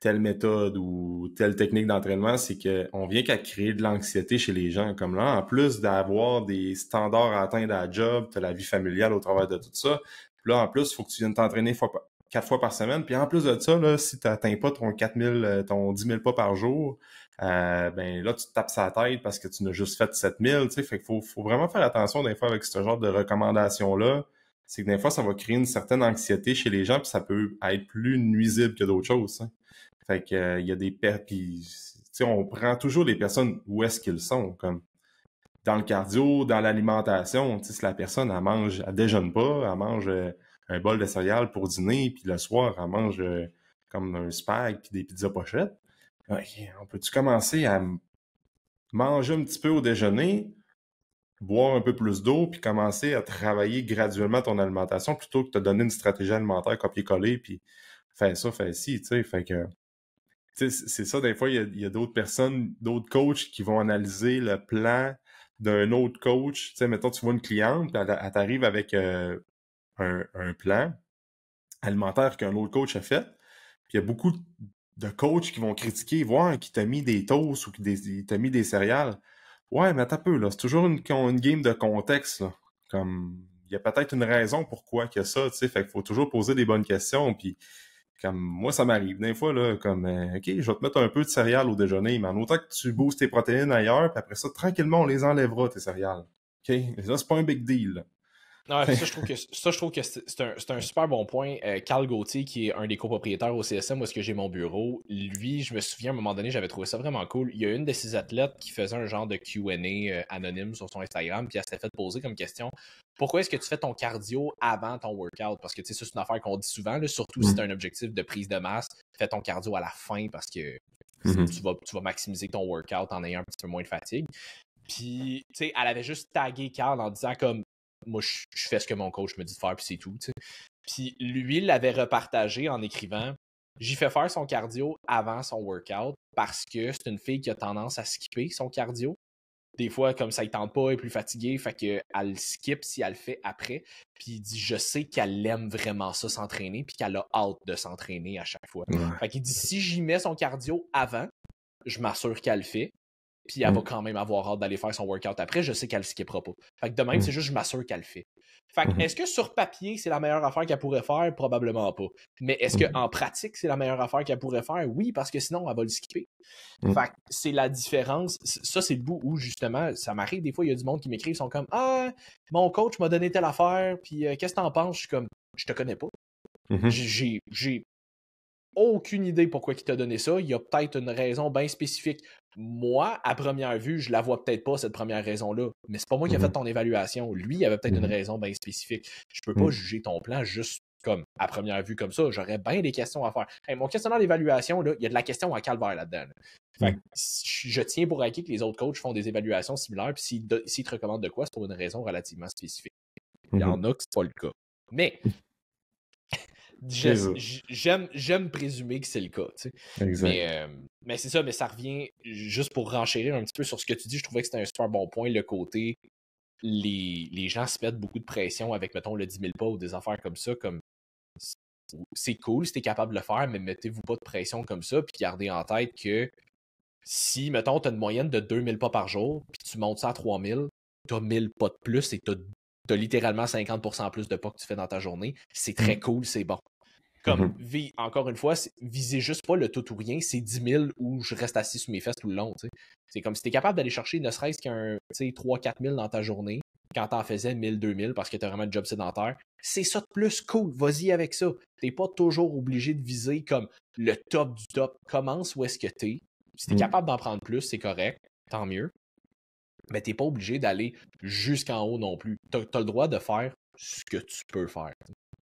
telle méthode ou telle technique d'entraînement, c'est qu'on vient qu'à créer de l'anxiété chez les gens. Comme là, en plus d'avoir des standards à atteindre à la job, tu la vie familiale au travers de tout ça. là, en plus, il faut que tu viennes t'entraîner quatre fois par semaine. Puis en plus de ça, si tu n'atteins pas ton 4000, euh, ton 10 000 pas par jour, euh, ben là, tu te tapes sa tête parce que tu n'as juste fait 7000. Tu sais, faut, vraiment faire attention des fois avec ce genre de recommandations-là c'est que des fois, ça va créer une certaine anxiété chez les gens, puis ça peut être plus nuisible que d'autres choses. Fait que euh, il y a des pertes, puis on prend toujours les personnes où est-ce qu'ils sont, comme dans le cardio, dans l'alimentation. Si la personne elle mange, elle déjeune pas, elle mange euh, un bol de céréales pour dîner, puis le soir elle mange euh, comme un spag puis des pizzas pochettes. ok, on peut-tu commencer à manger un petit peu au déjeuner, boire un peu plus d'eau, puis commencer à travailler graduellement ton alimentation plutôt que de te donner une stratégie alimentaire copier-coller, puis faire ça, faire ci, tu sais. Fait que c'est ça, des fois, il y a, d'autres personnes, d'autres coachs qui vont analyser le plan d'un autre coach. Tu sais, mettons, tu vois une cliente, puis elle, t'arrive avec euh, un, plan alimentaire qu'un autre coach a fait. Puis il y a beaucoup de coachs qui vont critiquer, voir qui t'a mis des toasts ou qui t'a mis des céréales. Ouais, mais attends un peu, là. C'est toujours une, game de contexte, là. Comme, il y a peut-être une raison pourquoi que ça, tu sais. Fait qu'il faut toujours poser des bonnes questions, puis comme moi, ça m'arrive des fois, là, comme euh, OK, je vais te mettre un peu de céréales au déjeuner, mais en autant que tu boostes tes protéines ailleurs, puis après ça, tranquillement, on les enlèvera, tes céréales. OK? Mais ça, c'est pas un big deal. Non, ça, je trouve que, ça, je trouve que c'est un, super bon point. Euh, Carl Gauthier, qui est un des copropriétaires au CSM, où est-ce que j'ai mon bureau, lui, je me souviens, à un moment donné, j'avais trouvé ça vraiment cool. Il y a une de ses athlètes qui faisait un genre de QA euh, anonyme sur son Instagram, puis elle s'était fait poser comme question pourquoi est-ce que tu fais ton cardio avant ton workout? Parce que tu sais, c'est une affaire qu'on dit souvent, là, surtout si mm. tu un objectif de prise de masse, fais ton cardio à la fin parce que mm-hmm. tu, vas, tu vas maximiser ton workout en ayant un petit peu moins de fatigue. Puis, tu sais, elle avait juste tagué Carl en disant comme moi, je, fais ce que mon coach me dit de faire, puis c'est tout. Puis lui il l'avait repartagé en écrivant J'y fais faire son cardio avant son workout parce que c'est une fille qui a tendance à skipper son cardio. Des fois, comme ça, il tente pas, elle est plus fatiguée, fait qu'elle skip si elle le fait après. Puis il dit Je sais qu'elle aime vraiment ça s'entraîner, puis qu'elle a hâte de s'entraîner à chaque fois. Fait qu'il dit Si j'y mets son cardio avant, je m'assure qu'elle le fait puis elle va mm. quand même avoir hâte d'aller faire son workout après. Je sais qu'elle le skippera pas. Fait que de même, mm. c'est juste je m'assure qu'elle le fait. Fait que mm-hmm. est-ce que sur papier, c'est la meilleure affaire qu'elle pourrait faire? Probablement pas. Mais est-ce qu'en mm-hmm. pratique, c'est la meilleure affaire qu'elle pourrait faire? Oui, parce que sinon, elle va le skipper. Mm. Fait que c'est la différence. Ça, c'est le bout où, justement, ça m'arrive. Des fois, il y a du monde qui m'écrivent, ils sont comme Ah, mon coach m'a donné telle affaire, puis euh, qu'est-ce que t'en penses? Je suis comme Je te connais pas. Mm-hmm. J'ai aucune idée pourquoi il t'a donné ça. Il y a peut-être une raison bien spécifique moi, à première vue, je la vois peut-être pas, cette première raison-là, mais c'est pas moi qui ai mm-hmm. fait ton évaluation. Lui, il avait peut-être une mm-hmm. raison bien spécifique. Je ne peux pas mm. juger ton plan juste comme à première vue comme ça. J'aurais bien des questions à faire. mon questionnaire d'évaluation, il y a de la question à calvaire là-dedans. Mm. je tiens pour acquis que les autres coachs font des évaluations similaires, puis s'ils te recommandent de quoi, c'est pour une raison relativement spécifique. Il y mm-hmm. en a que c'est pas le cas. Mais J'aime, j'aime présumer que c'est le cas. Euh, mais, c'est ça, mais ça revient juste pour renchérir un petit peu sur ce que tu dis. Je trouvais que c'était un super bon point, le côté les, gens se mettent beaucoup de pression avec, mettons, le 10 000 pas ou des affaires comme ça. comme C'est cool si t'es capable de le faire, mais mettez-vous pas de pression comme ça. Puis gardez en tête que si, mettons, t'as une moyenne de 2000 pas par jour, puis tu montes ça à 3000, t'as 1000 pas de plus et t'as t'as littéralement 50% plus de pas que tu fais dans ta journée. C'est très mmh. cool, c'est bon. Comme, mm-hmm. encore une fois, viser juste pas le tout ou rien, c'est 10 000 où je reste assis sur mes fesses tout le long. C'est comme si tu capable d'aller chercher ne serait-ce qu'un 3-4 000 dans ta journée, quand t'en faisais 1000, 2000 parce que t'as vraiment le job sédentaire. C'est ça de plus cool, vas-y avec ça. T'es pas toujours obligé de viser comme le top du top. Commence où est-ce que t'es. Si t'es mm. capable d'en prendre plus, c'est correct, tant mieux. Mais t'es pas obligé d'aller jusqu'en haut non plus. T'as as le droit de faire ce que tu peux faire.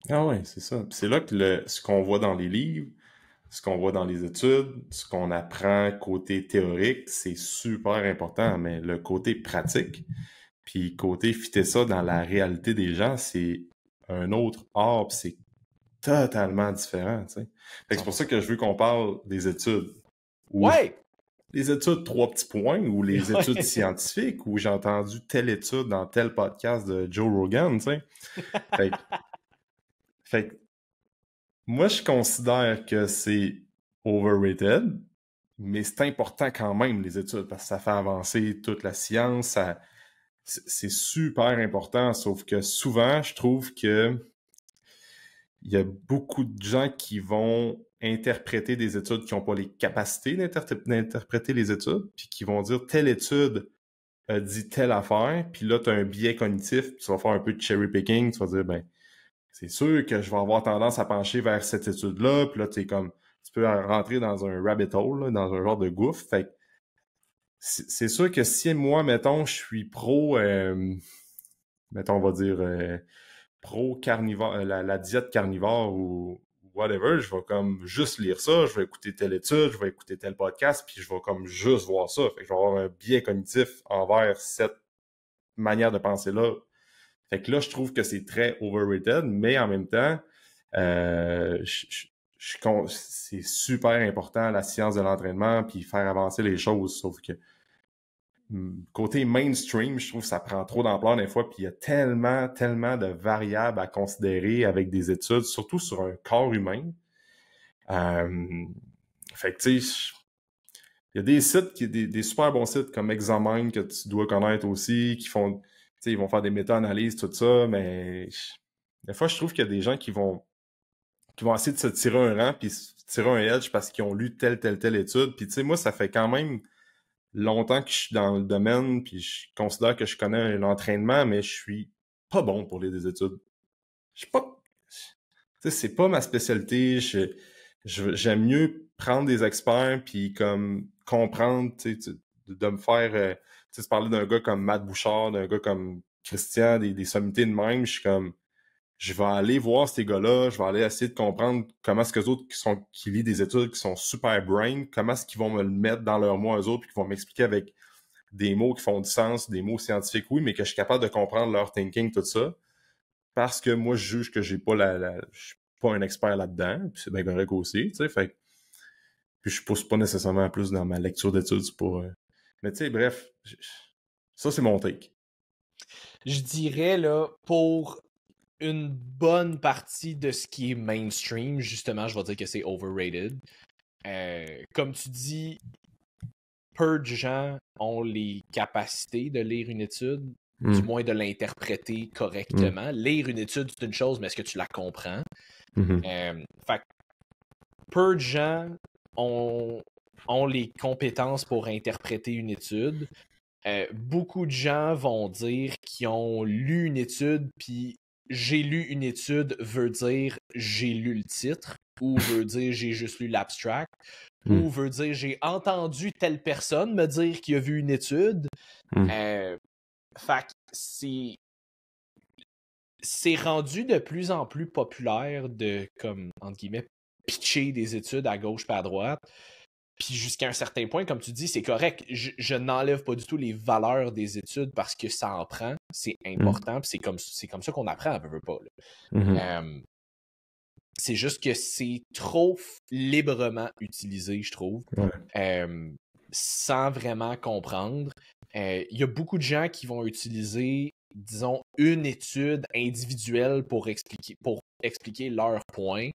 Ah oui, c'est ça. C'est là que le, ce qu'on voit dans les livres, ce qu'on voit dans les études, ce qu'on apprend côté théorique, c'est super important, mais le côté pratique, puis côté fitter ça dans la réalité des gens, c'est un autre art, c'est totalement différent. C'est pour ça que je veux qu'on parle des études. Ouais! les études trois petits points ou les études scientifiques où j'ai entendu telle étude dans tel podcast de Joe Rogan, tu sais. Fait moi, je considère que c'est overrated, mais c'est important quand même, les études, parce que ça fait avancer toute la science, c'est super important, sauf que souvent, je trouve que il y a beaucoup de gens qui vont interpréter des études qui n'ont pas les capacités d'interpréter les études, puis qui vont dire telle étude dit telle affaire, puis là, tu as un biais cognitif, puis tu vas faire un peu de cherry picking, tu vas dire, ben, c'est sûr que je vais avoir tendance à pencher vers cette étude-là. Puis là, tu comme tu peux rentrer dans un rabbit hole, dans un genre de gouffre. Fait c'est sûr que si moi, mettons, je suis pro, euh, mettons, on va dire euh, pro carnivore, euh, la, diète carnivore ou whatever, je vais comme juste lire ça, je vais écouter telle étude, je vais écouter tel podcast, puis je vais comme juste voir ça. Fait je vais avoir un biais cognitif envers cette manière de penser-là fait que là, je trouve que c'est très overrated, mais en même temps, euh, c'est super important la science de l'entraînement puis faire avancer les choses. Sauf que hmm, côté mainstream, je trouve que ça prend trop d'ampleur des fois, puis il y a tellement, tellement de variables à considérer avec des études, surtout sur un corps humain. Euh, fait que tu il y a des sites, qui, des, des super bons sites comme Examine que tu dois connaître aussi, qui font ils vont faire des méta-analyses, tout ça, mais des fois, je trouve qu'il y a des gens qui vont qui vont essayer de se tirer un rang puis se tirer un edge parce qu'ils ont lu telle, telle, telle étude. Puis, tu sais, moi, ça fait quand même longtemps que je suis dans le domaine puis je considère que je connais l'entraînement, mais je suis pas bon pour lire des études. Je suis pas... Tu sais, c'est pas ma spécialité. j'aime mieux prendre des experts puis comme comprendre, tu sais, de, me faire... Euh, tu sais, parler d'un gars comme Matt Bouchard, d'un gars comme Christian, des, des sommités de même, je suis comme je vais aller voir ces gars-là, je vais aller essayer de comprendre comment est-ce que les autres qui sont qui lisent des études qui sont super brain, comment est-ce qu'ils vont me le mettre dans leur mots eux autres, puis qu'ils vont m'expliquer avec des mots qui font du sens, des mots scientifiques, oui, mais que je suis capable de comprendre leur thinking, tout ça. Parce que moi, je juge que j'ai pas la. suis pas un expert là-dedans, puis c'est bien correct aussi, tu sais. Fait puis je pousse pas nécessairement plus dans ma lecture d'études pour. Euh, mais tu sais, bref, ça, c'est mon take. Je dirais, là, pour une bonne partie de ce qui est mainstream, justement, je vais dire que c'est overrated. Euh, comme tu dis, peu de gens ont les capacités de lire une étude, du hmm. moins de l'interpréter hmm. correctement. Lire une étude, c'est une chose, mais est-ce que tu la comprends? Mm-hmm. Euh, peu de gens ont, ont les compétences pour interpréter une étude. Euh, beaucoup de gens vont dire qu'ils ont lu une étude, puis j'ai lu une étude veut dire j'ai lu le titre, ou veut dire j'ai juste lu l'abstract, ou hmm. veut dire j'ai entendu telle personne me dire qu'il a vu une étude. Hmm. Euh, fait c'est. rendu de plus en plus populaire de, comme, entre guillemets, pitcher des études à gauche par à droite. Puis jusqu'à un certain point, comme tu dis, c'est correct. Je, n'enlève pas du tout les valeurs des études parce que ça en prend, c'est mhm. important, puis c'est comme, comme ça qu'on apprend, à veut pas. Mhm. Euh, c'est juste que c'est trop librement utilisé, je trouve, euh, sans vraiment comprendre. Euh, il y a beaucoup de gens qui vont utiliser, disons, une étude individuelle pour expliquer, pour expliquer leur point,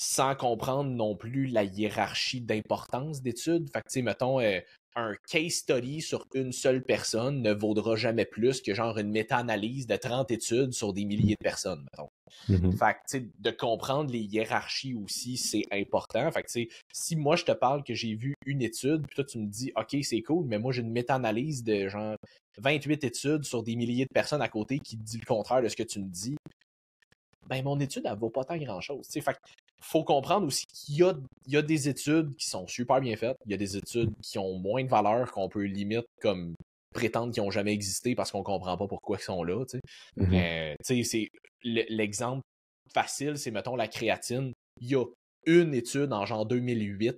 sans comprendre non plus la hiérarchie d'importance d'études. Fait que, mettons, euh, un case study sur une seule personne ne vaudra jamais plus que genre une méta-analyse de 30 études sur des milliers de personnes, mettons. Mm-hmm. Fait que, de comprendre les hiérarchies aussi, c'est important. Fait que, tu si moi je te parle que j'ai vu une étude, puis toi tu me dis, OK, c'est cool, mais moi j'ai une méta-analyse de genre 28 études sur des milliers de personnes à côté qui dit le contraire de ce que tu me dis, ben mon étude, elle vaut pas tant grand-chose faut comprendre aussi qu'il y a, des études qui sont super bien faites, il y a des études qui ont moins de valeur, qu'on peut limite comme prétendre qu'ils n'ont jamais existé parce qu'on ne comprend pas pourquoi ils sont là. Mm-hmm. Mais c'est l'exemple facile, c'est mettons la créatine. Il y a une étude en genre 2008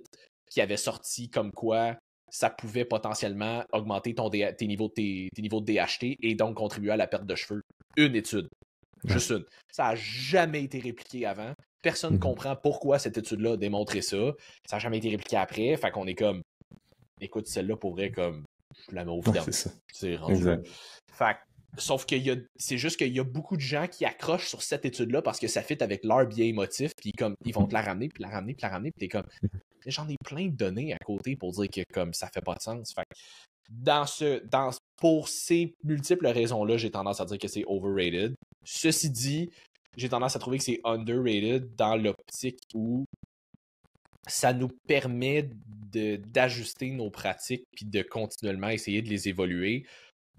qui avait sorti comme quoi ça pouvait potentiellement augmenter ton tes, niveaux, tes niveaux de DHT et donc contribuer à la perte de cheveux. Une étude. Juste une. Ça n'a jamais été répliqué avant. Personne ne mhm. comprend pourquoi cette étude-là a démontré ça. Ça n'a jamais été répliqué après. Fait qu'on est comme, écoute, celle-là pourrait comme, je la mets au C'est Exact. Fait Sauf que c'est juste qu'il y a beaucoup de gens qui accrochent sur cette étude-là parce que ça fit avec leur biais émotif, puis comme ils vont mhm. te la ramener, puis la ramener, puis la ramener, puis t'es comme mhm. j'en ai plein de données à côté pour dire que comme ça fait pas de sens. Fait dans ce pour ces multiples raisons-là, j'ai tendance à dire que c'est overrated. Ceci dit, j'ai tendance à trouver que c'est underrated dans l'optique où ça nous permet d'ajuster nos pratiques puis de continuellement essayer de les évoluer.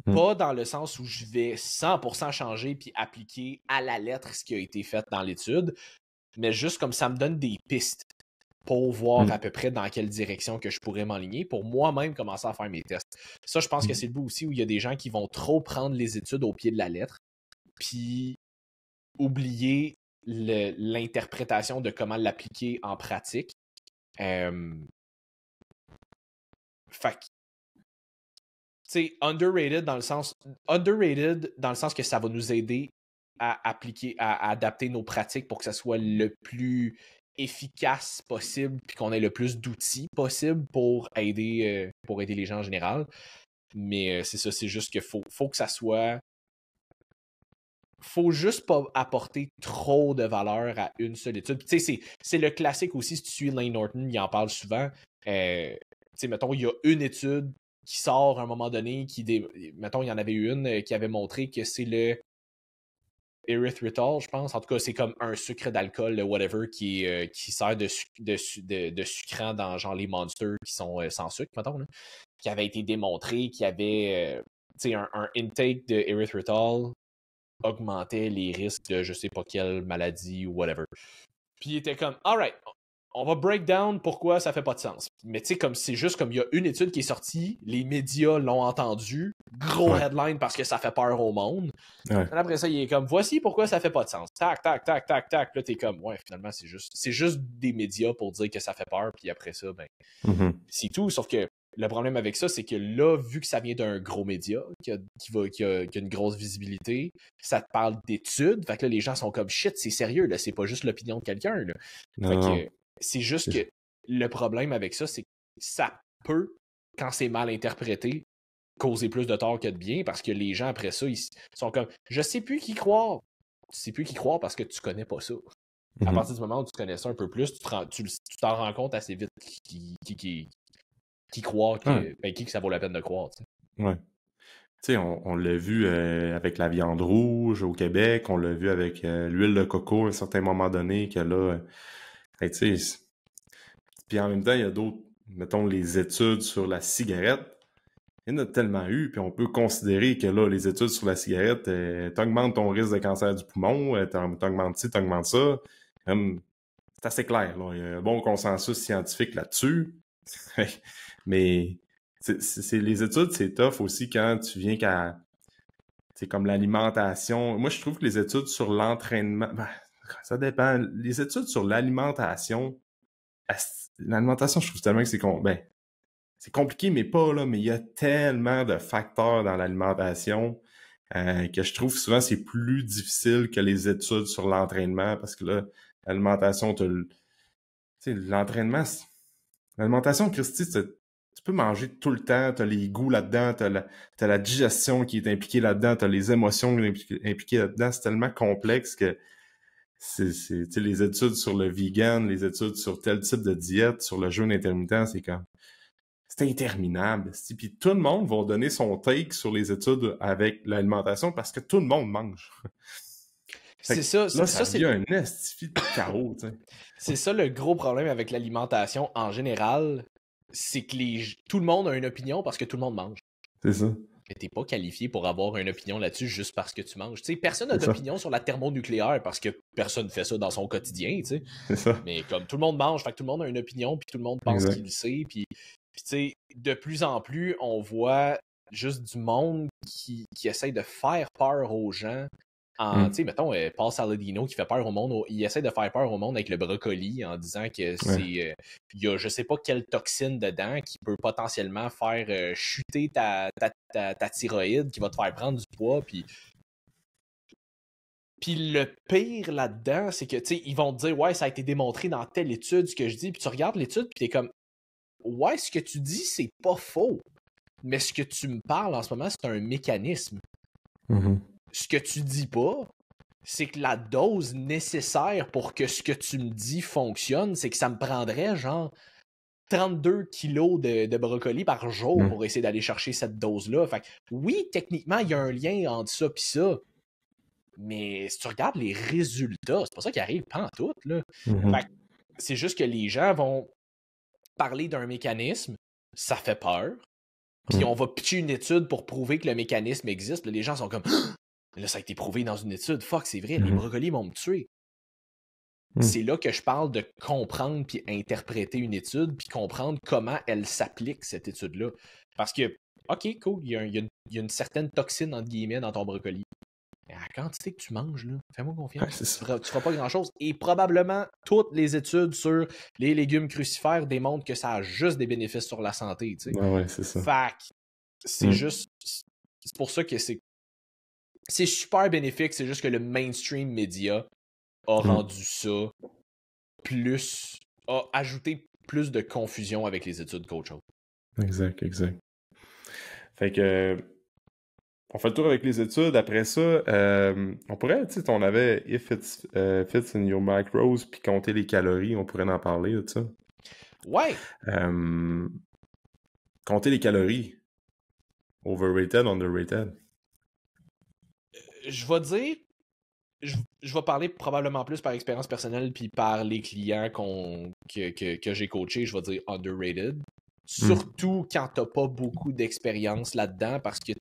Hmm. Pas dans le sens où je vais 100% changer puis appliquer à la lettre ce qui a été fait dans l'étude, mais juste comme ça me donne des pistes pour voir hmm. à peu près dans quelle direction que je pourrais m'enligner pour moi-même commencer à faire mes tests. Ça, je pense que hmm. c'est le bout aussi où il y a des gens qui vont trop prendre les études au pied de la lettre puis oublier l'interprétation de comment l'appliquer en pratique. Euh, fait c'est underrated dans le sens underrated dans le sens que ça va nous aider à appliquer, à, adapter nos pratiques pour que ça soit le plus efficace possible, puis qu'on ait le plus d'outils possible pour aider, euh, pour aider les gens en général. Mais euh, c'est ça, c'est juste que faut que ça soit faut juste pas apporter trop de valeur à une seule étude. Tu sais, c'est le classique aussi, si tu suis Lane Norton, il en parle souvent. Euh, tu sais, mettons, il y a une étude qui sort à un moment donné, qui mettons, il y en avait une euh, qui avait montré que c'est le erythritol, je pense. En tout cas, c'est comme un sucre d'alcool, le whatever, qui, euh, qui sert de, de, sucrant dans genre les monsters qui sont sans sucre, mettons, qui avait été démontré, qu'il y avait un, un, intake de erythritol augmentait les risques de je sais pas quelle maladie ou whatever. Puis il était comme, alright, on va break down pourquoi ça fait pas de sens. Mais tu sais, comme c'est juste comme il y a une étude qui est sortie, les médias l'ont entendu, gros headline parce que ça fait peur au monde. Après ça, il est comme voici pourquoi ça fait pas de sens. Tac, tac, tac, tac, tac. Là, t'es comme ouais, finalement, c'est juste c'est juste des médias pour dire que ça fait peur, puis après ça, ben mm-hmm. c'est tout. Sauf que le problème avec ça, c'est que là, vu que ça vient d'un gros média qui a, qui, une grosse visibilité, ça te parle d'études. Fait que là, les gens sont comme shit, c'est sérieux, là, c'est pas juste l'opinion de quelqu'un. c'est juste que le problème avec ça, c'est que ça peut, quand c'est mal interprété, causer plus de tort que de bien parce que les gens après ça, ils sont comme je sais plus qui croire. Tu sais plus qui croire parce que tu connais pas ça. À mm-hmm. partir du moment où tu connais ça un peu plus, tu t'en rends compte assez vite qui croient que, ben, qui que ça vaut la peine de croire. sais. Ouais. sais on, on l'a vu euh, avec la viande rouge au Québec, on l'a vu avec euh, l'huile de coco à un certain moment donné, que là, euh, tu sais, puis en même temps, il y a d'autres, mettons, les études sur la cigarette, il y en a tellement eu, puis on peut considérer que là, les études sur la cigarette, t'augmentes ton risque de cancer du poumon, t'augmentes ci, t'augmentes ça. c'est assez clair, il y a un bon consensus scientifique là-dessus. Mais c'est les études, c'est tough aussi quand tu viens qu'à. C'est comme l'alimentation. Moi, je trouve que les études sur l'entraînement. Bah, ça dépend. Les études sur l'alimentation. L'alimentation, je trouve tellement que c'est con. Ben, c'est compliqué, mais pas là. Mais il y a tellement de facteurs dans l'alimentation euh, que je trouve souvent c'est plus difficile que les études sur l'entraînement parce que là, l'alimentation, tu sais, l'entraînement, l'alimentation, Christy, tu peux manger tout le temps, tu as les goûts là-dedans, tu as, la digestion qui est impliquée là-dedans, tu as les émotions impliquées là-dedans. C'est tellement complexe que c'est les études sur le vegan, les études sur tel type de diète, sur le jeûne intermittent, c'est comme... C'est interminable. Puis tout le monde va donner son take sur les études avec l'alimentation parce que tout le monde mange. C'est ça, là, ça, c'est un estifi de chaos. C'est ça le gros problème avec l'alimentation en général, c'est que tout le monde a une opinion parce que tout le monde mange. C'est ça. Mais t'es pas qualifié pour avoir une opinion là-dessus juste parce que tu manges. sais personne n'a d'opinion sur la thermonucléaire parce que personne ne fait ça dans son quotidien. C'est Ça. Mais comme tout le monde mange, fait que tout le monde a une opinion, puis tout le monde pense qu'il le sait. Puis, sais, de plus en plus, on voit juste du monde qui, qui essaye de faire peur aux gens en, mm. tu sais, mettons, euh, Paul Saladino qui fait peur au monde, il essaie de faire peur au monde avec le brocoli en disant que c'est, euh, il y a je sais pas quelle toxine dedans qui peut potentiellement faire euh, chuter ta, ta, ta, thyroïde, qui va te faire prendre du poids, puis... Puis le pire là-dedans, c'est que, tu sais, ils vont te dire, ouais, ça a été démontré dans telle étude, ce que je dis, puis tu regardes l'étude, puis t'es comme, ouais, ce que tu dis, c'est pas faux, mais ce que tu me parles en ce moment, c'est un mécanisme. Mm-hmm ce que tu dis pas, c'est que la dose nécessaire pour que ce que tu me dis fonctionne, c'est que ça me prendrait genre 32 kilos de, brocoli par jour mm. pour essayer d'aller chercher cette dose-là. Fait que, oui, techniquement, il y a un lien entre ça et ça. Mais si tu regardes les résultats, c'est pas ça qui arrive pas en tout. Là. Mm-hmm. c'est juste que les gens vont parler d'un mécanisme, ça fait peur. Puis mm. on va pitcher une étude pour prouver que le mécanisme existe. les gens sont comme Là, ça a été prouvé dans une étude. Fuck, c'est vrai, les mhm. brocolis vont me tuer. Hmm. C'est là que je parle de comprendre puis interpréter une étude, puis comprendre comment elle s'applique, cette étude-là. Parce que, OK, cool, il y, a, une, certaine toxine, entre guillemets, dans ton brocoli. Mais la quantité que tu manges, là, fais-moi confiance, tu, feras, feras pas grand-chose. Et probablement, toutes les études sur les légumes crucifères démontrent que ça a juste des bénéfices sur la santé. Ouais, c'est ça. c'est hmm. juste. C'est pour ça que c'est c'est super bénéfique, c'est juste que le mainstream média a mm. rendu ça plus, a ajouté plus de confusion avec les études coach Exact, exact. Fait que, on fait le tour avec les études. Après ça, euh, on pourrait, tu sais, on avait If it euh, fits in your macros, puis compter les calories, on pourrait en parler de ça. Ouais! Euh, compter les calories. Overrated, underrated je vais dire, je, vais parler probablement plus par expérience personnelle puis par les clients que, j'ai coachés, je vais dire underrated. Hmm. Surtout quand t'as pas beaucoup d'expérience là-dedans parce que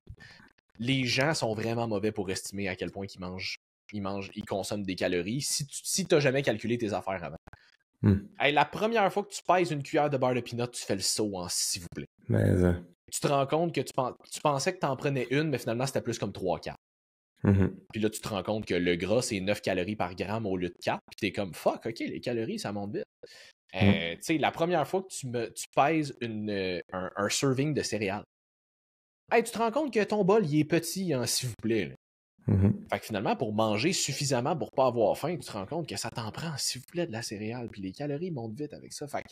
les gens sont vraiment mauvais pour estimer à quel point ils mangent, ils mangent, ils consomment des calories si tu si jamais calculé tes affaires avant. Hmm. la première fois que tu pèses une cuillère de beurre de peanut, tu fais le saut en s'il vous plaît. Mais, hein. Tu te rends compte que tu, tu pensais que tu en prenais une, mais finalement c'était plus comme trois 4 Mm-hmm. Puis là, tu te rends compte que le gras, c'est 9 calories par gramme au lieu de 4. Puis t'es comme, fuck, OK, les calories, ça monte vite. Euh, tu sais, la première fois que tu, me, tu pèses euh, un, serving de céréales, tu te rends compte que ton bol, il est petit, hein, s'il vous plaît. Mm-hmm. Fait que finalement, pour manger suffisamment pour pas avoir faim, tu te rends compte que ça t'en prend, s'il vous plaît, de la céréale. Puis les calories montent vite avec ça. Fait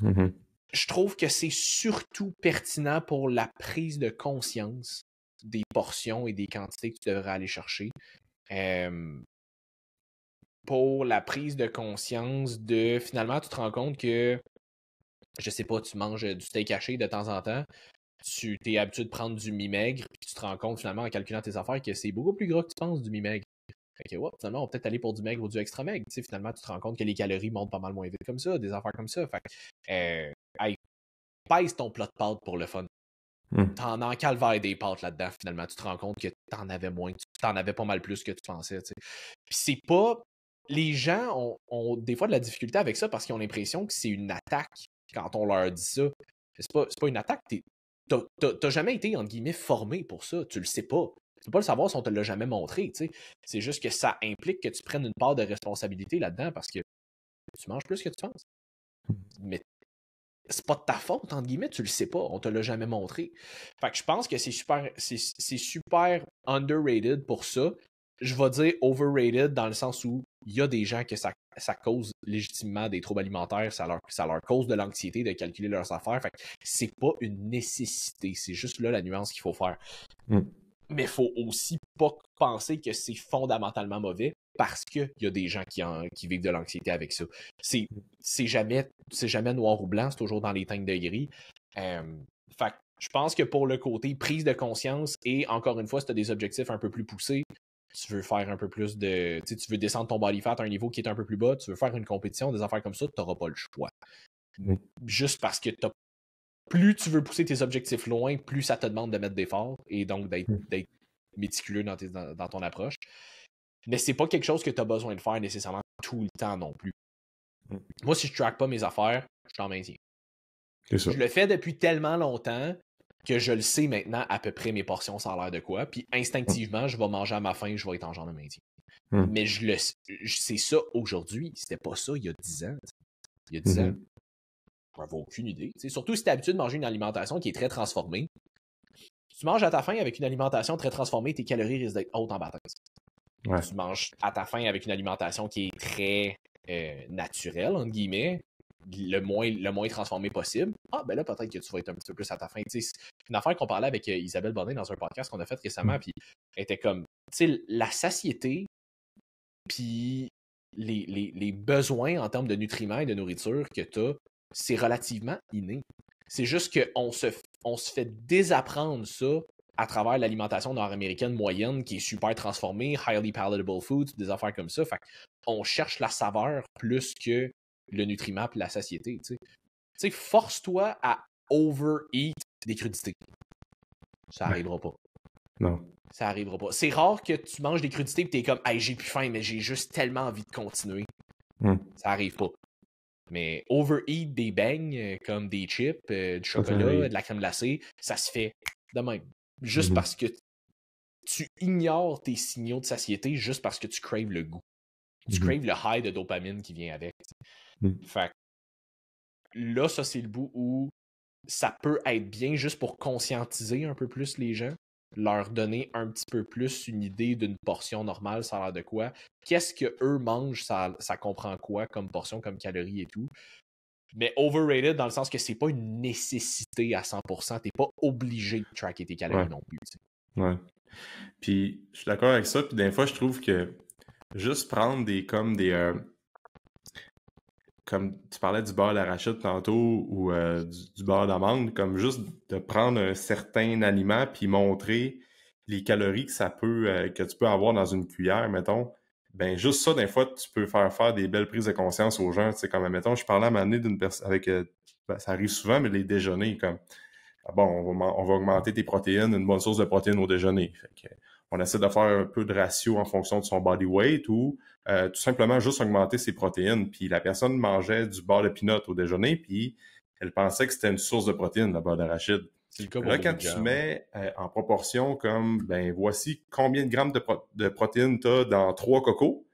que mm-hmm. je trouve que c'est surtout pertinent pour la prise de conscience des portions et des quantités que tu devrais aller chercher. pour la prise de conscience de finalement, tu te rends compte que, je sais pas, tu manges euh, du steak caché de temps en temps, tu es habitué de prendre du mi-maigre, puis tu te rends compte finalement en calculant tes affaires que c'est beaucoup plus gros que tu penses du mi-maigre. Fait ouais, finalement, on peut-être aller pour du maigre ou du extra maigre. Tu finalement, tu te rends compte que les calories montent pas mal moins vite comme ça, des affaires comme ça. Fait euh, hey, pèse ton plat de pâte pour le fun. Hmm. T'en as en calvaire des pâtes là-dedans, finalement. Tu te rends compte que t'en avais moins, que tu t'en avais pas mal plus que tu pensais. Puis c'est pas. Les gens ont, des fois de la difficulté avec ça parce qu'ils ont l'impression que c'est une attaque quand on leur dit ça. C'est pas, pas une attaque. T'as jamais été, entre guillemets, formé pour ça. Tu le sais pas. Tu peux pas le savoir si on te l'a jamais montré. C'est juste que ça implique que tu prennes une part de responsabilité là-dedans parce que tu manges plus que tu penses. Hmm. Mais c'est pas de ta faute, entre guillemets, tu le sais pas, on te l'a jamais montré. Fait que je pense que c'est super, c'est, super underrated pour ça. Je vais dire overrated dans le sens où il y a des gens que ça, ça cause légitimement des troubles alimentaires, ça leur, ça leur cause de l'anxiété de calculer leurs affaires. Fait que c'est pas une nécessité, c'est juste là la nuance qu'il faut faire. Hmm. Mais faut aussi pas penser que c'est fondamentalement mauvais parce qu'il y a des gens qui, vivent de l'anxiété avec ça. C'est, jamais, noir ou blanc, c'est toujours dans les teintes de gris. je pense que pour le côté prise de conscience et encore une fois, si tu as des objectifs un peu plus poussés, tu veux faire un peu plus de. Tu veux descendre ton body fat à un niveau qui est un peu plus bas, tu veux faire une compétition, des affaires comme ça, tu n'auras pas le choix. Juste parce que plus tu veux pousser tes objectifs loin, plus ça te demande de mettre d'efforts et donc d'être, mmh. méticuleux dans ton approche mais c'est pas quelque chose que tu as besoin de faire nécessairement tout le temps non plus. Mm. Moi, si je track pas mes affaires, je t'en maintiens. Je le fais depuis tellement longtemps que je le sais maintenant à peu près mes portions sans l'air de quoi, puis instinctivement, je vais manger à ma faim, je vais être en genre de maintien. Mm. Mais je le c'est ça aujourd'hui, c'était pas ça il y a 10 ans. Il y a 10 mm-hmm. ans, ans, n'avais aucune idée. surtout si tu as habitué de manger une alimentation qui est très transformée, tu manges à ta faim avec une alimentation très transformée, tes calories risquent d'être hautes en bataille. Tu manges à ta faim avec une alimentation qui est très euh, naturelle, le moins, le moins transformé possible. Ah, ben là, peut-être que tu vas être un petit peu plus à ta fin. une affaire qu'on parlait avec euh, Isabelle Bonnet dans un podcast qu'on a fait récemment, mm. puis était comme, tu sais, la satiété, puis les, besoins en termes de nutriments et de nourriture que tu as, c'est relativement inné. C'est juste qu'on se, on se fait désapprendre ça à travers l'alimentation nord-américaine moyenne qui est super transformée, highly palatable food, des affaires comme ça. Fait on cherche la saveur plus que le nutriment et la satiété. Tu force-toi à overeat des crudités. Ça arrivera pas. Non. Ça arrivera pas. C'est rare que tu manges des crudités et t'es comme, hey, j'ai plus faim, mais j'ai juste tellement envie de continuer. Hmm. Ça arrive pas. Mais overeat des beignes euh, comme des chips, euh, du chocolat, de la crème glacée, ça se fait de même juste mmh parce que tu ignores tes signaux de satiété juste parce que tu craves le goût. Tu mmh craves le high de dopamine qui vient avec. Mmh. là, ça, c'est le bout où ça peut être bien juste pour conscientiser un peu plus les gens, leur donner un petit peu plus une idée d'une portion normale, ça a l'air de quoi. Qu'est-ce que eux mangent, ça, ça comprend quoi comme portion, comme calories et tout mais overrated dans le sens que c'est pas une nécessité à 100%. T'es pas obligé de tracker tes calories non plus. Ouais. Puis je suis d'accord avec ça. Puis des fois, je trouve que juste prendre des comme des euh, comme tu parlais du beurre d'arachide tantôt ou euh, du, du, beurre d'amande, comme juste de prendre un certain aliment puis montrer les calories que ça peut euh, que tu peux avoir dans une cuillère, mettons ben juste ça, des fois, tu peux faire faire des belles prises de conscience aux gens. C'est comme, mettons, je parlais à un moment d'une personne avec, euh, ben, ça arrive souvent, mais les déjeuners, comme, ah bon, on va, augmenter tes protéines, une bonne source de protéines au déjeuner. Fait que, on essaie de faire un peu de ratio en fonction de son body weight ou euh, tout simplement juste augmenter ses protéines. Puis la personne mangeait du beurre de pinot au déjeuner, puis elle pensait que c'était une source de protéines, le beurre d'arachide. Là, quand tu mets euh, en proportion comme, ben voici combien de grammes de, protéines tu as dans trois cocos,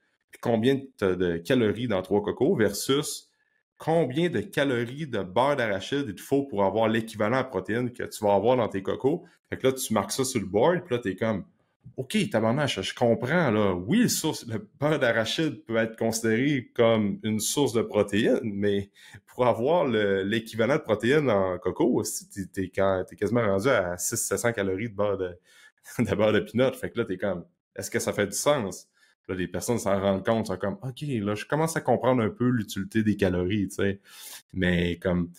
combien de calories dans trois cocos versus combien de calories de beurre d'arachide il te faut pour avoir l'équivalent à protéines que tu vas avoir dans tes cocos. Fait que là, tu marques ça sur le board, puis là, tu es comme, OK, tabarnache, je comprends, là. Oui, le beurre d'arachide peut être considéré comme une source de protéines, mais pour avoir l'équivalent de protéines en coco, t'es es, quasiment rendu à 600-700 calories de beurre de, Fait que là, t'es comme, est-ce que ça fait du sens? Là, les personnes s'en rendent compte, sont comme, OK, là, je commence à comprendre un peu l'utilité des calories, tu sais. Mais comme,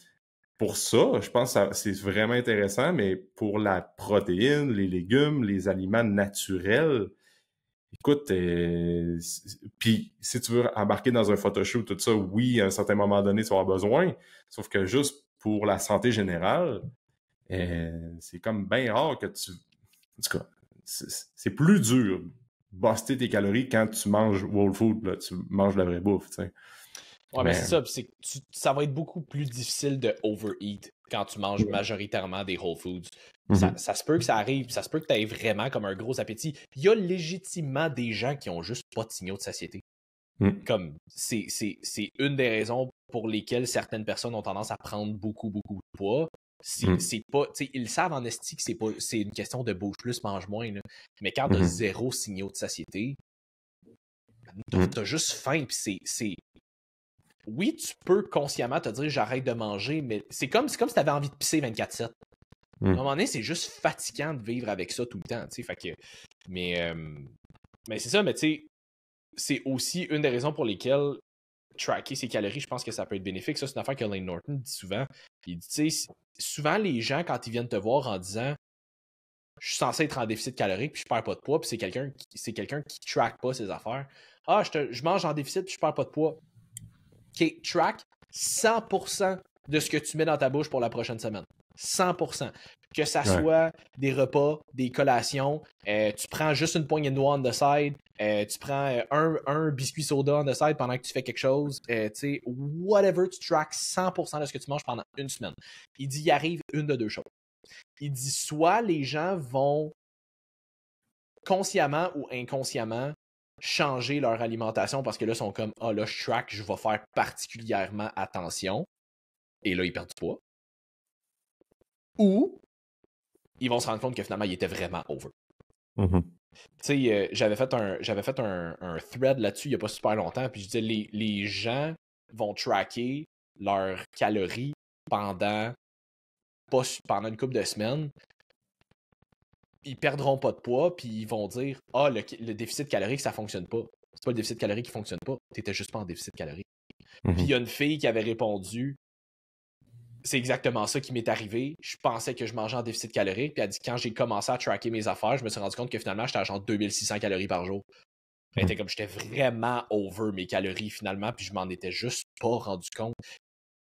pour ça, je pense que c'est vraiment intéressant, mais pour la protéine, les légumes, les aliments naturels, écoute, euh, puis si tu veux embarquer dans un Photoshop tout ça, oui, à un certain moment donné, tu vas besoin, sauf que juste pour la santé générale, euh, c'est comme bien rare que tu... En tout cas, c'est plus dur baster tes calories quand tu manges whole food, tu manges de la vraie bouffe, tu sais. Ouais, mais, c'est ça. C'est, ça va être beaucoup plus difficile de overeat quand tu manges majoritairement des whole foods. Mm-hmm. Ça, se peut que ça arrive, ça se peut que tu aies vraiment comme un gros appétit. Il y a légitimement des gens qui ont juste pas de signaux de satiété. Mm. Comme c'est, une des raisons pour lesquelles certaines personnes ont tendance à prendre beaucoup, beaucoup de poids. C'est, mm. pas, ils savent en esti que c'est pas, c'est une question de bouge plus, mange moins. Mais quand tu mm-hmm. zéro signaux de satiété, mm. t'as, juste faim, puis c'est, oui, tu peux consciemment te dire j'arrête de manger, mais c'est comme, comme si tu avais envie de pisser 24-7. À un hmm. moment donné, c'est juste fatigant de vivre avec ça tout le temps. mais mais c'est ça, mais tu sais, c'est aussi une des raisons pour lesquelles tracker ses calories, je pense que ça peut être bénéfique. Ça, c'est une affaire que Lane Norton dit souvent. Il dit, tu sais, souvent les gens, quand ils viennent te voir en disant je suis censé être en déficit calorique, puis je perds pas de poids, puis c'est quelqu'un qui, c'est quelqu'un qui pas ses affaires. Ah, je, je mange en déficit, puis je perds pas de poids qui track 100% de ce que tu mets dans ta bouche pour la prochaine semaine. 100%. Que ça soit des repas, des collations, euh, tu prends juste une poignée de noix on the side, euh, tu prends euh, un, biscuit soda on the side pendant que tu fais quelque chose, tu sais, whatever, tu track 100% de ce que tu manges pendant une semaine. Il dit, il arrive une de deux choses. Il dit, soit les gens vont consciemment ou inconsciemment changer leur alimentation parce que là, ils sont comme Ah oh, là, je track, je vais faire particulièrement attention. Et là, ils perdent du poids. Ou ils vont se rendre compte que finalement, ils étaient vraiment over. Mm-hmm. Tu sais, euh, j'avais fait, un, fait un, un thread là-dessus il n'y a pas super longtemps, puis je disais les, les gens vont tracker leurs calories pendant, pas, pendant une couple de semaines, ils perdront pas de poids, puis ils vont dire Ah, le, déficit calorique, ça fonctionne pas. C'est pas le déficit calorique qui fonctionne pas. T'étais juste pas en déficit calorique. Mmh puis il y a une fille qui avait répondu C'est exactement ça qui m'est arrivé. Je pensais que je mangeais en déficit calorique. Puis elle dit Quand j'ai commencé à tracker mes affaires, je me suis rendu compte que finalement, j'étais à genre 2600 calories par jour. Elle mmh. comme J'étais vraiment over mes calories finalement, puis je m'en étais juste pas rendu compte.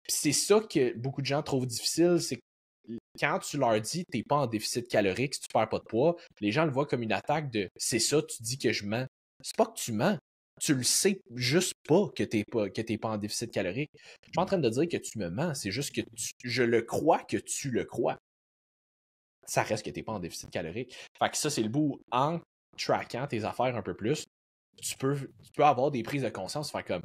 C'est ça que beaucoup de gens trouvent difficile, c'est quand tu leur dis t'es pas en déficit calorique, si tu perds pas de poids, les gens le voient comme une attaque de c'est ça, tu dis que je mens. C'est pas que tu mens. Tu le sais juste pas que tu pas, pas en déficit calorique. Je suis en train de dire que tu me mens, c'est juste que je le crois que tu le crois. Ça reste que tu n'es pas en déficit calorique. Fait ça, c'est le bout en traquant tes affaires un peu plus. Tu peux, tu peux avoir des prises de conscience, faire comme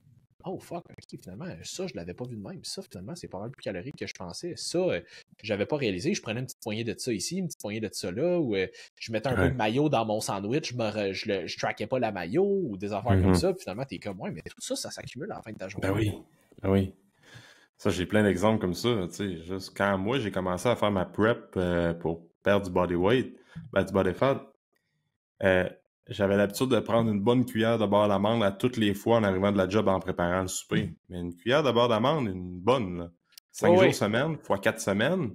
Oh fuck, ok, finalement, ça, je l'avais pas vu de même. Ça, finalement, c'est pas mal plus calorique que je pensais. Ça, je euh, j'avais pas réalisé. Je prenais un petit poignée de ça ici, une petite poignée de ça là, ou euh, je mettais un peu de maillot dans mon sandwich, je, me traquais pas la maillot ou des affaires comme mhm. ça. Finalement, finalement, t'es comme, ouais, mais tout ça, ça s'accumule en fin de ta journée. Ben oui, ben oui. Ça, j'ai plein d'exemples comme ça. Tu juste quand moi, j'ai commencé à faire ma prep euh, pour perdre du body weight, ben, du body fat, euh, j'avais l'habitude de prendre une bonne cuillère de beurre d'amande à toutes les fois en arrivant de la job en préparant le souper. Hmm. Mais une cuillère de d'amande, une bonne. Là. Cinq jours semaine, fois quatre semaines.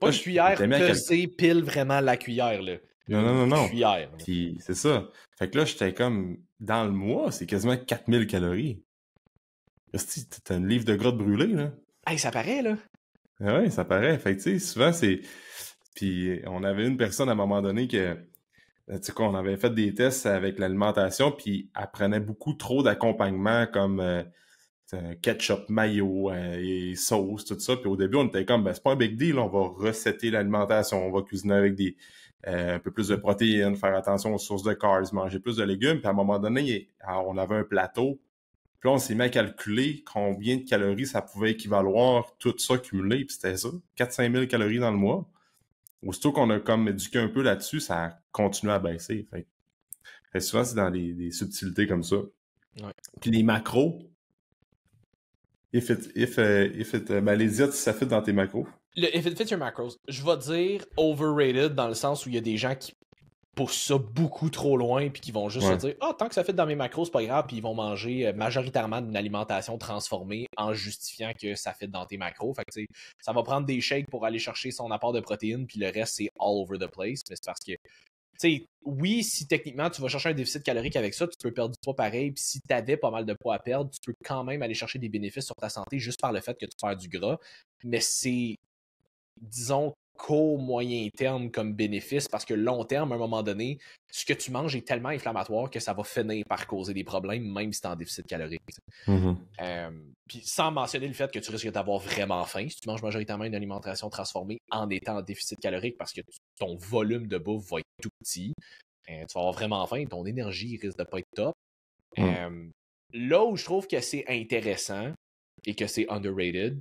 Pas une cuillère que c'est pile vraiment la cuillère. Là. Non, non, non, non. Cuillère. c'est ça. Fait que là, j'étais comme dans le mois, c'est quasiment 4000 calories. T'as un livre de grotte brûlé là. Hey, ça paraît, là. Ah ouais, ça paraît. Fait que, tu sais, souvent, c'est. Puis, on avait une personne à un moment donné que euh, tu sais on avait fait des tests avec l'alimentation, puis elle prenait beaucoup trop d'accompagnement comme euh, ketchup, mayo euh, et sauce, tout ça. Puis au début, on était comme, ben, c'est pas un big deal, on va recéter l'alimentation, on va cuisiner avec des un peu plus de protéines, faire attention aux sources de carbs, manger plus de légumes. Puis à un moment donné, ah, on avait un plateau. Puis on s'est mis à calculer combien de calories ça pouvait équivaloir, tout ça cumulé, puis c'était ça, 4-5 000 calories dans le mois aussitôt qu'on a comme éduqué un peu là-dessus, ça continue à baisser. Fait. souvent, c'est dans des, subtilités comme ça. Puis les macros, if it, if, euh, if it, euh, ça fit dans tes macros. Le if it fits your macros, je vais dire overrated dans le sens où il y a des gens qui poussent ça beaucoup trop loin, puis qui vont juste se dire Ah, tant que ça fait dans mes macros, c'est pas grave, puis ils vont manger euh, majoritairement d'une alimentation transformée en justifiant que ça fait dans tes macros. Fait que, ça va prendre des shakes pour aller chercher son apport de protéines, puis le reste, c'est all over the place. Mais c'est parce que sais oui, si techniquement tu vas chercher un déficit calorique avec ça, tu peux perdre du poids pareil. Puis si tu avais pas mal de poids à perdre, tu peux quand même aller chercher des bénéfices sur ta santé juste par le fait que tu perds du gras. Mais c'est, disons, court, moyen terme comme bénéfice parce que long terme, à un moment donné, ce que tu manges est tellement inflammatoire que ça va finir par causer des problèmes, même si tu es en déficit calorique. Mmh puis sans mentionner le fait que tu risques d'avoir vraiment faim si tu manges majoritairement une alimentation transformée en étant en déficit calorique parce que ton volume de bouffe va être tout petit. Eh, tu vas avoir vraiment faim, ton énergie risque de pas être top. Mmh. là où je trouve que c'est intéressant et que c'est underrated,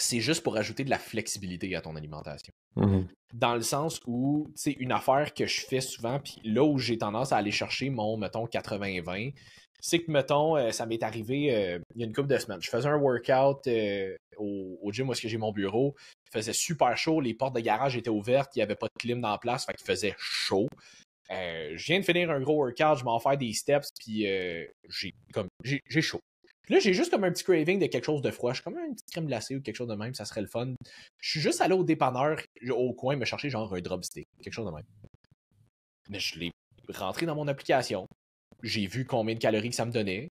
c'est juste pour ajouter de la flexibilité à ton alimentation. Mhm. Dans le sens où, tu sais, une affaire que je fais souvent, puis là où j'ai tendance à aller chercher mon, mettons, 80-20, c'est que, mettons, euh, ça m'est arrivé euh, il y a une couple de semaines. Je faisais un workout euh, au, gym où ce que j'ai mon bureau. Il faisait super chaud, les portes de garage étaient ouvertes, il n'y avait pas de clim dans la place, fait qu'il faisait chaud. je viens de finir un gros workout, je m'en fais des steps, puis j'ai comme j'ai chaud là, j'ai juste comme un petit craving de quelque chose de froid. Je suis comme un petit crème glacée ou quelque chose de même, ça serait le fun. Je suis juste allé au dépanneur au coin me chercher genre un stick. quelque chose de même. Mais je l'ai rentré dans mon application. J'ai vu combien de calories que ça me donnait.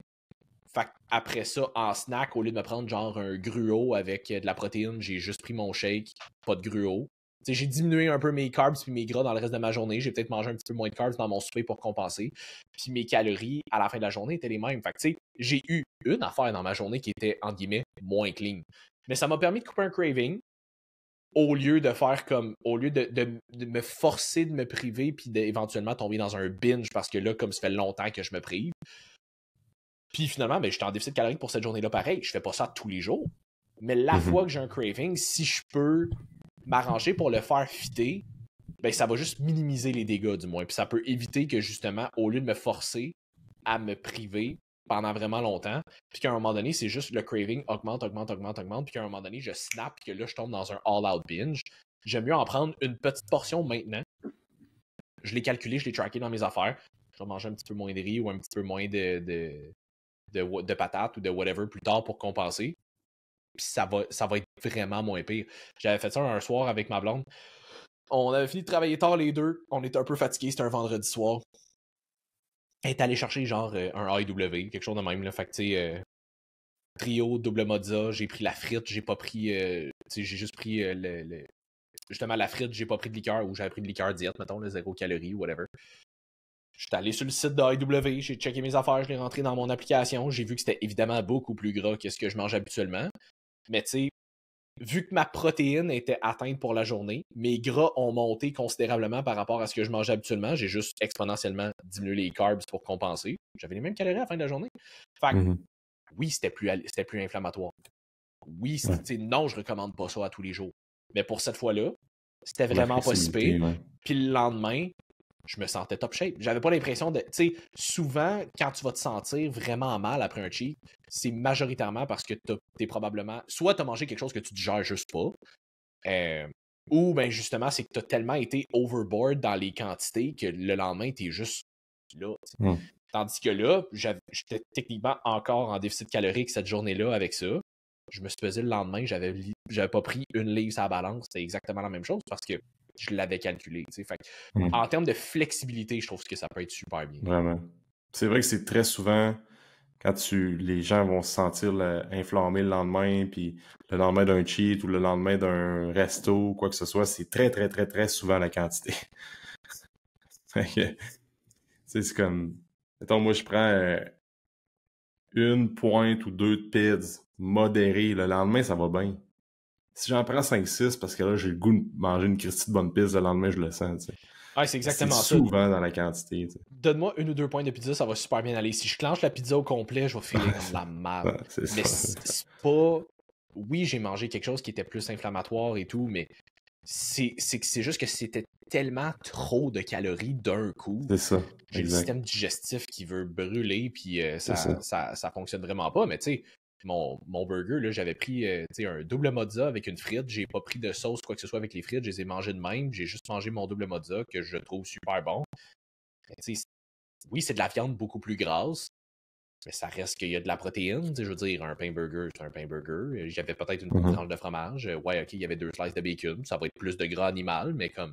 Fait après ça, en snack, au lieu de me prendre genre un gruau avec euh, de la protéine, j'ai juste pris mon shake, pas de gruau, j'ai diminué un peu mes carbs puis mes gras dans le reste de ma journée. J'ai peut-être mangé un petit peu moins de carbs dans mon souper pour compenser. Puis mes calories à la fin de la journée étaient les mêmes. Fait que, j'ai eu une affaire dans ma journée qui était, entre guillemets, moins clean. Mais ça m'a permis de couper un craving au lieu de faire comme au lieu de, me forcer de me priver puis d'éventuellement tomber dans un binge parce que là comme ça fait longtemps que je me prive puis finalement ben, j'étais en déficit calories pour cette journée-là pareil je fais pas ça tous les jours mais la mm-hmm. fois que j'ai un craving si je peux m'arranger pour le faire fitter, ben, ça va juste minimiser les dégâts du moins. Puis ça peut éviter que justement, au lieu de me forcer à me priver pendant vraiment longtemps, puis qu'à un moment donné, c'est juste le craving augmente, augmente, augmente, augmente, puis qu'à un moment donné, je snap, puis que là, je tombe dans un all-out binge. J'aime mieux en prendre une petite portion maintenant. Je l'ai calculé, je l'ai traqué dans mes affaires. Je vais manger un petit peu moins de riz ou un petit peu moins de, de patates ou de whatever plus tard pour compenser puis ça va, être vraiment moins pire. J'avais fait ça un soir avec ma blonde. On avait fini de travailler tard les deux, on était un peu fatigués, c'était un vendredi soir. Elle est allée chercher genre euh, un IW, quelque chose de même, là. Fait que tu euh, trio, double mozza, j'ai pris la frite, j'ai pas pris, euh, j'ai juste pris le, justement la frite, j'ai pas pris de liqueur ou j'avais pris de liqueur diète, mettons, le zéro calorie ou whatever. J'étais allé sur le site IW, j'ai checké mes affaires, je l'ai rentré dans mon application, j'ai vu que c'était évidemment beaucoup plus gras que ce que je mange habituellement. Mais tu sais, vu que ma protéine était atteinte pour la journée, mes gras ont monté considérablement par rapport à ce que je mangeais habituellement. J'ai juste exponentiellement diminué les carbs pour compenser. J'avais les mêmes calories à la fin de la journée. Fait que, mmh oui, c'était plus, inflammatoire. Oui, sais, non, je recommande pas ça à tous les jours. Mais pour cette fois-là, c'était vraiment pas si Puis le lendemain, je me sentais top shape. J'avais pas l'impression de. Tu sais, souvent, quand tu vas te sentir vraiment mal après un cheat, c'est majoritairement parce que t'es probablement. Soit t'as mangé quelque chose que tu digères juste pas, euh, ou ben justement, c'est que t'as tellement été overboard dans les quantités que le lendemain, t'es juste là. Hmm. Tandis que là, j'étais techniquement encore en déficit calorique cette journée-là avec ça. Je me suis pesé le lendemain, j'avais pas pris une livre à la balance, C'est exactement la même chose parce que je l'avais calculé. Mmh. En termes de flexibilité, je trouve que ça peut être super bien. Vraiment. C'est vrai que c'est très souvent quand tu, les gens vont se sentir inflammés le lendemain, puis le lendemain d'un cheat ou le lendemain d'un resto, quoi que ce soit, c'est très, très, très, très souvent la quantité. c'est comme. Mettons, moi, je prends euh, une pointe ou deux de pids modérés. Le lendemain, ça va bien si j'en prends 5-6 parce que là, j'ai le goût de manger une Christie de bonne piste, le lendemain, je le sens. c'est exactement ça. souvent dans la quantité. Donne-moi une ou deux points de pizza, ça va super bien aller. Si je clenche la pizza au complet, je vais filer comme la merde. mais c'est pas. Oui, j'ai mangé quelque chose qui était plus inflammatoire et tout, mais c'est juste que c'était tellement trop de calories d'un coup. C'est ça. J'ai le système digestif qui veut brûler, puis euh, ça, ça, ça, fonctionne vraiment pas. Mais tu sais, mon, burger, j'avais pris euh, un double mozza avec une frite. J'ai pas pris de sauce, quoi que ce soit avec les frites. Je les ai mangées de même. J'ai juste mangé mon double mozza que je trouve super bon. oui, c'est de la viande beaucoup plus grasse, mais ça reste qu'il y a de la protéine. Je veux dire, un pain burger, c'est un pain burger. J'avais peut-être une mm-hmm. tranche de fromage. Euh, ouais, ok, il y avait deux slices de bacon. Ça va être plus de gras animal, mais comme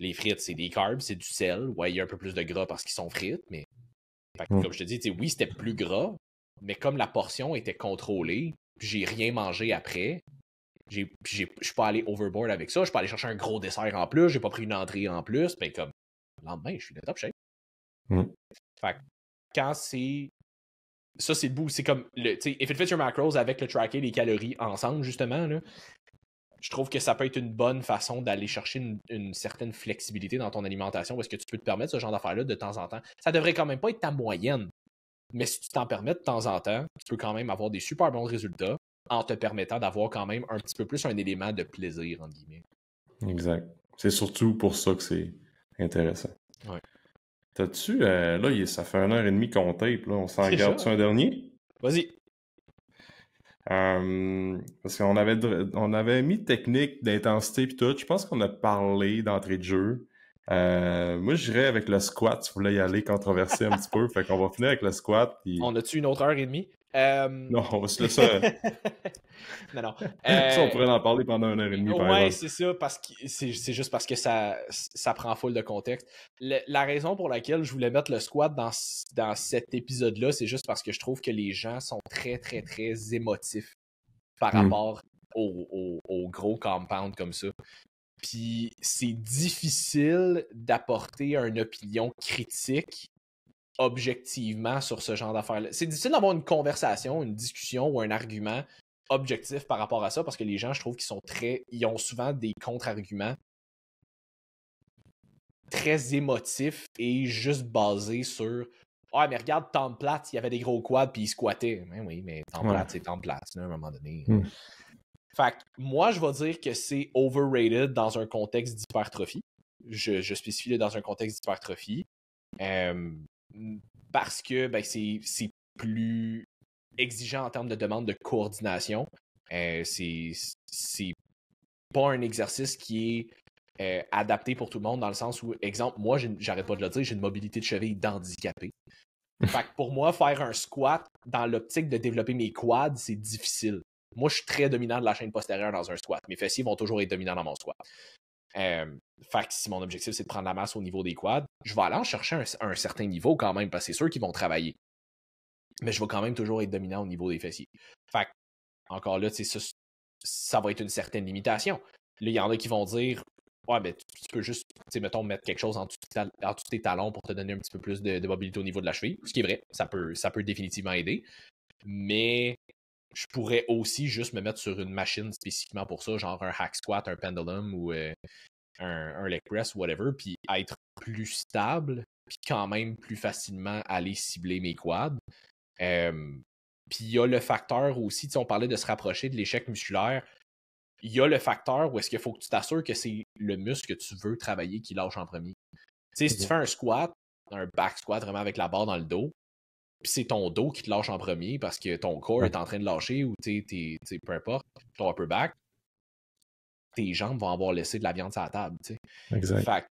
les frites, c'est des carbs, c'est du sel. Ouais, il y a un peu plus de gras parce qu'ils sont frites, mais. Comme je te dis, oui, c'était plus gras, mais comme la portion était contrôlée, j'ai rien mangé après, je suis pas allé overboard avec ça, je suis pas allé chercher un gros dessert en plus, j'ai pas pris une entrée en plus, mais ben, comme le lendemain, je suis de top shape. Mm. Fait Fait quand c'est. Ça, c'est le bout, C'est comme. Le, if it fits your macros avec le tracker des calories ensemble, justement, là, je trouve que ça peut être une bonne façon d'aller chercher une, certaine flexibilité dans ton alimentation parce que tu peux te permettre ce genre d'affaires-là de temps en temps. Ça devrait quand même pas être ta moyenne. Mais si tu t'en permets de temps en temps, tu peux quand même avoir des super bons résultats en te permettant d'avoir quand même un petit peu plus un élément de plaisir, en guillemets. Exact. C'est surtout pour ça que c'est intéressant. Oui. T'as-tu, euh, là, ça fait une heure et demie qu'on tape, là, on s'en garde sur un dernier? Vas-y. Hum, parce qu'on avait, on avait mis technique d'intensité puis tout. Je pense qu'on a parlé d'entrée de jeu. Euh, moi, j'irais avec le squat, si voulais y aller controverser un petit peu. Fait qu'on va finir avec le squat. On a-tu une autre heure et demie? Euh, non, on va se laisser. Euh, non, on pourrait en parler pendant une heure et demie, Ouais, c'est ça, parce c'est juste parce que ça, ça prend foule de contexte. la raison pour laquelle je voulais mettre le squat dans, dans cet épisode-là, c'est juste parce que je trouve que les gens sont très, très, très émotifs par hmm. rapport au, au, gros compound comme ça. Puis c'est difficile d'apporter une opinion critique objectivement sur ce genre d'affaires-là. C'est difficile d'avoir une conversation, une discussion ou un argument objectif par rapport à ça parce que les gens, je trouve qu'ils sont très. Ils ont souvent des contre-arguments très émotifs et juste basés sur Ah, mais regarde, Tom plate, il y avait des gros quads puis il squattait. Mais ben oui, mais Tom Platt, c'est Tom Platt, à un moment donné. Hmm. Fait moi, je vais dire que c'est overrated dans un contexte d'hypertrophie. Je, je, spécifie dans un contexte d'hypertrophie. Euh, parce que ben, c'est plus exigeant en termes de demande de coordination. Euh, c'est pas un exercice qui est euh, adapté pour tout le monde, dans le sens où, exemple, moi, j'arrête pas de le dire, j'ai une mobilité de cheville d'handicapé. Fait pour moi, faire un squat dans l'optique de développer mes quads, c'est difficile. Moi, je suis très dominant de la chaîne postérieure dans un squat. Mes fessiers vont toujours être dominants dans mon squat. Euh, fait que si mon objectif, c'est de prendre la masse au niveau des quads, je vais aller en chercher un, certain niveau quand même, parce que c'est sûr qu'ils vont travailler. Mais je vais quand même toujours être dominant au niveau des fessiers. Fait que, encore là, ça, ça va être une certaine limitation. Là, il y en a qui vont dire Ouais, ben tu peux juste, mettons, mettre quelque chose en tous tes talons pour te donner un petit peu plus de, de, mobilité au niveau de la cheville, ce qui est vrai, ça peut, ça peut définitivement aider. Mais je pourrais aussi juste me mettre sur une machine spécifiquement pour ça, genre un hack squat, un pendulum ou euh, un, un, leg press, whatever, puis être plus stable, puis quand même plus facilement aller cibler mes quads. puis il y a le facteur aussi, on parlait de se rapprocher de l'échec musculaire. Il y a le facteur où est-ce qu'il faut que tu t'assures que c'est le muscle que tu veux travailler qui lâche en premier. Tu sais, si tu fais un squat, un back squat vraiment avec la barre dans le dos, puis c'est ton dos qui te lâche en premier parce que ton corps est en train de lâcher ou peu importe, ton upper back, tes jambes vont avoir laissé de la viande sur la table. Exact.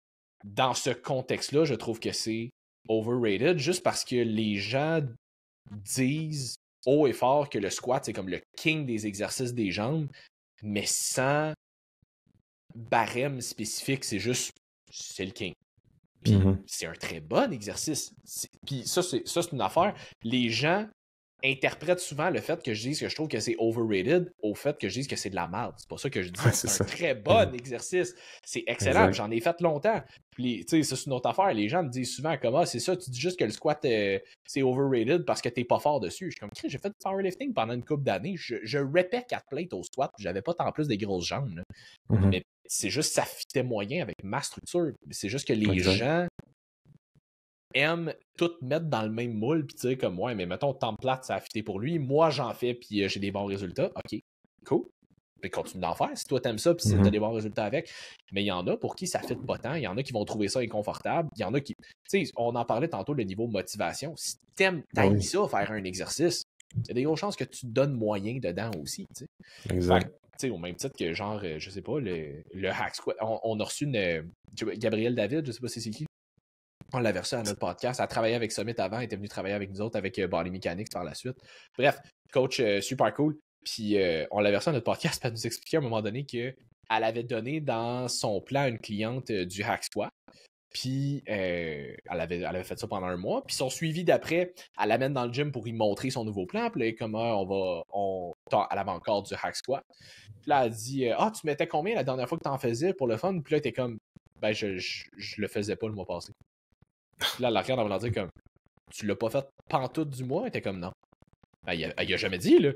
dans ce contexte-là, je trouve que c'est overrated juste parce que les gens disent haut et fort que le squat, c'est comme le king des exercices des jambes, mais sans barème spécifique, c'est juste c'est le king. Puis mm-hmm. c'est un très bon exercice. Puis ça, c'est une affaire. Les gens interprète souvent le fait que je dise que je trouve que c'est overrated au fait que je dise que c'est de la merde. C'est pas ça que je dis. c'est un très mm. bon exercice. C'est excellent. J'en ai fait longtemps. Puis, tu sais, c'est une autre affaire. Les gens me disent souvent comme ah, c'est ça, tu dis juste que le squat euh, c'est overrated parce que t'es pas fort dessus. Je suis comme j'ai fait du powerlifting pendant une couple d'années. Je, répète quatre plates au squat. J'avais pas tant plus des grosses jambes. Mm-hmm. Mais c'est juste ça fitait moyen avec ma structure. C'est juste que les gens aiment tout mettre dans le même moule, puis dire comme, ouais, mais mettons, template, ça a fité pour lui, moi j'en fais, puis euh, j'ai des bons résultats. OK, cool. Puis continue d'en faire si toi t'aimes ça, puis si mm-hmm. tu as des bons résultats avec. Mais il y en a pour qui ça fait pas tant, il y en a qui vont trouver ça inconfortable, il y en a qui. Tu sais, on en parlait tantôt, le niveau motivation. Si t'aimes, ben t'aimes ça, faire un exercice, il y a des grosses chances que tu te donnes moyen dedans aussi. sais Exact. t'sais, au même titre que genre, euh, je sais pas, le, le hack squat. On, a reçu une, euh, Gabriel David, je sais pas si c'est qui, on l'a versé à notre podcast. Elle a avec Summit avant, elle était venue travailler avec nous autres, avec Body Mechanics par la suite. Bref, coach super cool. Puis on l'a versé à notre podcast, pour nous expliquer à un moment donné qu'elle avait donné dans son plan une cliente euh, du hack squat. Puis euh, elle, avait, fait ça pendant un mois. Puis son suivi d'après, elle l'amène dans le gym pour lui montrer son nouveau plan. Puis là, comme ah, on va. On, elle avait encore du hack squat. Puis là, elle dit euh, Ah, tu mettais combien la dernière fois que tu en faisais pour le fun? Puis là, t'es comme Ben, je, je, le faisais pas le mois passé là, la regarde en voulant comme Tu l'as pas fait pantoute du mois? Elle était comme non. Elle, a jamais dit, là.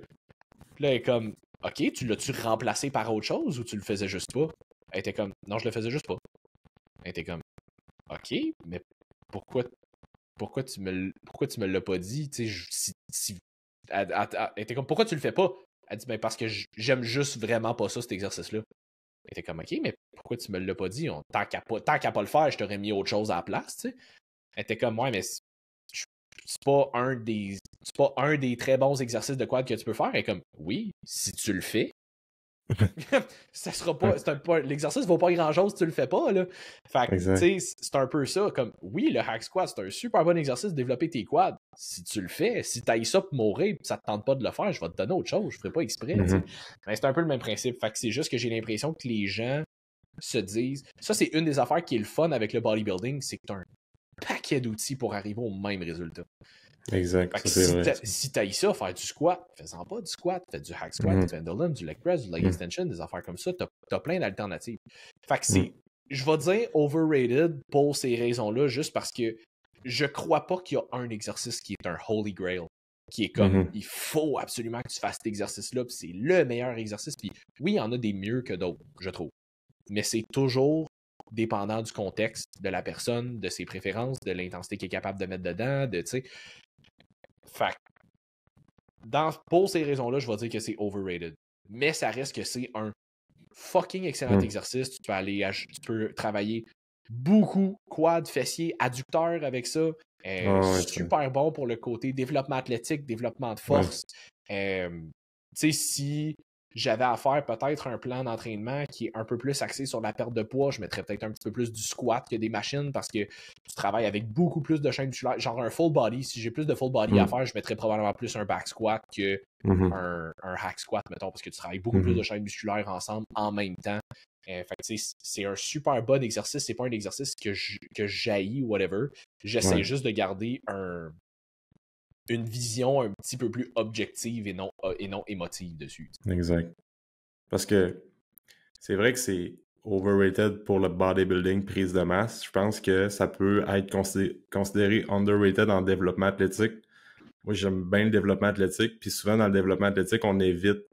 là, elle est comme OK, tu l'as-tu remplacé par autre chose ou tu le faisais juste pas? Elle était comme Non, je le faisais juste pas. Elle était comme OK, mais pourquoi pourquoi tu me pourquoi tu me l'as pas dit? si, elle, était comme Pourquoi tu le fais pas? Elle dit ben parce que j'aime juste vraiment pas ça, cet exercice-là. Elle était comme OK, mais pourquoi tu me l'as pas dit? tant qu'à pas, pas, le faire, je t'aurais mis autre chose à la place, tu sais. Elle était comme, ouais, mais c'est pas un des pas un des très bons exercices de quad que tu peux faire. Et comme, oui, si tu le fais, ça sera pas, pas l'exercice vaut pas grand chose si tu le fais pas là. Fait que c'est un peu ça comme oui le hack squat c'est un super bon exercice de développer tes quads. Si tu le fais, si tu ça pour mourir, ça te tente pas de le faire, je vais te donner autre chose, je ferai pas exprès. Mm-hmm. Mais c'est un peu le même principe. Fait que c'est juste que j'ai l'impression que les gens se disent ça c'est une des affaires qui est le fun avec le bodybuilding, c'est que t'as un paquet d'outils pour arriver au même résultat. Exact. si tu si ça, faire du squat, fais-en pas du squat, fais du hack squat, mm-hmm. du pendulum, du leg press, du leg mm. extension, des affaires comme ça, tu as, plein d'alternatives. Fait que mm. c'est, je vais dire overrated pour ces raisons-là, juste parce que je crois pas qu'il y a un exercice qui est un holy grail qui est comme mm-hmm. il faut absolument que tu fasses cet exercice-là, puis c'est le meilleur exercice. Puis oui, il y en a des mieux que d'autres, je trouve. Mais c'est toujours dépendant du contexte de la personne, de ses préférences, de l'intensité qu'il est capable de mettre dedans, de, tu sais. Fait dans, pour ces raisons-là, je vais dire que c'est overrated. Mais ça reste que c'est un fucking excellent mm. exercice. Tu peux aller, tu peux travailler beaucoup quad, fessier, adducteur avec ça. Euh, ah super bon pour le côté développement athlétique, développement de force. Euh, tu sais, si j'avais à faire peut-être un plan d'entraînement qui est un peu plus axé sur la perte de poids. Je mettrais peut-être un petit peu plus du squat que des machines parce que tu travailles avec beaucoup plus de chaînes musculaires. Genre un full body, si j'ai plus de full body à mm. faire, je mettrais probablement plus un back squat que mm-hmm. un, hack squat, mettons, parce que tu travailles beaucoup plus mm-hmm. de chaînes musculaires ensemble en même temps. Euh, c'est un super bon exercice. C'est pas un exercice que je, que ou whatever. J'essaie juste de garder un, une vision un petit peu plus objective et non, euh, et non émotive dessus. Exact. Parce que c'est vrai que c'est overrated pour le bodybuilding prise de masse. Je pense que ça peut être considéré, underrated en développement athlétique. Moi, j'aime bien le développement athlétique. Puis souvent, dans le développement athlétique, on évite.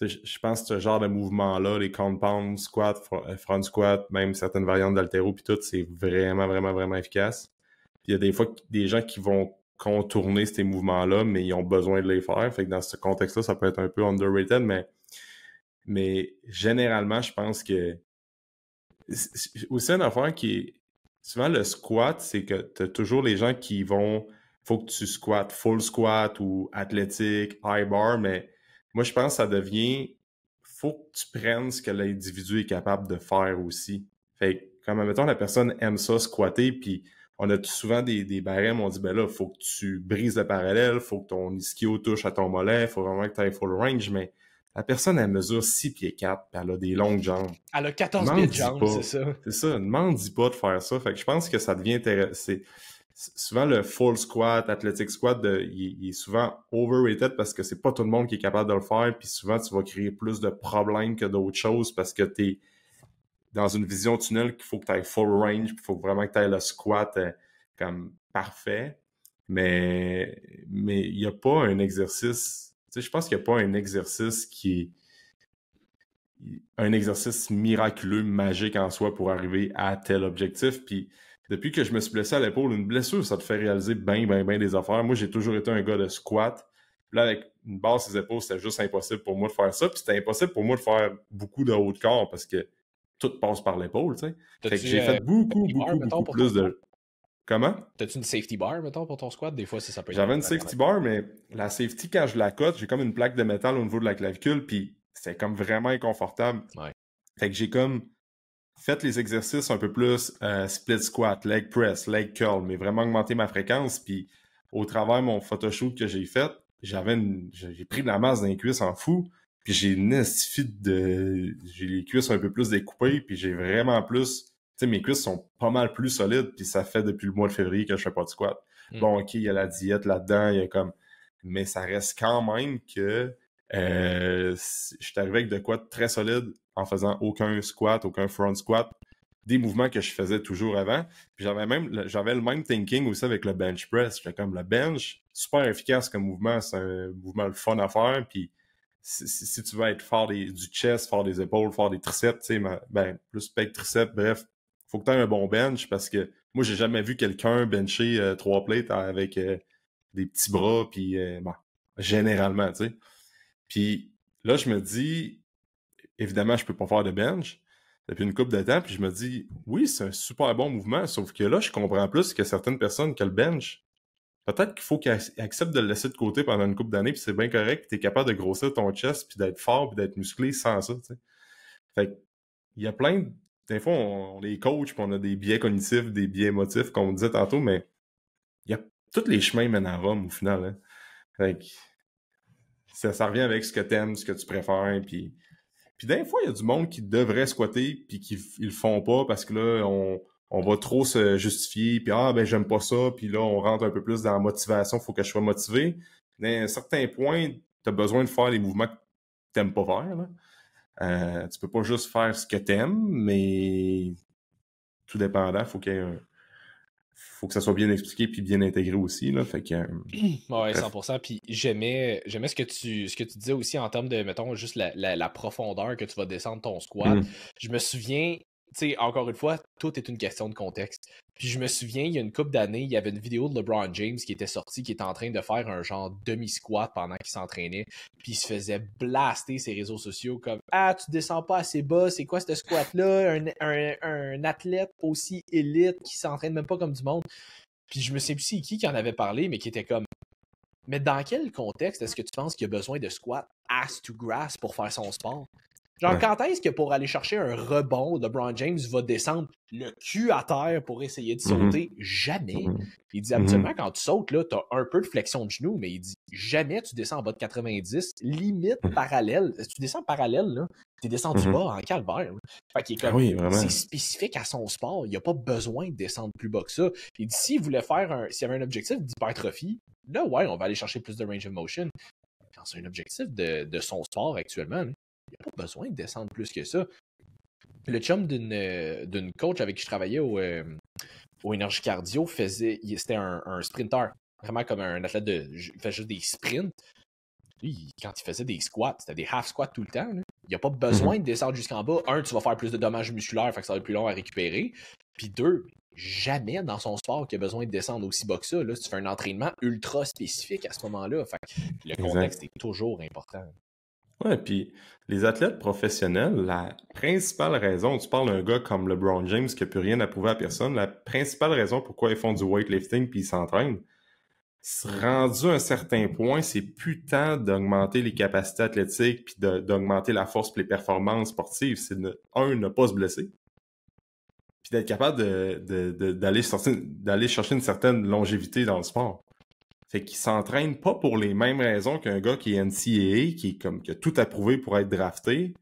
Je pense que ce genre de mouvement-là, les compounds, squats, euh, front squat, même certaines variantes d'altéro, puis tout, c'est vraiment, vraiment, vraiment efficace. Il y a des fois des gens qui vont contourner ces mouvements-là, mais ils ont besoin de les faire. Fait que dans ce contexte-là, ça peut être un peu underrated, mais, mais généralement, je pense que aussi une affaire qui est souvent le squat, c'est que tu as toujours les gens qui vont faut que tu squats »,« full squat ou athlétique, high bar, mais moi je pense que ça devient faut que tu prennes ce que l'individu est capable de faire aussi. Fait que, comme admettons, la personne aime ça squatter puis on a souvent des, des barèmes, on dit, ben là, il faut que tu brises le parallèle, faut que ton ischio touche à ton mollet, il faut vraiment que tu ailles full range, mais la personne, elle mesure 6 pieds 4, puis elle a des longues jambes. Elle a 14 pieds de jambes, c'est ça. C'est ça, ne m'en dis pas de faire ça. Fait que je pense que ça devient intéressant. Souvent, le full squat, athletic squat, il, est souvent overrated parce que c'est pas tout le monde qui est capable de le faire, puis souvent, tu vas créer plus de problèmes que d'autres choses parce que tu es, dans une vision tunnel qu'il faut que tu ailles full range, il faut vraiment que tu ailles le squat euh, comme parfait. Mais mais il n'y a pas un exercice. Je pense qu'il n'y a pas un exercice qui est un exercice miraculeux, magique en soi pour arriver à tel objectif. Puis depuis que je me suis blessé à l'épaule, une blessure, ça te fait réaliser bien, bien, bien des affaires. Moi, j'ai toujours été un gars de squat. là, avec une base ses épaules, c'était juste impossible pour moi de faire ça. Puis c'était impossible pour moi de faire beaucoup de haut de corps parce que tout passe par l'épaule, tu sais. Fait que j'ai euh, fait beaucoup, beaucoup, beaucoup plus de... Comment? T'as-tu une safety bar, mettons, pour ton squat? Des fois, ça, ça peut J'avais une safety bar, mais la safety, quand je la cote, j'ai comme une plaque de métal au niveau de la clavicule, puis c'est comme vraiment inconfortable. Ouais. Fait que j'ai comme fait les exercices un peu plus euh, split squat, leg press, leg curl, mais vraiment augmenté ma fréquence, puis au travers de mon photoshoot que j'ai fait, j'avais j'ai pris de la masse d'un cuisse en fou, puis j'ai une de... J'ai les cuisses un peu plus découpées, puis j'ai vraiment plus... Tu sais, mes cuisses sont pas mal plus solides, puis ça fait depuis le mois de février que je fais pas de squat. Hmm. Bon, OK, il y a la diète là-dedans, il y a comme... Mais ça reste quand même que... Euh, je suis arrivé avec de quoi très solide en faisant aucun squat, aucun front squat, des mouvements que je faisais toujours avant. puis J'avais même j'avais le même thinking aussi avec le bench press. J'étais comme le bench, super efficace comme mouvement, c'est un mouvement le fun à faire, puis si, tu veux être fort du chest, fort des épaules, fort des triceps, ben, plus pec triceps, bref, faut que tu aies un bon bench parce que moi, j'ai jamais vu quelqu'un bencher euh, trois plates avec euh, des petits bras, puis euh, généralement, tu sais. Puis là, je me dis, évidemment, je peux pas faire de bench depuis une coupe de temps, puis je me dis, oui, c'est un super bon mouvement, sauf que là, je comprends plus que certaines personnes que le bench, peut-être qu'il faut qu'il accepte de le laisser de côté pendant une couple d'années, puis c'est bien correct, puis es capable de grossir ton chest, puis d'être fort, puis d'être musclé sans ça, sais. Fait il y a plein de... Des fois, on, les coach, puis on a des biais cognitifs, des biais émotifs, qu'on on disait tantôt, mais il y a... Tous les chemins mènent à Rome, au final, hein. Fait que... Ça, ça revient avec ce que t'aimes, ce que tu préfères, puis... Puis des fois, il y a du monde qui devrait squatter, puis qui ils le font pas, parce que là, on on va trop se justifier, puis ah ben j'aime pas ça, puis là on rentre un peu plus dans la motivation, faut que je sois motivé. Mais à certain point tu as besoin de faire les mouvements que t'aimes pas faire. Euh, tu peux pas juste faire ce que t'aimes, mais tout dépendant, faut qu'il faut que ça soit bien expliqué puis bien intégré aussi là, fait euh, ouais, 100% puis j'aimais ce que tu ce que tu disais aussi en termes de mettons juste la, profondeur que tu vas descendre ton squat. Mmh. Je me souviens sais, encore une fois, tout est une question de contexte. Puis je me souviens, il y a une couple d'années, il y avait une vidéo de LeBron James qui était sortie, qui était en train de faire un genre demi-squat pendant qu'il s'entraînait. Puis il se faisait blaster ses réseaux sociaux comme Ah, tu descends pas assez bas, c'est quoi ce squat-là? Un, athlète aussi élite qui s'entraîne même pas comme du monde. Puis je me sais plus qui qui en avait parlé, mais qui était comme Mais dans quel contexte est-ce que tu penses qu'il y a besoin de squat ass to grass pour faire son sport? Genre, quand est-ce que pour aller chercher un rebond, LeBron James va descendre le cul à terre pour essayer de mm-hmm. sauter? Jamais. Mm-hmm. Il dit habituellement, mm-hmm. quand tu sautes, là, t'as un peu de flexion de genou, mais il dit jamais tu descends en bas de 90, limite parallèle. Si tu descends parallèle, là, t'es descendu bas en calvaire. Fait qu'il ah c'est spécifique à son sport. Il n'y a pas besoin de descendre plus bas que ça. Il dit, s'il voulait faire un, s'il y avait un objectif d'hypertrophie, là, ouais, on va aller chercher plus de range of motion. Quand c'est un objectif de, de son sport actuellement, là, il n'y a pas besoin de descendre plus que ça. Le chum d'une euh, coach avec qui je travaillais au, euh, au énergie cardio faisait. C'était un, un sprinter, vraiment comme un athlète de. Il faisait juste des sprints. Lui, quand il faisait des squats, c'était des half squats tout le temps. Il n'y a pas mhm. besoin de descendre jusqu'en bas. Un, tu vas faire plus de dommages musculaires, fait que ça va être plus long à récupérer. Puis deux, jamais dans son sport qu'il a besoin de descendre aussi bas que ça. Là, tu fais un entraînement ultra spécifique à ce moment-là. le contexte est toujours important. Ouais, puis les athlètes professionnels, la principale raison, tu parles d'un gars comme LeBron James qui n'a plus rien à prouver à personne, la principale raison pourquoi ils font du weightlifting puis ils s'entraînent, rendu à un certain point, c'est plus tant d'augmenter les capacités athlétiques puis d'augmenter la force et les performances sportives. C'est un, ne pas se blesser, puis d'être capable d'aller de, chercher une certaine longévité dans le sport. Fait qu'il s'entraîne pas pour les mêmes raisons qu'un gars qui est NCAA, qui est comme qui a tout approuvé pour être drafté.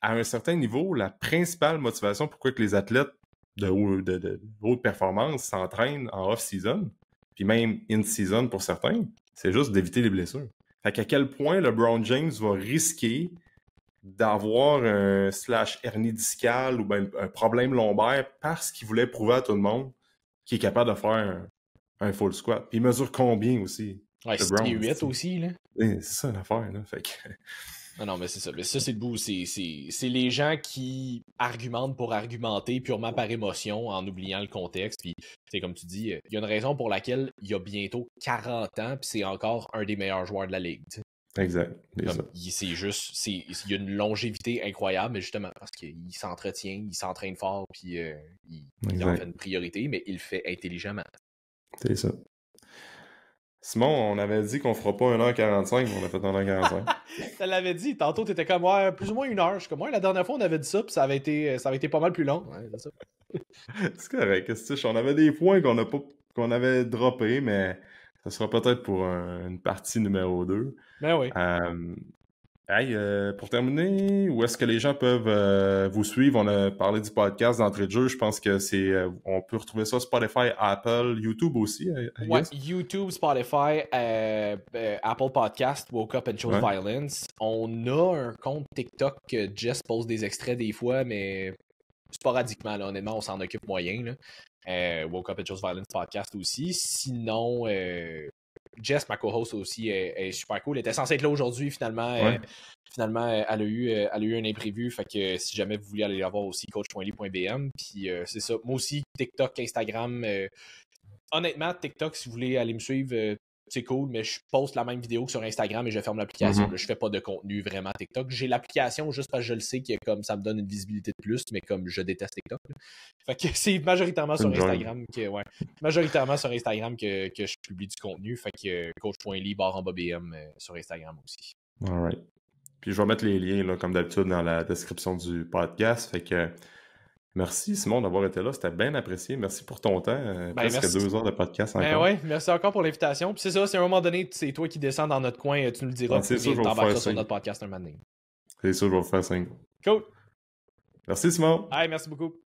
À un certain niveau, la principale motivation pourquoi que les athlètes de, de, haute performance s'entraînent en off-season, puis même in-season pour certains, c'est juste d'éviter les blessures. Fait qu'à quel point le Brown James va risquer d'avoir un slash hernie discale ou ben, un problème lombaire parce qu'il voulait prouver à tout le monde qu'il est capable de faire un full squat. il mesure combien aussi? Ouais, c'est 8 aussi, là. C'est ça l'affaire, là. Non, mais c'est ça. Mais ça, c'est le bout. C'est les gens qui argumentent pour argumenter purement par émotion en oubliant le contexte. Puis, c'est comme tu dis, il y a une raison pour laquelle il y a bientôt 40 ans, puis c'est encore un des meilleurs joueurs de la ligue. Exact. C'est juste, il y a une longévité incroyable, justement parce qu'il s'entretient, il s'entraîne fort, puis euh, il, il, en fait une priorité, mais il le fait intelligemment. C'est ça. Simon, on avait dit qu'on fera pas 1h45, mais on a fait 1h45. ça l'avait dit. Tantôt, t'étais comme ouais, plus ou moins 1 heure. Je suis comme moi, la dernière fois, on avait dit ça, puis ça avait été, pas mal plus long. c'est correct. -ce on avait des points qu'on a pas, qu'on avait droppés, mais ça sera peut-être pour une partie numéro 2. Ben oui. Euh, Hey, euh, pour terminer, où est-ce que les gens peuvent euh, vous suivre? On a parlé du podcast d'entrée de jeu. Je pense que c'est euh, on peut retrouver ça Spotify, Apple, YouTube aussi. Ouais, YouTube, Spotify, Apple Podcast, Woke Up and Chose Violence. On a un compte TikTok que Jess pose des extraits des fois, mais sporadiquement, honnêtement, on s'en occupe moyen. Là. Woke Up and Chose Violence podcast aussi. Sinon, Jess, ma co-host aussi, est, super cool. Elle était censée être là aujourd'hui, finalement. finalement, elle a, eu, euh, a eu un imprévu. Fait que euh, si jamais vous voulez aller la voir aussi, coach.ly.bm. Puis euh, c'est ça. Moi aussi, TikTok, Instagram. honnêtement, TikTok, si vous voulez aller me suivre, c'est cool, mais je poste la même vidéo que sur Instagram et je ferme l'application. Mhm. Je fais pas de contenu vraiment TikTok. J'ai l'application juste parce que je le sais que comme ça me donne une visibilité de plus, mais comme je déteste TikTok. Fait que c'est majoritairement sur Instagram que ouais. Majoritairement sur Instagram que, je publie du contenu. Fait que euh, coach.ly barre en bas BM euh, sur Instagram aussi. Alright. Puis je vais mettre les liens là, comme d'habitude dans la description du podcast. Fait que Merci Simon d'avoir été là, c'était bien apprécié. Merci pour ton temps. Euh, ben, presque deux heures de podcast ben encore. Ben ouais, merci encore pour l'invitation. Puis c'est ça, c'est un moment donné, c'est toi qui descends dans notre coin, euh, tu nous diras. c'est sûr, je faire ça notre podcast un C'est sûr, je vais faire 5. Cool. Merci Simon. Hey, merci beaucoup.